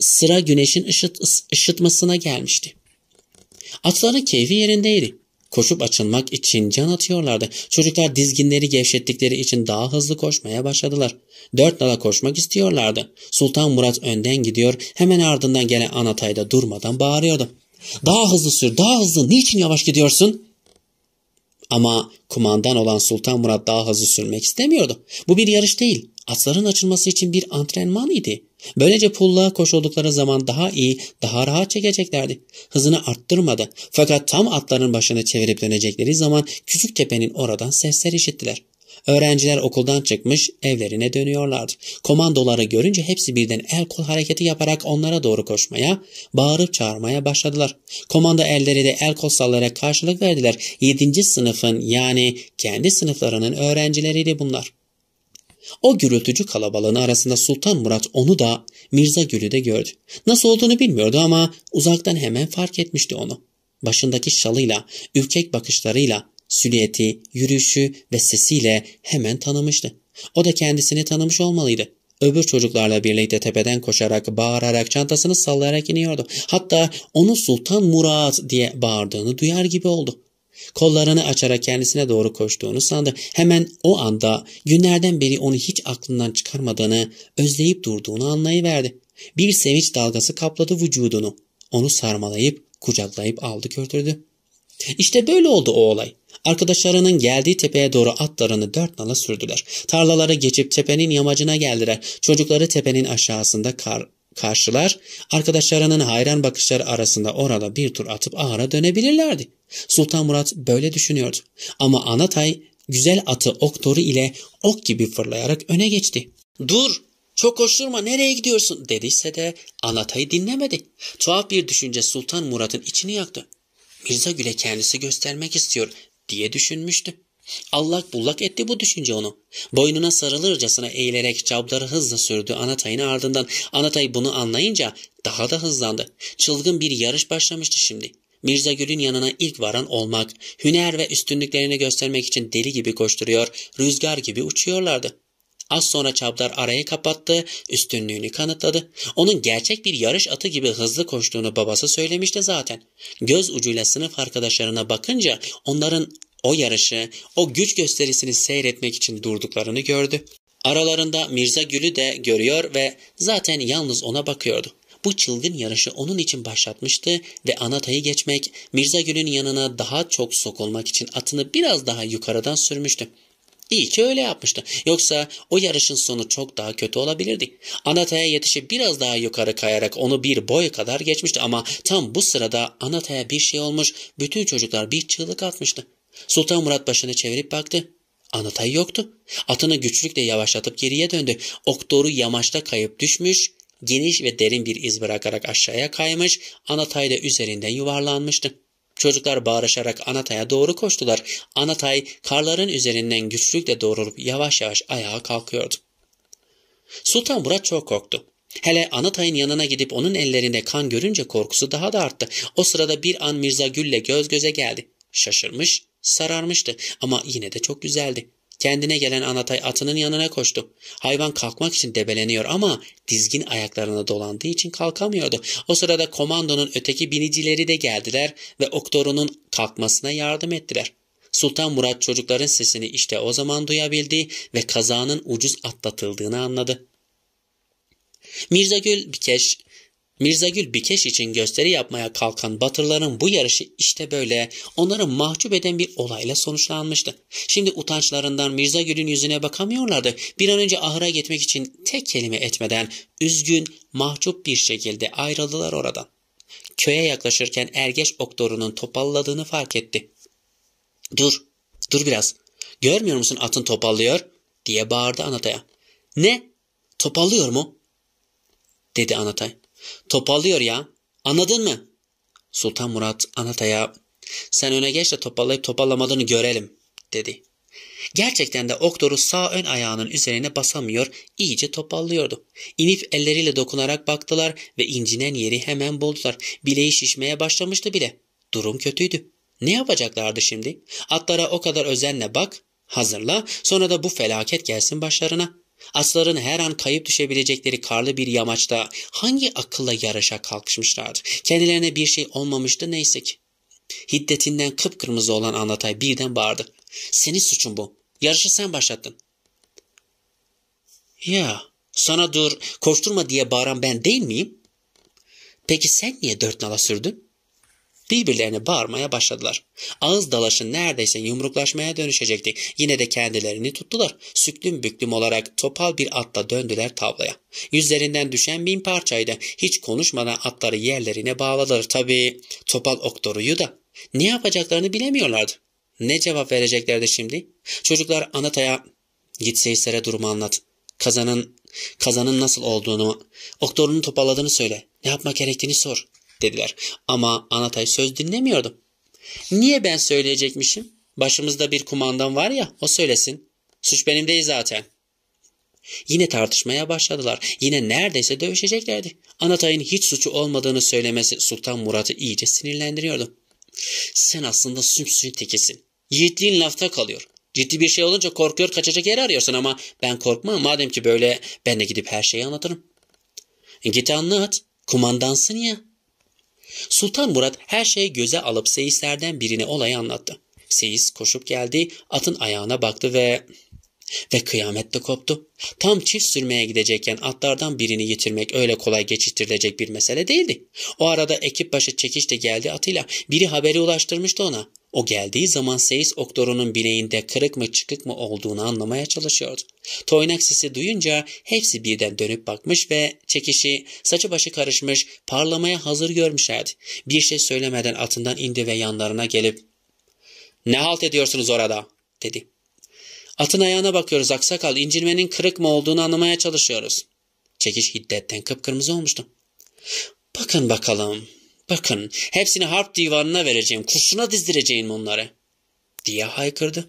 Speaker 1: sıra güneşin ışıt, ışıtmasına gelmişti. Atları keyfi yerindeydi. Koşup açılmak için can atıyorlardı. Çocuklar dizginleri gevşettikleri için daha hızlı koşmaya başladılar. Dört nala koşmak istiyorlardı. Sultan Murat önden gidiyor, hemen ardından gelen Anatay da durmadan bağırıyordu. ''Daha hızlı sür, daha hızlı, niçin yavaş gidiyorsun?'' Ama kumandan olan Sultan Murat daha hızlı sürmek istemiyordu. Bu bir yarış değil atların açılması için bir antrenman idi. Böylece pulluğa koşuldukları zaman daha iyi, daha rahat çekeceklerdi. Hızını arttırmadı. Fakat tam atların başına çevirip dönecekleri zaman küçük tepenin oradan sesler işittiler. Öğrenciler okuldan çıkmış evlerine dönüyorlardı. Komandoları görünce hepsi birden el kol hareketi yaparak onlara doğru koşmaya, bağırıp çağırmaya başladılar. Komanda elleri de el kol sallayarak karşılık verdiler. 7. sınıfın yani kendi sınıflarının öğrencileriydi bunlar. O gürültücü kalabalığın arasında Sultan Murat onu da Mirza Gül'ü de gördü. Nasıl olduğunu bilmiyordu ama uzaktan hemen fark etmişti onu. Başındaki şalıyla, ürkek bakışlarıyla, süliyeti, yürüyüşü ve sesiyle hemen tanımıştı. O da kendisini tanımış olmalıydı. Öbür çocuklarla birlikte tepeden koşarak, bağırarak, çantasını sallayarak iniyordu. Hatta onu Sultan Murat diye bağırdığını duyar gibi oldu. Kollarını açarak kendisine doğru koştuğunu sandı. Hemen o anda günlerden beri onu hiç aklından çıkarmadığını, özleyip durduğunu anlayıverdi. Bir sevinç dalgası kapladı vücudunu. Onu sarmalayıp, kucaklayıp aldı götürdü. İşte böyle oldu o olay. Arkadaşlarının geldiği tepeye doğru atlarını dört nala sürdüler. Tarlalara geçip tepenin yamacına geldiler. Çocukları tepenin aşağısında kar karşılar. Arkadaşlarının hayran bakışları arasında orada bir tur atıp ağara dönebilirlerdi. Sultan Murat böyle düşünüyordu. Ama Anatay güzel atı Oktor'u ile ok gibi fırlayarak öne geçti. Dur! Çok koşturma nereye gidiyorsun dediyse de Anatay'ı dinlemedi. Tuhaf bir düşünce Sultan Murat'ın içini yaktı. Mirza Gül'e kendisi göstermek istiyor diye düşünmüştü. Allak bullak etti bu düşünce onu. Boynuna sarılırcasına eğilerek cabları hızla sürdü Anatay'ın ardından. Anatay bunu anlayınca daha da hızlandı. Çılgın bir yarış başlamıştı şimdi. Mirza Gül'ün yanına ilk varan olmak, hüner ve üstünlüklerini göstermek için deli gibi koşturuyor, rüzgar gibi uçuyorlardı. Az sonra Çabdar arayı kapattı, üstünlüğünü kanıtladı. Onun gerçek bir yarış atı gibi hızlı koştuğunu babası söylemişti zaten. Göz ucuyla sınıf arkadaşlarına bakınca onların o yarışı, o güç gösterisini seyretmek için durduklarını gördü. Aralarında Mirza Gül'ü de görüyor ve zaten yalnız ona bakıyordu. Bu çılgın yarışı onun için başlatmıştı ve Anata'yı geçmek, Mirza Gül'ün yanına daha çok sokulmak için atını biraz daha yukarıdan sürmüştü. İyi ki öyle yapmıştı. Yoksa o yarışın sonu çok daha kötü olabilirdi. Anata'ya yetişip biraz daha yukarı kayarak onu bir boy kadar geçmişti ama tam bu sırada Anata'ya bir şey olmuş, bütün çocuklar bir çığlık atmıştı. Sultan Murat başını çevirip baktı. Anatay yoktu. Atını güçlükle yavaşlatıp geriye döndü. Oktoru yamaçta kayıp düşmüş, geniş ve derin bir iz bırakarak aşağıya kaymış, Anatay da üzerinden yuvarlanmıştı. Çocuklar bağırışarak Anatay'a doğru koştular. Anatay karların üzerinden güçlükle doğrulup yavaş yavaş ayağa kalkıyordu. Sultan Murat çok korktu. Hele Anatay'ın yanına gidip onun ellerinde kan görünce korkusu daha da arttı. O sırada bir an Mirza Gül'le göz göze geldi. Şaşırmış, sararmıştı ama yine de çok güzeldi. Kendine gelen Anatay atının yanına koştu. Hayvan kalkmak için debeleniyor ama dizgin ayaklarına dolandığı için kalkamıyordu. O sırada komandonun öteki binicileri de geldiler ve oktorunun kalkmasına yardım ettiler. Sultan Murat çocukların sesini işte o zaman duyabildi ve kazanın ucuz atlatıldığını anladı. Mirza Gül Bikeş Mirzagül Bikeş için gösteri yapmaya kalkan Batırların bu yarışı işte böyle onları mahcup eden bir olayla sonuçlanmıştı. Şimdi utançlarından Mirzagül'ün yüzüne bakamıyorlardı. Bir an önce ahıra gitmek için tek kelime etmeden üzgün, mahcup bir şekilde ayrıldılar oradan. Köye yaklaşırken Ergeç Oktoru'nun topalladığını fark etti. Dur, dur biraz. Görmüyor musun atın topallıyor? diye bağırdı Anatay'a. Ne? Topallıyor mu? dedi Anatay. Topallıyor ya. Anladın mı? Sultan Murat Anatay'a sen öne geç de topallayıp topallamadığını görelim dedi. Gerçekten de Oktor'u sağ ön ayağının üzerine basamıyor, iyice topallıyordu. İnip elleriyle dokunarak baktılar ve incinen yeri hemen buldular. Bileği şişmeye başlamıştı bile. Durum kötüydü. Ne yapacaklardı şimdi? Atlara o kadar özenle bak, hazırla, sonra da bu felaket gelsin başlarına. Asların her an kayıp düşebilecekleri karlı bir yamaçta hangi akılla yarışa kalkışmışlardı? Kendilerine bir şey olmamıştı neyse ki. Hiddetinden kıpkırmızı olan Anlatay birden bağırdı. Senin suçun bu. Yarışı sen başlattın. Ya sana dur koşturma diye bağıran ben değil miyim? Peki sen niye dört nala sürdün? Birbirlerine bağırmaya başladılar. Ağız dalaşı neredeyse yumruklaşmaya dönüşecekti. Yine de kendilerini tuttular. Süklüm büklüm olarak topal bir atla döndüler tavlaya. Yüzlerinden düşen bin parçaydı. Hiç konuşmadan atları yerlerine bağladılar. Tabii topal oktoruyu da. Ne yapacaklarını bilemiyorlardı. Ne cevap vereceklerdi şimdi? Çocuklar Anata'ya git seyislere durumu anlat. Kazanın, kazanın nasıl olduğunu, oktorunun topaladığını söyle. Ne yapmak gerektiğini sor dediler. Ama Anatay söz dinlemiyordu. Niye ben söyleyecekmişim? Başımızda bir kumandan var ya o söylesin. Suç benim değil zaten. Yine tartışmaya başladılar. Yine neredeyse dövüşeceklerdi. Anatay'ın hiç suçu olmadığını söylemesi Sultan Murat'ı iyice sinirlendiriyordu. Sen aslında sümsün tekisin. Yiğitliğin lafta kalıyor. Ciddi bir şey olunca korkuyor kaçacak yer arıyorsun ama ben korkma madem ki böyle ben de gidip her şeyi anlatırım. E, git anlat. Kumandansın ya. Sultan Murat her şeyi göze alıp seyislerden birine olayı anlattı. Seyis koşup geldi, atın ayağına baktı ve... Ve kıyamette koptu. Tam çift sürmeye gidecekken atlardan birini yitirmek öyle kolay geçiştirilecek bir mesele değildi. O arada ekip başı çekiş de geldi atıyla. Biri haberi ulaştırmıştı ona. O geldiği zaman seyis Oktoro'nun bileğinde kırık mı çıkık mı olduğunu anlamaya çalışıyordu. Toynak sesi duyunca hepsi birden dönüp bakmış ve çekişi saçı başı karışmış parlamaya hazır görmüşlerdi. Bir şey söylemeden atından indi ve yanlarına gelip ''Ne halt ediyorsunuz orada?'' dedi. Atın ayağına bakıyoruz aksakal incirmenin kırık mı olduğunu anlamaya çalışıyoruz. Çekiş hiddetten kıpkırmızı olmuştu. Bakın bakalım Bakın hepsini harp divanına vereceğim. Kurşuna dizdireceğim onları. Diye haykırdı.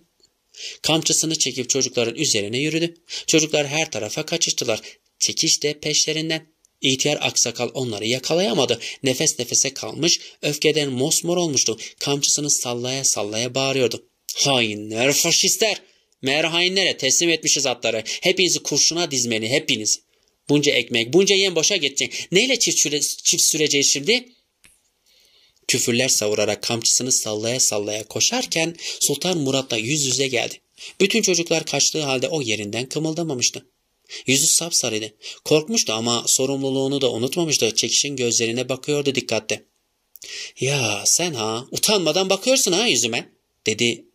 Speaker 1: Kamçısını çekip çocukların üzerine yürüdü. Çocuklar her tarafa kaçıştılar. Tekiş de peşlerinden. İhtiyar aksakal onları yakalayamadı. Nefes nefese kalmış, öfkeden mosmor olmuştu. Kamçısını sallaya sallaya bağırıyordu. Hainler, faşistler! Meğer hainlere teslim etmişiz atları. Hepinizi kurşuna dizmeni, hepiniz. Bunca ekmek, bunca yem boşa gidecek. Neyle çift, süre, çift süreceğiz şimdi? küfürler savurarak kamçısını sallaya sallaya koşarken Sultan Murat'la yüz yüze geldi. Bütün çocuklar kaçtığı halde o yerinden kımıldamamıştı. Yüzü sapsarıydı. Korkmuştu ama sorumluluğunu da unutmamıştı. Çekişin gözlerine bakıyordu dikkatle. ''Ya sen ha utanmadan bakıyorsun ha yüzüme.'' dedi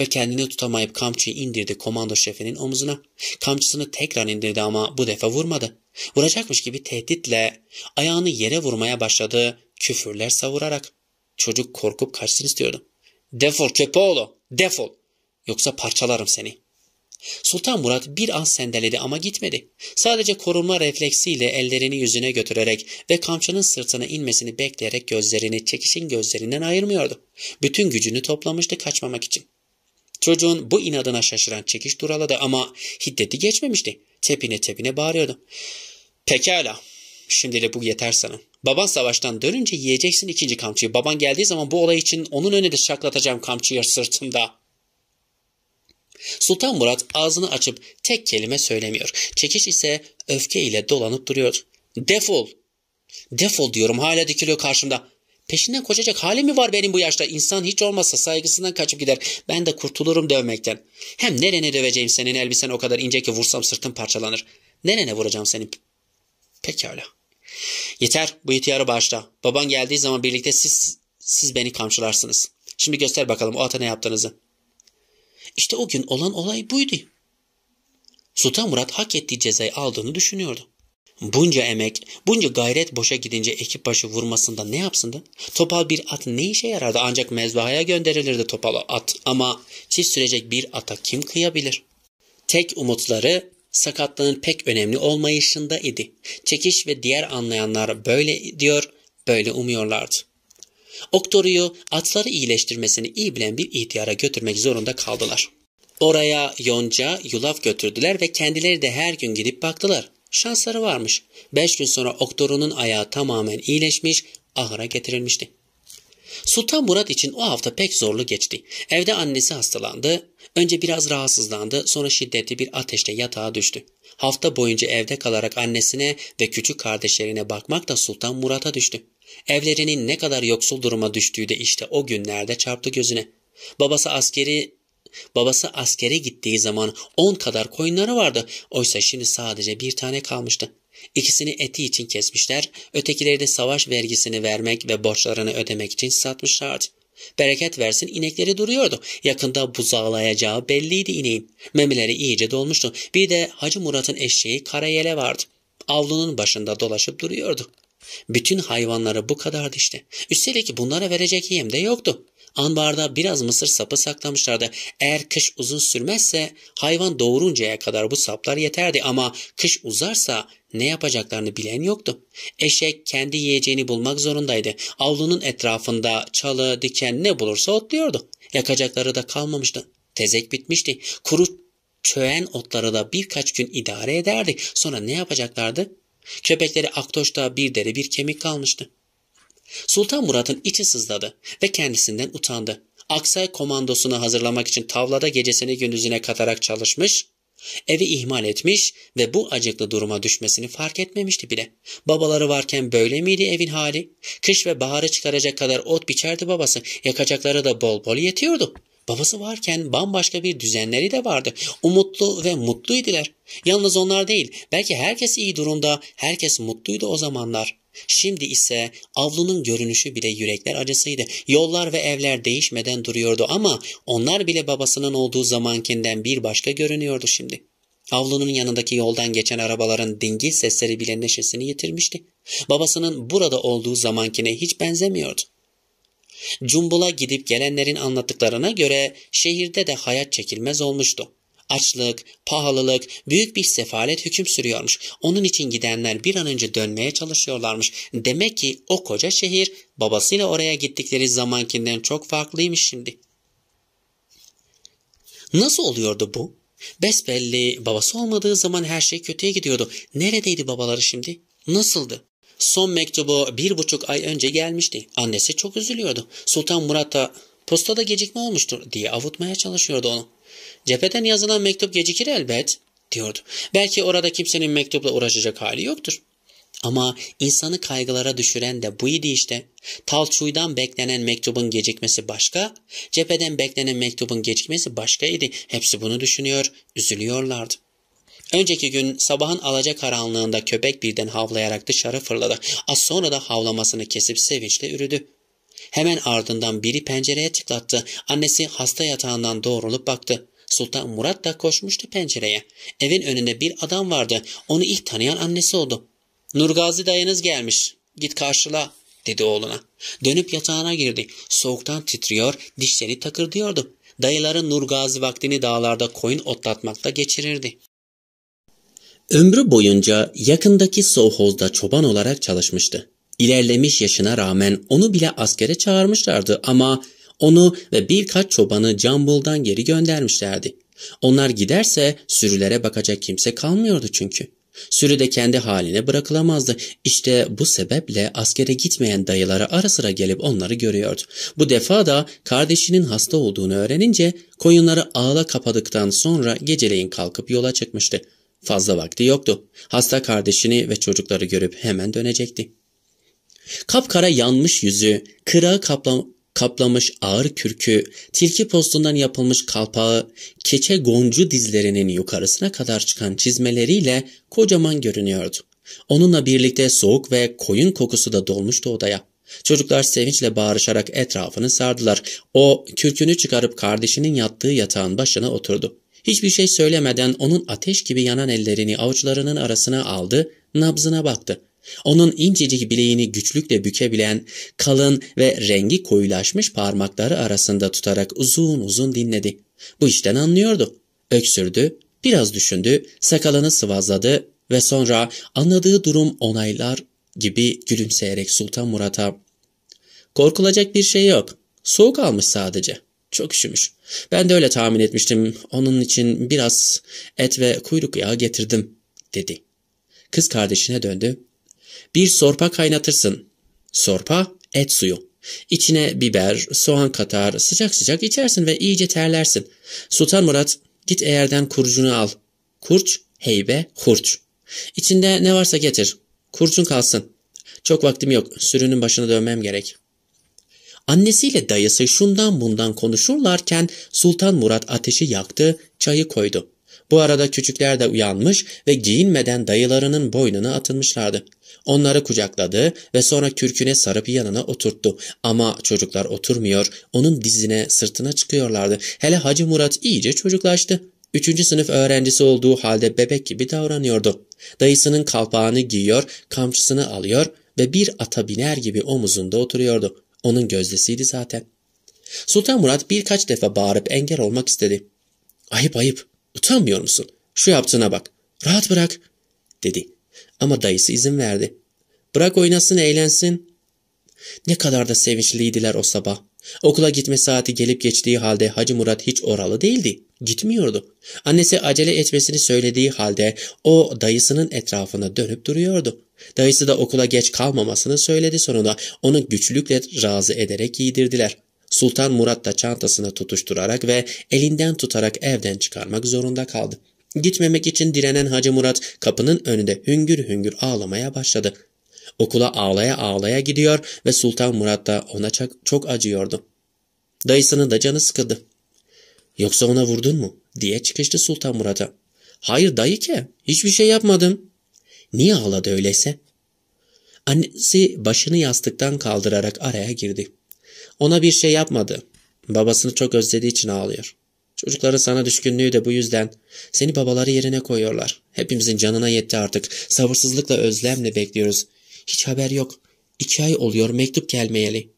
Speaker 1: ve kendini tutamayıp kamçıyı indirdi komando şefinin omuzuna. Kamçısını tekrar indirdi ama bu defa vurmadı. Vuracakmış gibi tehditle ayağını yere vurmaya başladı küfürler savurarak. Çocuk korkup kaçsın istiyordu. Defol köpeoğlu defol yoksa parçalarım seni. Sultan Murat bir an sendeledi ama gitmedi. Sadece korunma refleksiyle ellerini yüzüne götürerek ve kamçının sırtına inmesini bekleyerek gözlerini çekişin gözlerinden ayırmıyordu. Bütün gücünü toplamıştı kaçmamak için. Çocuğun bu inadına şaşıran çekiş duraladı ama hiddeti geçmemişti. Tepine tepine bağırıyordu. Pekala, de bu yeter sana. Baban savaştan dönünce yiyeceksin ikinci kamçıyı. Baban geldiği zaman bu olay için onun önünde şaklatacağım kamçıyı sırtımda. Sultan Murat ağzını açıp tek kelime söylemiyor. Çekiş ise öfke ile dolanıp duruyor. Defol! Defol diyorum hala dikiliyor karşımda. Peşinden koşacak hali mi var benim bu yaşta? İnsan hiç olmazsa saygısından kaçıp gider. Ben de kurtulurum dövmekten. Hem nerene döveceğim senin elbisen o kadar ince ki vursam sırtım parçalanır. Nerene vuracağım seni? Pekala. Yeter bu ihtiyarı başla. Baban geldiği zaman birlikte siz, siz beni kamçılarsınız. Şimdi göster bakalım o ata ne yaptığınızı. İşte o gün olan olay buydu. Sultan Murat hak ettiği cezayı aldığını düşünüyordu. Bunca emek, bunca gayret boşa gidince ekip başı vurmasında ne yapsındı? Topal bir at ne işe yarardı ancak mezbahaya gönderilirdi topal at ama çift sürecek bir ata kim kıyabilir? Tek umutları sakatlığın pek önemli olmayışında idi. Çekiş ve diğer anlayanlar böyle diyor, böyle umuyorlardı. Oktoru'yu atları iyileştirmesini iyi bilen bir ihtiyara götürmek zorunda kaldılar. Oraya yonca, yulaf götürdüler ve kendileri de her gün gidip baktılar. Şansları varmış. Beş gün sonra Oktoru'nun ayağı tamamen iyileşmiş, ahıra getirilmişti. Sultan Murat için o hafta pek zorlu geçti. Evde annesi hastalandı, Önce biraz rahatsızlandı sonra şiddetli bir ateşle yatağa düştü. Hafta boyunca evde kalarak annesine ve küçük kardeşlerine bakmak da Sultan Murat'a düştü. Evlerinin ne kadar yoksul duruma düştüğü de işte o günlerde çarptı gözüne. Babası askeri Babası askere gittiği zaman on kadar koyunları vardı. Oysa şimdi sadece bir tane kalmıştı. İkisini eti için kesmişler, ötekileri de savaş vergisini vermek ve borçlarını ödemek için satmışlardı. Bereket versin inekleri duruyordu. Yakında buzağlayacağı belliydi ineğin. Memeleri iyice dolmuştu. Bir de Hacı Murat'ın eşeği karayele vardı. Avlunun başında dolaşıp duruyordu. Bütün hayvanları bu kadardı işte. Üstelik bunlara verecek yem de yoktu. Anbarda biraz mısır sapı saklamışlardı. Eğer kış uzun sürmezse hayvan doğuruncaya kadar bu saplar yeterdi ama kış uzarsa ne yapacaklarını bilen yoktu. Eşek kendi yiyeceğini bulmak zorundaydı. Avlunun etrafında çalı, diken ne bulursa otluyordu. Yakacakları da kalmamıştı. Tezek bitmişti. Kuru çöğen otları da birkaç gün idare ederdi. Sonra ne yapacaklardı? Köpekleri Aktoş'ta bir deri bir kemik kalmıştı. Sultan Murat'ın içi sızladı ve kendisinden utandı. Aksay komandosunu hazırlamak için tavlada gecesini gündüzüne katarak çalışmış, Evi ihmal etmiş ve bu acıklı duruma düşmesini fark etmemişti bile. Babaları varken böyle miydi evin hali? Kış ve baharı çıkaracak kadar ot biçerdi babası. Yakacakları da bol bol yetiyordu. Babası varken bambaşka bir düzenleri de vardı. Umutlu ve mutluydular. Yalnız onlar değil, belki herkes iyi durumda, herkes mutluydu o zamanlar. Şimdi ise avlunun görünüşü bile yürekler acısıydı. Yollar ve evler değişmeden duruyordu ama onlar bile babasının olduğu zamankinden bir başka görünüyordu şimdi. Avlunun yanındaki yoldan geçen arabaların dingil sesleri bile neşesini yitirmişti. Babasının burada olduğu zamankine hiç benzemiyordu. Cumbul'a gidip gelenlerin anlattıklarına göre şehirde de hayat çekilmez olmuştu. Açlık, pahalılık, büyük bir sefalet hüküm sürüyormuş. Onun için gidenler bir an önce dönmeye çalışıyorlarmış. Demek ki o koca şehir babasıyla oraya gittikleri zamankinden çok farklıymış şimdi. Nasıl oluyordu bu? Besbelli babası olmadığı zaman her şey kötüye gidiyordu. Neredeydi babaları şimdi? Nasıldı? Son mektubu bir buçuk ay önce gelmişti. Annesi çok üzülüyordu. Sultan Murat'a postada gecikme olmuştur diye avutmaya çalışıyordu onu. Cepheden yazılan mektup gecikir elbet diyordu. Belki orada kimsenin mektupla uğraşacak hali yoktur. Ama insanı kaygılara düşüren de buydu işte. Talçuy'dan beklenen mektubun gecikmesi başka, cepheden beklenen mektubun gecikmesi başkaydı. Hepsi bunu düşünüyor, üzülüyorlardı. Önceki gün sabahın alaca karanlığında köpek birden havlayarak dışarı fırladı. Az sonra da havlamasını kesip sevinçle ürüdü. Hemen ardından biri pencereye tıklattı. Annesi hasta yatağından doğrulup baktı. Sultan Murat da koşmuştu pencereye. Evin önünde bir adam vardı. Onu ilk tanıyan annesi oldu. Nurgazi dayınız gelmiş. Git karşıla dedi oğluna. Dönüp yatağına girdi. Soğuktan titriyor, dişleri takır diyordu. Dayıları Nurgazi vaktini dağlarda koyun otlatmakla geçirirdi. Ömrü boyunca yakındaki sovhozda çoban olarak çalışmıştı. İlerlemiş yaşına rağmen onu bile askere çağırmışlardı ama onu ve birkaç çobanı Cambul'dan geri göndermişlerdi. Onlar giderse sürülere bakacak kimse kalmıyordu çünkü. Sürü de kendi haline bırakılamazdı. İşte bu sebeple askere gitmeyen dayıları ara sıra gelip onları görüyordu. Bu defa da kardeşinin hasta olduğunu öğrenince koyunları ağla kapadıktan sonra geceleyin kalkıp yola çıkmıştı. Fazla vakti yoktu. Hasta kardeşini ve çocukları görüp hemen dönecekti. Kapkara yanmış yüzü, kırağı kaplam kaplamış ağır kürkü, tilki postundan yapılmış kalpağı, keçe goncu dizlerinin yukarısına kadar çıkan çizmeleriyle kocaman görünüyordu. Onunla birlikte soğuk ve koyun kokusu da dolmuştu odaya. Çocuklar sevinçle bağırışarak etrafını sardılar. O kürkünü çıkarıp kardeşinin yattığı yatağın başına oturdu. Hiçbir şey söylemeden onun ateş gibi yanan ellerini avuçlarının arasına aldı, nabzına baktı. Onun incecik bileğini güçlükle bükebilen, kalın ve rengi koyulaşmış parmakları arasında tutarak uzun uzun dinledi. Bu işten anlıyordu. Öksürdü, biraz düşündü, sakalını sıvazladı ve sonra anladığı durum onaylar gibi gülümseyerek Sultan Murat'a ''Korkulacak bir şey yok. Soğuk almış sadece.'' Çok üşümüş. Ben de öyle tahmin etmiştim. Onun için biraz et ve kuyruk yağı getirdim, dedi. Kız kardeşine döndü. Bir sorpa kaynatırsın. Sorpa et suyu. İçine biber, soğan katar, sıcak sıcak içersin ve iyice terlersin. Sultan Murat git eğerden kurucunu al. Kurç, heybe, kurç. İçinde ne varsa getir. Kurcun kalsın. Çok vaktim yok. Sürünün başına dönmem gerek. Annesiyle dayısı şundan bundan konuşurlarken Sultan Murat ateşi yaktı, çayı koydu. Bu arada küçükler de uyanmış ve giyinmeden dayılarının boynuna atılmışlardı. Onları kucakladı ve sonra kürküne sarıp yanına oturttu. Ama çocuklar oturmuyor, onun dizine sırtına çıkıyorlardı. Hele Hacı Murat iyice çocuklaştı. Üçüncü sınıf öğrencisi olduğu halde bebek gibi davranıyordu. Dayısının kalpağını giyiyor, kamçısını alıyor ve bir ata biner gibi omuzunda oturuyordu. Onun gözdesiydi zaten. Sultan Murat birkaç defa bağırıp engel olmak istedi. Ayıp ayıp, utanmıyor musun? Şu yaptığına bak, rahat bırak, dedi. Ama dayısı izin verdi. Bırak oynasın eğlensin. Ne kadar da sevinçliydiler o sabah. Okula gitme saati gelip geçtiği halde Hacı Murat hiç oralı değildi. Gitmiyordu. Annesi acele etmesini söylediği halde o dayısının etrafına dönüp duruyordu. Dayısı da okula geç kalmamasını söyledi sonunda onu güçlükle razı ederek giydirdiler. Sultan Murat da çantasını tutuşturarak ve elinden tutarak evden çıkarmak zorunda kaldı. Gitmemek için direnen Hacı Murat kapının önünde hüngür hüngür ağlamaya başladı. Okula ağlaya ağlaya gidiyor ve Sultan Murat da ona çok, çok acıyordu. Dayısını da canı sıkıldı. Yoksa ona vurdun mu? diye çıkıştı Sultan Murat'a. Hayır dayı ki hiçbir şey yapmadım. Niye ağladı öyleyse? Annesi başını yastıktan kaldırarak araya girdi. Ona bir şey yapmadı. Babasını çok özlediği için ağlıyor. Çocukların sana düşkünlüğü de bu yüzden. Seni babaları yerine koyuyorlar. Hepimizin canına yetti artık. Sabırsızlıkla özlemle bekliyoruz. Hiç haber yok. İki ay oluyor mektup gelmeyeli.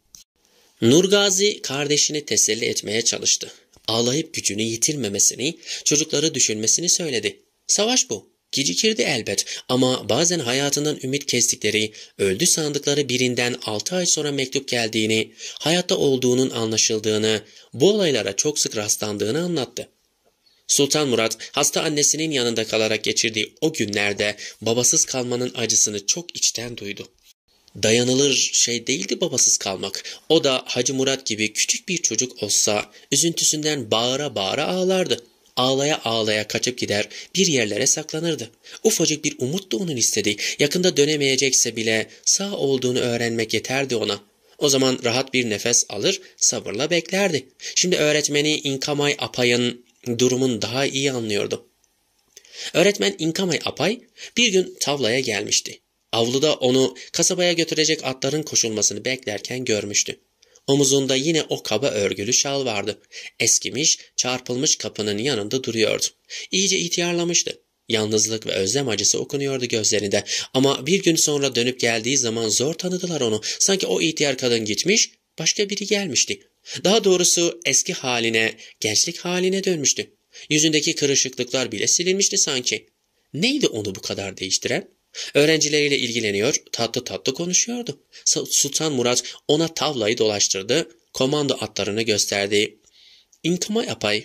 Speaker 1: Nurgazi kardeşini teselli etmeye çalıştı. Ağlayıp gücünü yitirmemesini, çocukları düşünmesini söyledi. Savaş bu. Gecikirdi elbet ama bazen hayatından ümit kestikleri, öldü sandıkları birinden 6 ay sonra mektup geldiğini, hayatta olduğunun anlaşıldığını, bu olaylara çok sık rastlandığını anlattı. Sultan Murat hasta annesinin yanında kalarak geçirdiği o günlerde babasız kalmanın acısını çok içten duydu. Dayanılır şey değildi babasız kalmak. O da Hacı Murat gibi küçük bir çocuk olsa üzüntüsünden bağıra bağıra ağlardı. Ağlaya ağlaya kaçıp gider, bir yerlere saklanırdı. Ufacık bir umut da onun istediği. Yakında dönemeyecekse bile sağ olduğunu öğrenmek yeterdi ona. O zaman rahat bir nefes alır, sabırla beklerdi. Şimdi öğretmeni Inkamay Apay'ın durumun daha iyi anlıyordu. Öğretmen Inkamay Apay bir gün tavlaya gelmişti. Avluda onu kasabaya götürecek atların koşulmasını beklerken görmüştü. Omuzunda yine o kaba örgülü şal vardı. Eskimiş, çarpılmış kapının yanında duruyordu. İyice ihtiyarlamıştı. Yalnızlık ve özlem acısı okunuyordu gözlerinde ama bir gün sonra dönüp geldiği zaman zor tanıdılar onu. Sanki o ihtiyar kadın gitmiş, başka biri gelmişti. Daha doğrusu eski haline, gençlik haline dönmüştü. Yüzündeki kırışıklıklar bile silinmişti sanki. Neydi onu bu kadar değiştiren? Öğrencileriyle ilgileniyor, tatlı tatlı konuşuyordu. Sultan Murat ona tavlayı dolaştırdı, komando atlarını gösterdi. İnkıma yapay.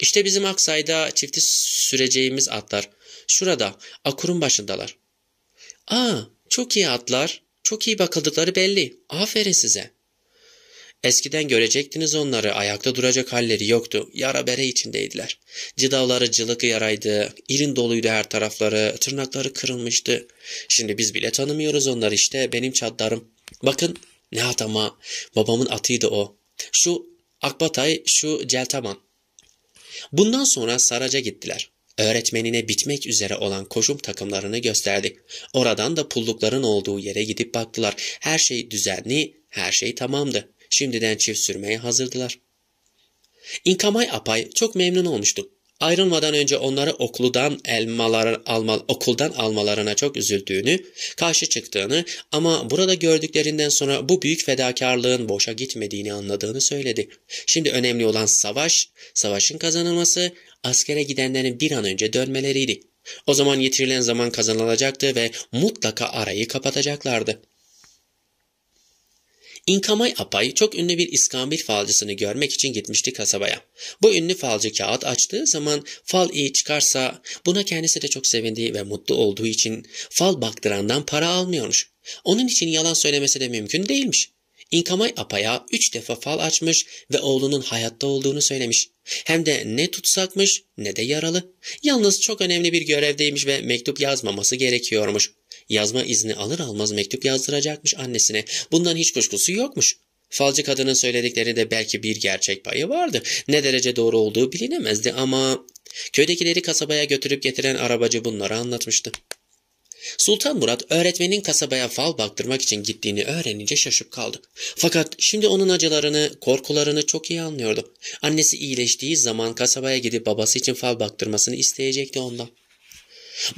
Speaker 1: İşte bizim Aksay'da çifti süreceğimiz atlar. Şurada, akurun başındalar. Aa, çok iyi atlar. Çok iyi bakıldıkları belli. Aferin size.'' Eskiden görecektiniz onları ayakta duracak halleri yoktu. Yara bere içindeydiler. Cidavları cılık yaraydı. irin doluydu her tarafları. Tırnakları kırılmıştı. Şimdi biz bile tanımıyoruz onları işte benim çatlarım. Bakın ne adama. Babamın atıydı o. Şu Akbatay şu Celtaman. Bundan sonra Saraca gittiler. Öğretmenine bitmek üzere olan koşum takımlarını gösterdi. Oradan da pullukların olduğu yere gidip baktılar. Her şey düzenli, her şey tamamdı. Şimdiden çift sürmeye hazırdılar. İnkamay Apay çok memnun olmuştu. Ayrılmadan önce onları okuldan, elmaları, alma, okuldan almalarına çok üzüldüğünü, karşı çıktığını ama burada gördüklerinden sonra bu büyük fedakarlığın boşa gitmediğini anladığını söyledi. Şimdi önemli olan savaş, savaşın kazanılması, askere gidenlerin bir an önce dönmeleriydi. O zaman yitirilen zaman kazanılacaktı ve mutlaka arayı kapatacaklardı. İnkamay Apay çok ünlü bir iskambil falcısını görmek için gitmişti kasabaya. Bu ünlü falcı kağıt açtığı zaman fal iyi çıkarsa buna kendisi de çok sevindiği ve mutlu olduğu için fal baktırandan para almıyormuş. Onun için yalan söylemesi de mümkün değilmiş. İnkamay Apay'a üç defa fal açmış ve oğlunun hayatta olduğunu söylemiş. Hem de ne tutsakmış ne de yaralı. Yalnız çok önemli bir görevdeymiş ve mektup yazmaması gerekiyormuş. Yazma izni alır almaz mektup yazdıracakmış annesine. Bundan hiç kuşkusu yokmuş. Falcı kadının söylediklerinde belki bir gerçek payı vardı. Ne derece doğru olduğu bilinemezdi ama köydekileri kasabaya götürüp getiren arabacı bunları anlatmıştı. Sultan Murat öğretmenin kasabaya fal baktırmak için gittiğini öğrenince şaşıp kaldı. Fakat şimdi onun acılarını, korkularını çok iyi anlıyordu. Annesi iyileştiği zaman kasabaya gidip babası için fal baktırmasını isteyecekti ondan.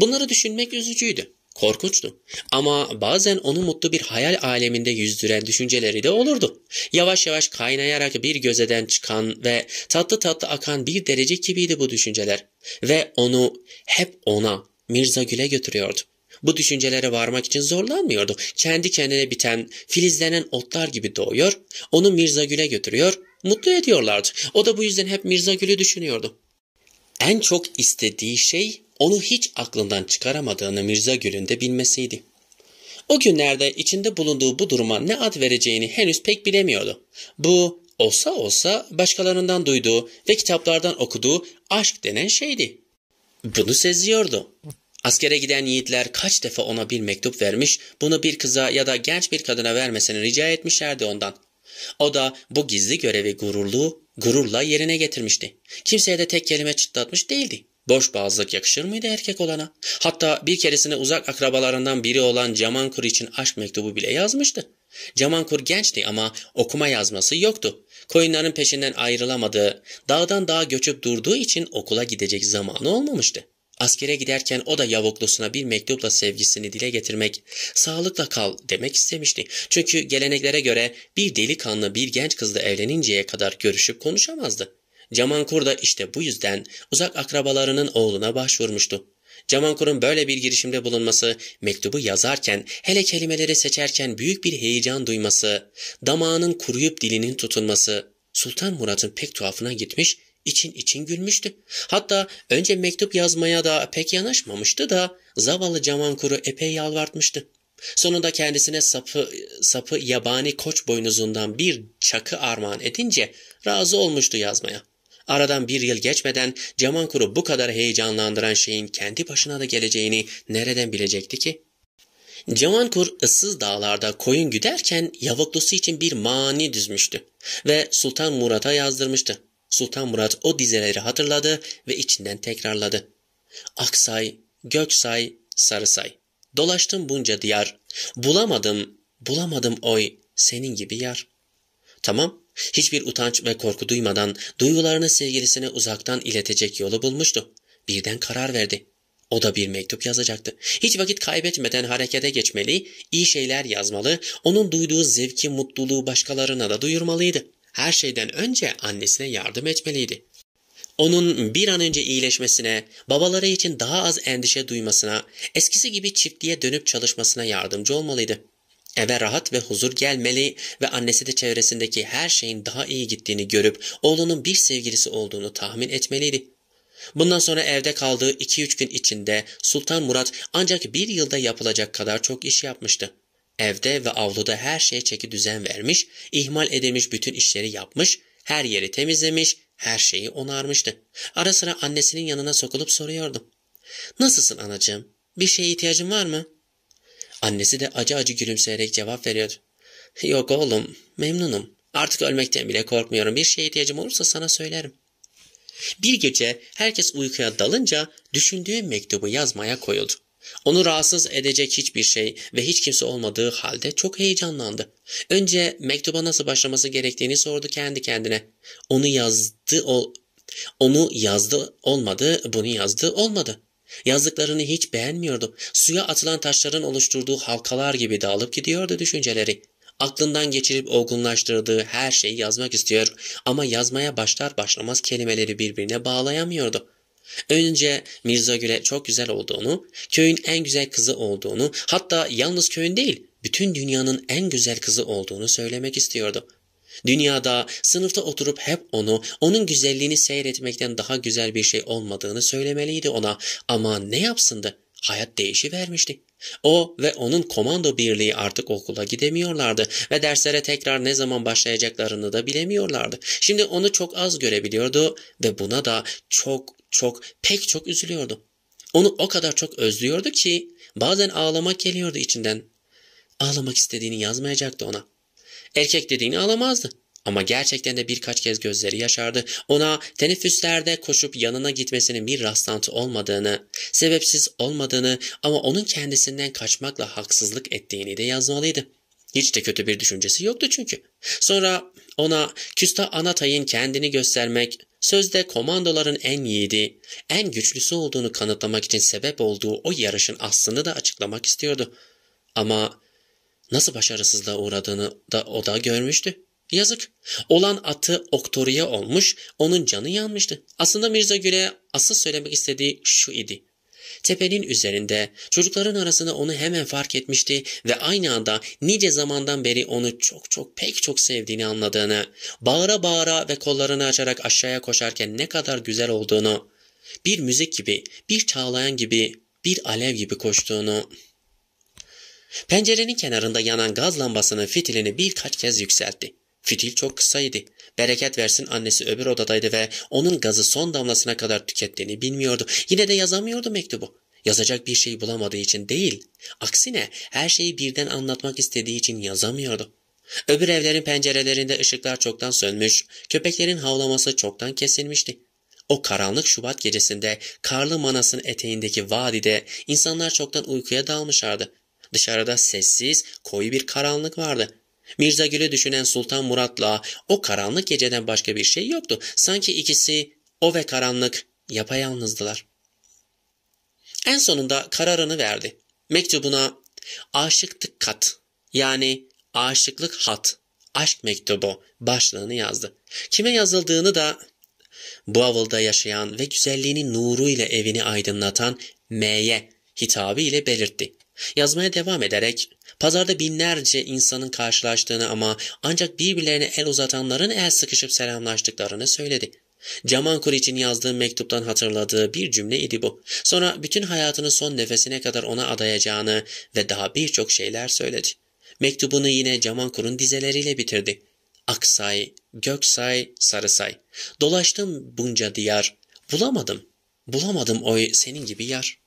Speaker 1: Bunları düşünmek üzücüydü. Korkunçtu. Ama bazen onu mutlu bir hayal aleminde yüzdüren düşünceleri de olurdu. Yavaş yavaş kaynayarak bir gözeden çıkan ve tatlı tatlı akan bir derecik gibiydi bu düşünceler. Ve onu hep ona, Mirza Gül'e götürüyordu. Bu düşüncelere varmak için zorlanmıyordu. Kendi kendine biten, filizlenen otlar gibi doğuyor, onu Mirza Gül'e götürüyor, mutlu ediyorlardı. O da bu yüzden hep Mirza Gül'ü düşünüyordu en çok istediği şey onu hiç aklından çıkaramadığını Mirza Gül'ün de bilmesiydi. O günlerde içinde bulunduğu bu duruma ne ad vereceğini henüz pek bilemiyordu. Bu olsa olsa başkalarından duyduğu ve kitaplardan okuduğu aşk denen şeydi. Bunu seziyordu. Askere giden yiğitler kaç defa ona bir mektup vermiş, bunu bir kıza ya da genç bir kadına vermesini rica etmişlerdi ondan. O da bu gizli görevi gururlu, gururla yerine getirmişti. Kimseye de tek kelime çıtlatmış değildi. Boş boğazlık yakışır mıydı erkek olana? Hatta bir keresinde uzak akrabalarından biri olan Camankur için aşk mektubu bile yazmıştı. Camankur gençti ama okuma yazması yoktu. Koyunların peşinden ayrılamadığı, dağdan dağa göçüp durduğu için okula gidecek zamanı olmamıştı. Askere giderken o da yavuklusuna bir mektupla sevgisini dile getirmek, sağlıkla kal demek istemişti. Çünkü geleneklere göre bir delikanlı bir genç kızla evleninceye kadar görüşüp konuşamazdı. Camankur da işte bu yüzden uzak akrabalarının oğluna başvurmuştu. Camankur'un böyle bir girişimde bulunması, mektubu yazarken, hele kelimeleri seçerken büyük bir heyecan duyması, damağının kuruyup dilinin tutulması, Sultan Murat'ın pek tuhafına gitmiş için için gülmüştü. Hatta önce mektup yazmaya da pek yanaşmamıştı da zavallı Camankuru epey yalvartmıştı. Sonunda kendisine sapı, sapı yabani koç boynuzundan bir çakı armağan edince razı olmuştu yazmaya. Aradan bir yıl geçmeden Camankuru bu kadar heyecanlandıran şeyin kendi başına da geleceğini nereden bilecekti ki? Cavankur ıssız dağlarda koyun güderken yavuklusu için bir mani düzmüştü ve Sultan Murat'a yazdırmıştı. Sultan Murat o dizeleri hatırladı ve içinden tekrarladı. Aksay, Göksay, Sarısay. Dolaştım bunca diyar. Bulamadım, bulamadım oy senin gibi yar. Tamam, hiçbir utanç ve korku duymadan duygularını sevgilisine uzaktan iletecek yolu bulmuştu. Birden karar verdi. O da bir mektup yazacaktı. Hiç vakit kaybetmeden harekete geçmeli, iyi şeyler yazmalı, onun duyduğu zevki, mutluluğu başkalarına da duyurmalıydı her şeyden önce annesine yardım etmeliydi. Onun bir an önce iyileşmesine, babaları için daha az endişe duymasına, eskisi gibi çiftliğe dönüp çalışmasına yardımcı olmalıydı. Eve rahat ve huzur gelmeli ve annesi de çevresindeki her şeyin daha iyi gittiğini görüp oğlunun bir sevgilisi olduğunu tahmin etmeliydi. Bundan sonra evde kaldığı 2-3 gün içinde Sultan Murat ancak bir yılda yapılacak kadar çok iş yapmıştı. Evde ve avluda her şeye çeki düzen vermiş, ihmal edilmiş bütün işleri yapmış, her yeri temizlemiş, her şeyi onarmıştı. Ara sıra annesinin yanına sokulup soruyordum. ''Nasılsın anacığım? Bir şeye ihtiyacın var mı?'' Annesi de acı acı gülümseyerek cevap veriyordu. ''Yok oğlum, memnunum. Artık ölmekten bile korkmuyorum. Bir şeye ihtiyacım olursa sana söylerim.'' Bir gece herkes uykuya dalınca düşündüğü mektubu yazmaya koyuldu. Onu rahatsız edecek hiçbir şey ve hiç kimse olmadığı halde çok heyecanlandı. Önce mektuba nasıl başlaması gerektiğini sordu kendi kendine. Onu yazdı ol onu yazdı olmadı, bunu yazdı olmadı. Yazdıklarını hiç beğenmiyordu. Suya atılan taşların oluşturduğu halkalar gibi dağılıp gidiyordu düşünceleri. Aklından geçirip olgunlaştırdığı her şeyi yazmak istiyor ama yazmaya başlar başlamaz kelimeleri birbirine bağlayamıyordu. Önce Mirza Gül'e çok güzel olduğunu, köyün en güzel kızı olduğunu, hatta yalnız köyün değil, bütün dünyanın en güzel kızı olduğunu söylemek istiyordu. Dünyada sınıfta oturup hep onu, onun güzelliğini seyretmekten daha güzel bir şey olmadığını söylemeliydi ona ama ne yapsındı? Hayat değişivermişti. O ve onun komando birliği artık okula gidemiyorlardı ve derslere tekrar ne zaman başlayacaklarını da bilemiyorlardı. Şimdi onu çok az görebiliyordu ve buna da çok çok, pek çok üzülüyordu. Onu o kadar çok özlüyordu ki bazen ağlamak geliyordu içinden. Ağlamak istediğini yazmayacaktı ona. Erkek dediğini ağlamazdı. Ama gerçekten de birkaç kez gözleri yaşardı. Ona teneffüslerde koşup yanına gitmesinin bir rastlantı olmadığını, sebepsiz olmadığını ama onun kendisinden kaçmakla haksızlık ettiğini de yazmalıydı. Hiç de kötü bir düşüncesi yoktu çünkü. Sonra ona küsta Anatay'ın kendini göstermek, Sözde komandoların en yiğidi, en güçlüsü olduğunu kanıtlamak için sebep olduğu o yarışın aslını da açıklamak istiyordu. Ama nasıl başarısızlığa uğradığını da o da görmüştü. Yazık. Olan atı oktoriye olmuş, onun canı yanmıştı. Aslında Mirza Gül'e asıl söylemek istediği şu idi. Tepenin üzerinde. Çocukların arasında onu hemen fark etmişti ve aynı anda nice zamandan beri onu çok çok pek çok sevdiğini anladığını, bağıra bağıra ve kollarını açarak aşağıya koşarken ne kadar güzel olduğunu, bir müzik gibi, bir çağlayan gibi, bir alev gibi koştuğunu... Pencerenin kenarında yanan gaz lambasının fitilini birkaç kez yükseltti. Fitil çok kısaydı. Bereket versin annesi öbür odadaydı ve onun gazı son damlasına kadar tükettiğini bilmiyordu. Yine de yazamıyordu mektubu. Yazacak bir şey bulamadığı için değil, aksine her şeyi birden anlatmak istediği için yazamıyordu. Öbür evlerin pencerelerinde ışıklar çoktan sönmüş, köpeklerin havlaması çoktan kesilmişti. O karanlık Şubat gecesinde karlı manasın eteğindeki vadide insanlar çoktan uykuya dalmışlardı. Dışarıda sessiz, koyu bir karanlık vardı. Mirza Gül'ü düşünen Sultan Murat'la o karanlık geceden başka bir şey yoktu. Sanki ikisi o ve karanlık yapayalnızdılar. En sonunda kararını verdi. Mektubuna aşıktık kat yani aşıklık hat, aşk mektubu başlığını yazdı. Kime yazıldığını da bu avılda yaşayan ve güzelliğinin nuruyla evini aydınlatan M'ye hitabı ile belirtti. Yazmaya devam ederek Pazarda binlerce insanın karşılaştığını ama ancak birbirlerine el uzatanların el sıkışıp selamlaştıklarını söyledi. Camankur için yazdığı mektuptan hatırladığı bir cümle idi bu. Sonra bütün hayatını son nefesine kadar ona adayacağını ve daha birçok şeyler söyledi. Mektubunu yine Camankur'un dizeleriyle bitirdi. Aksay, Göksay, Sarısay. Dolaştım bunca diyar. Bulamadım. Bulamadım oy senin gibi yar.''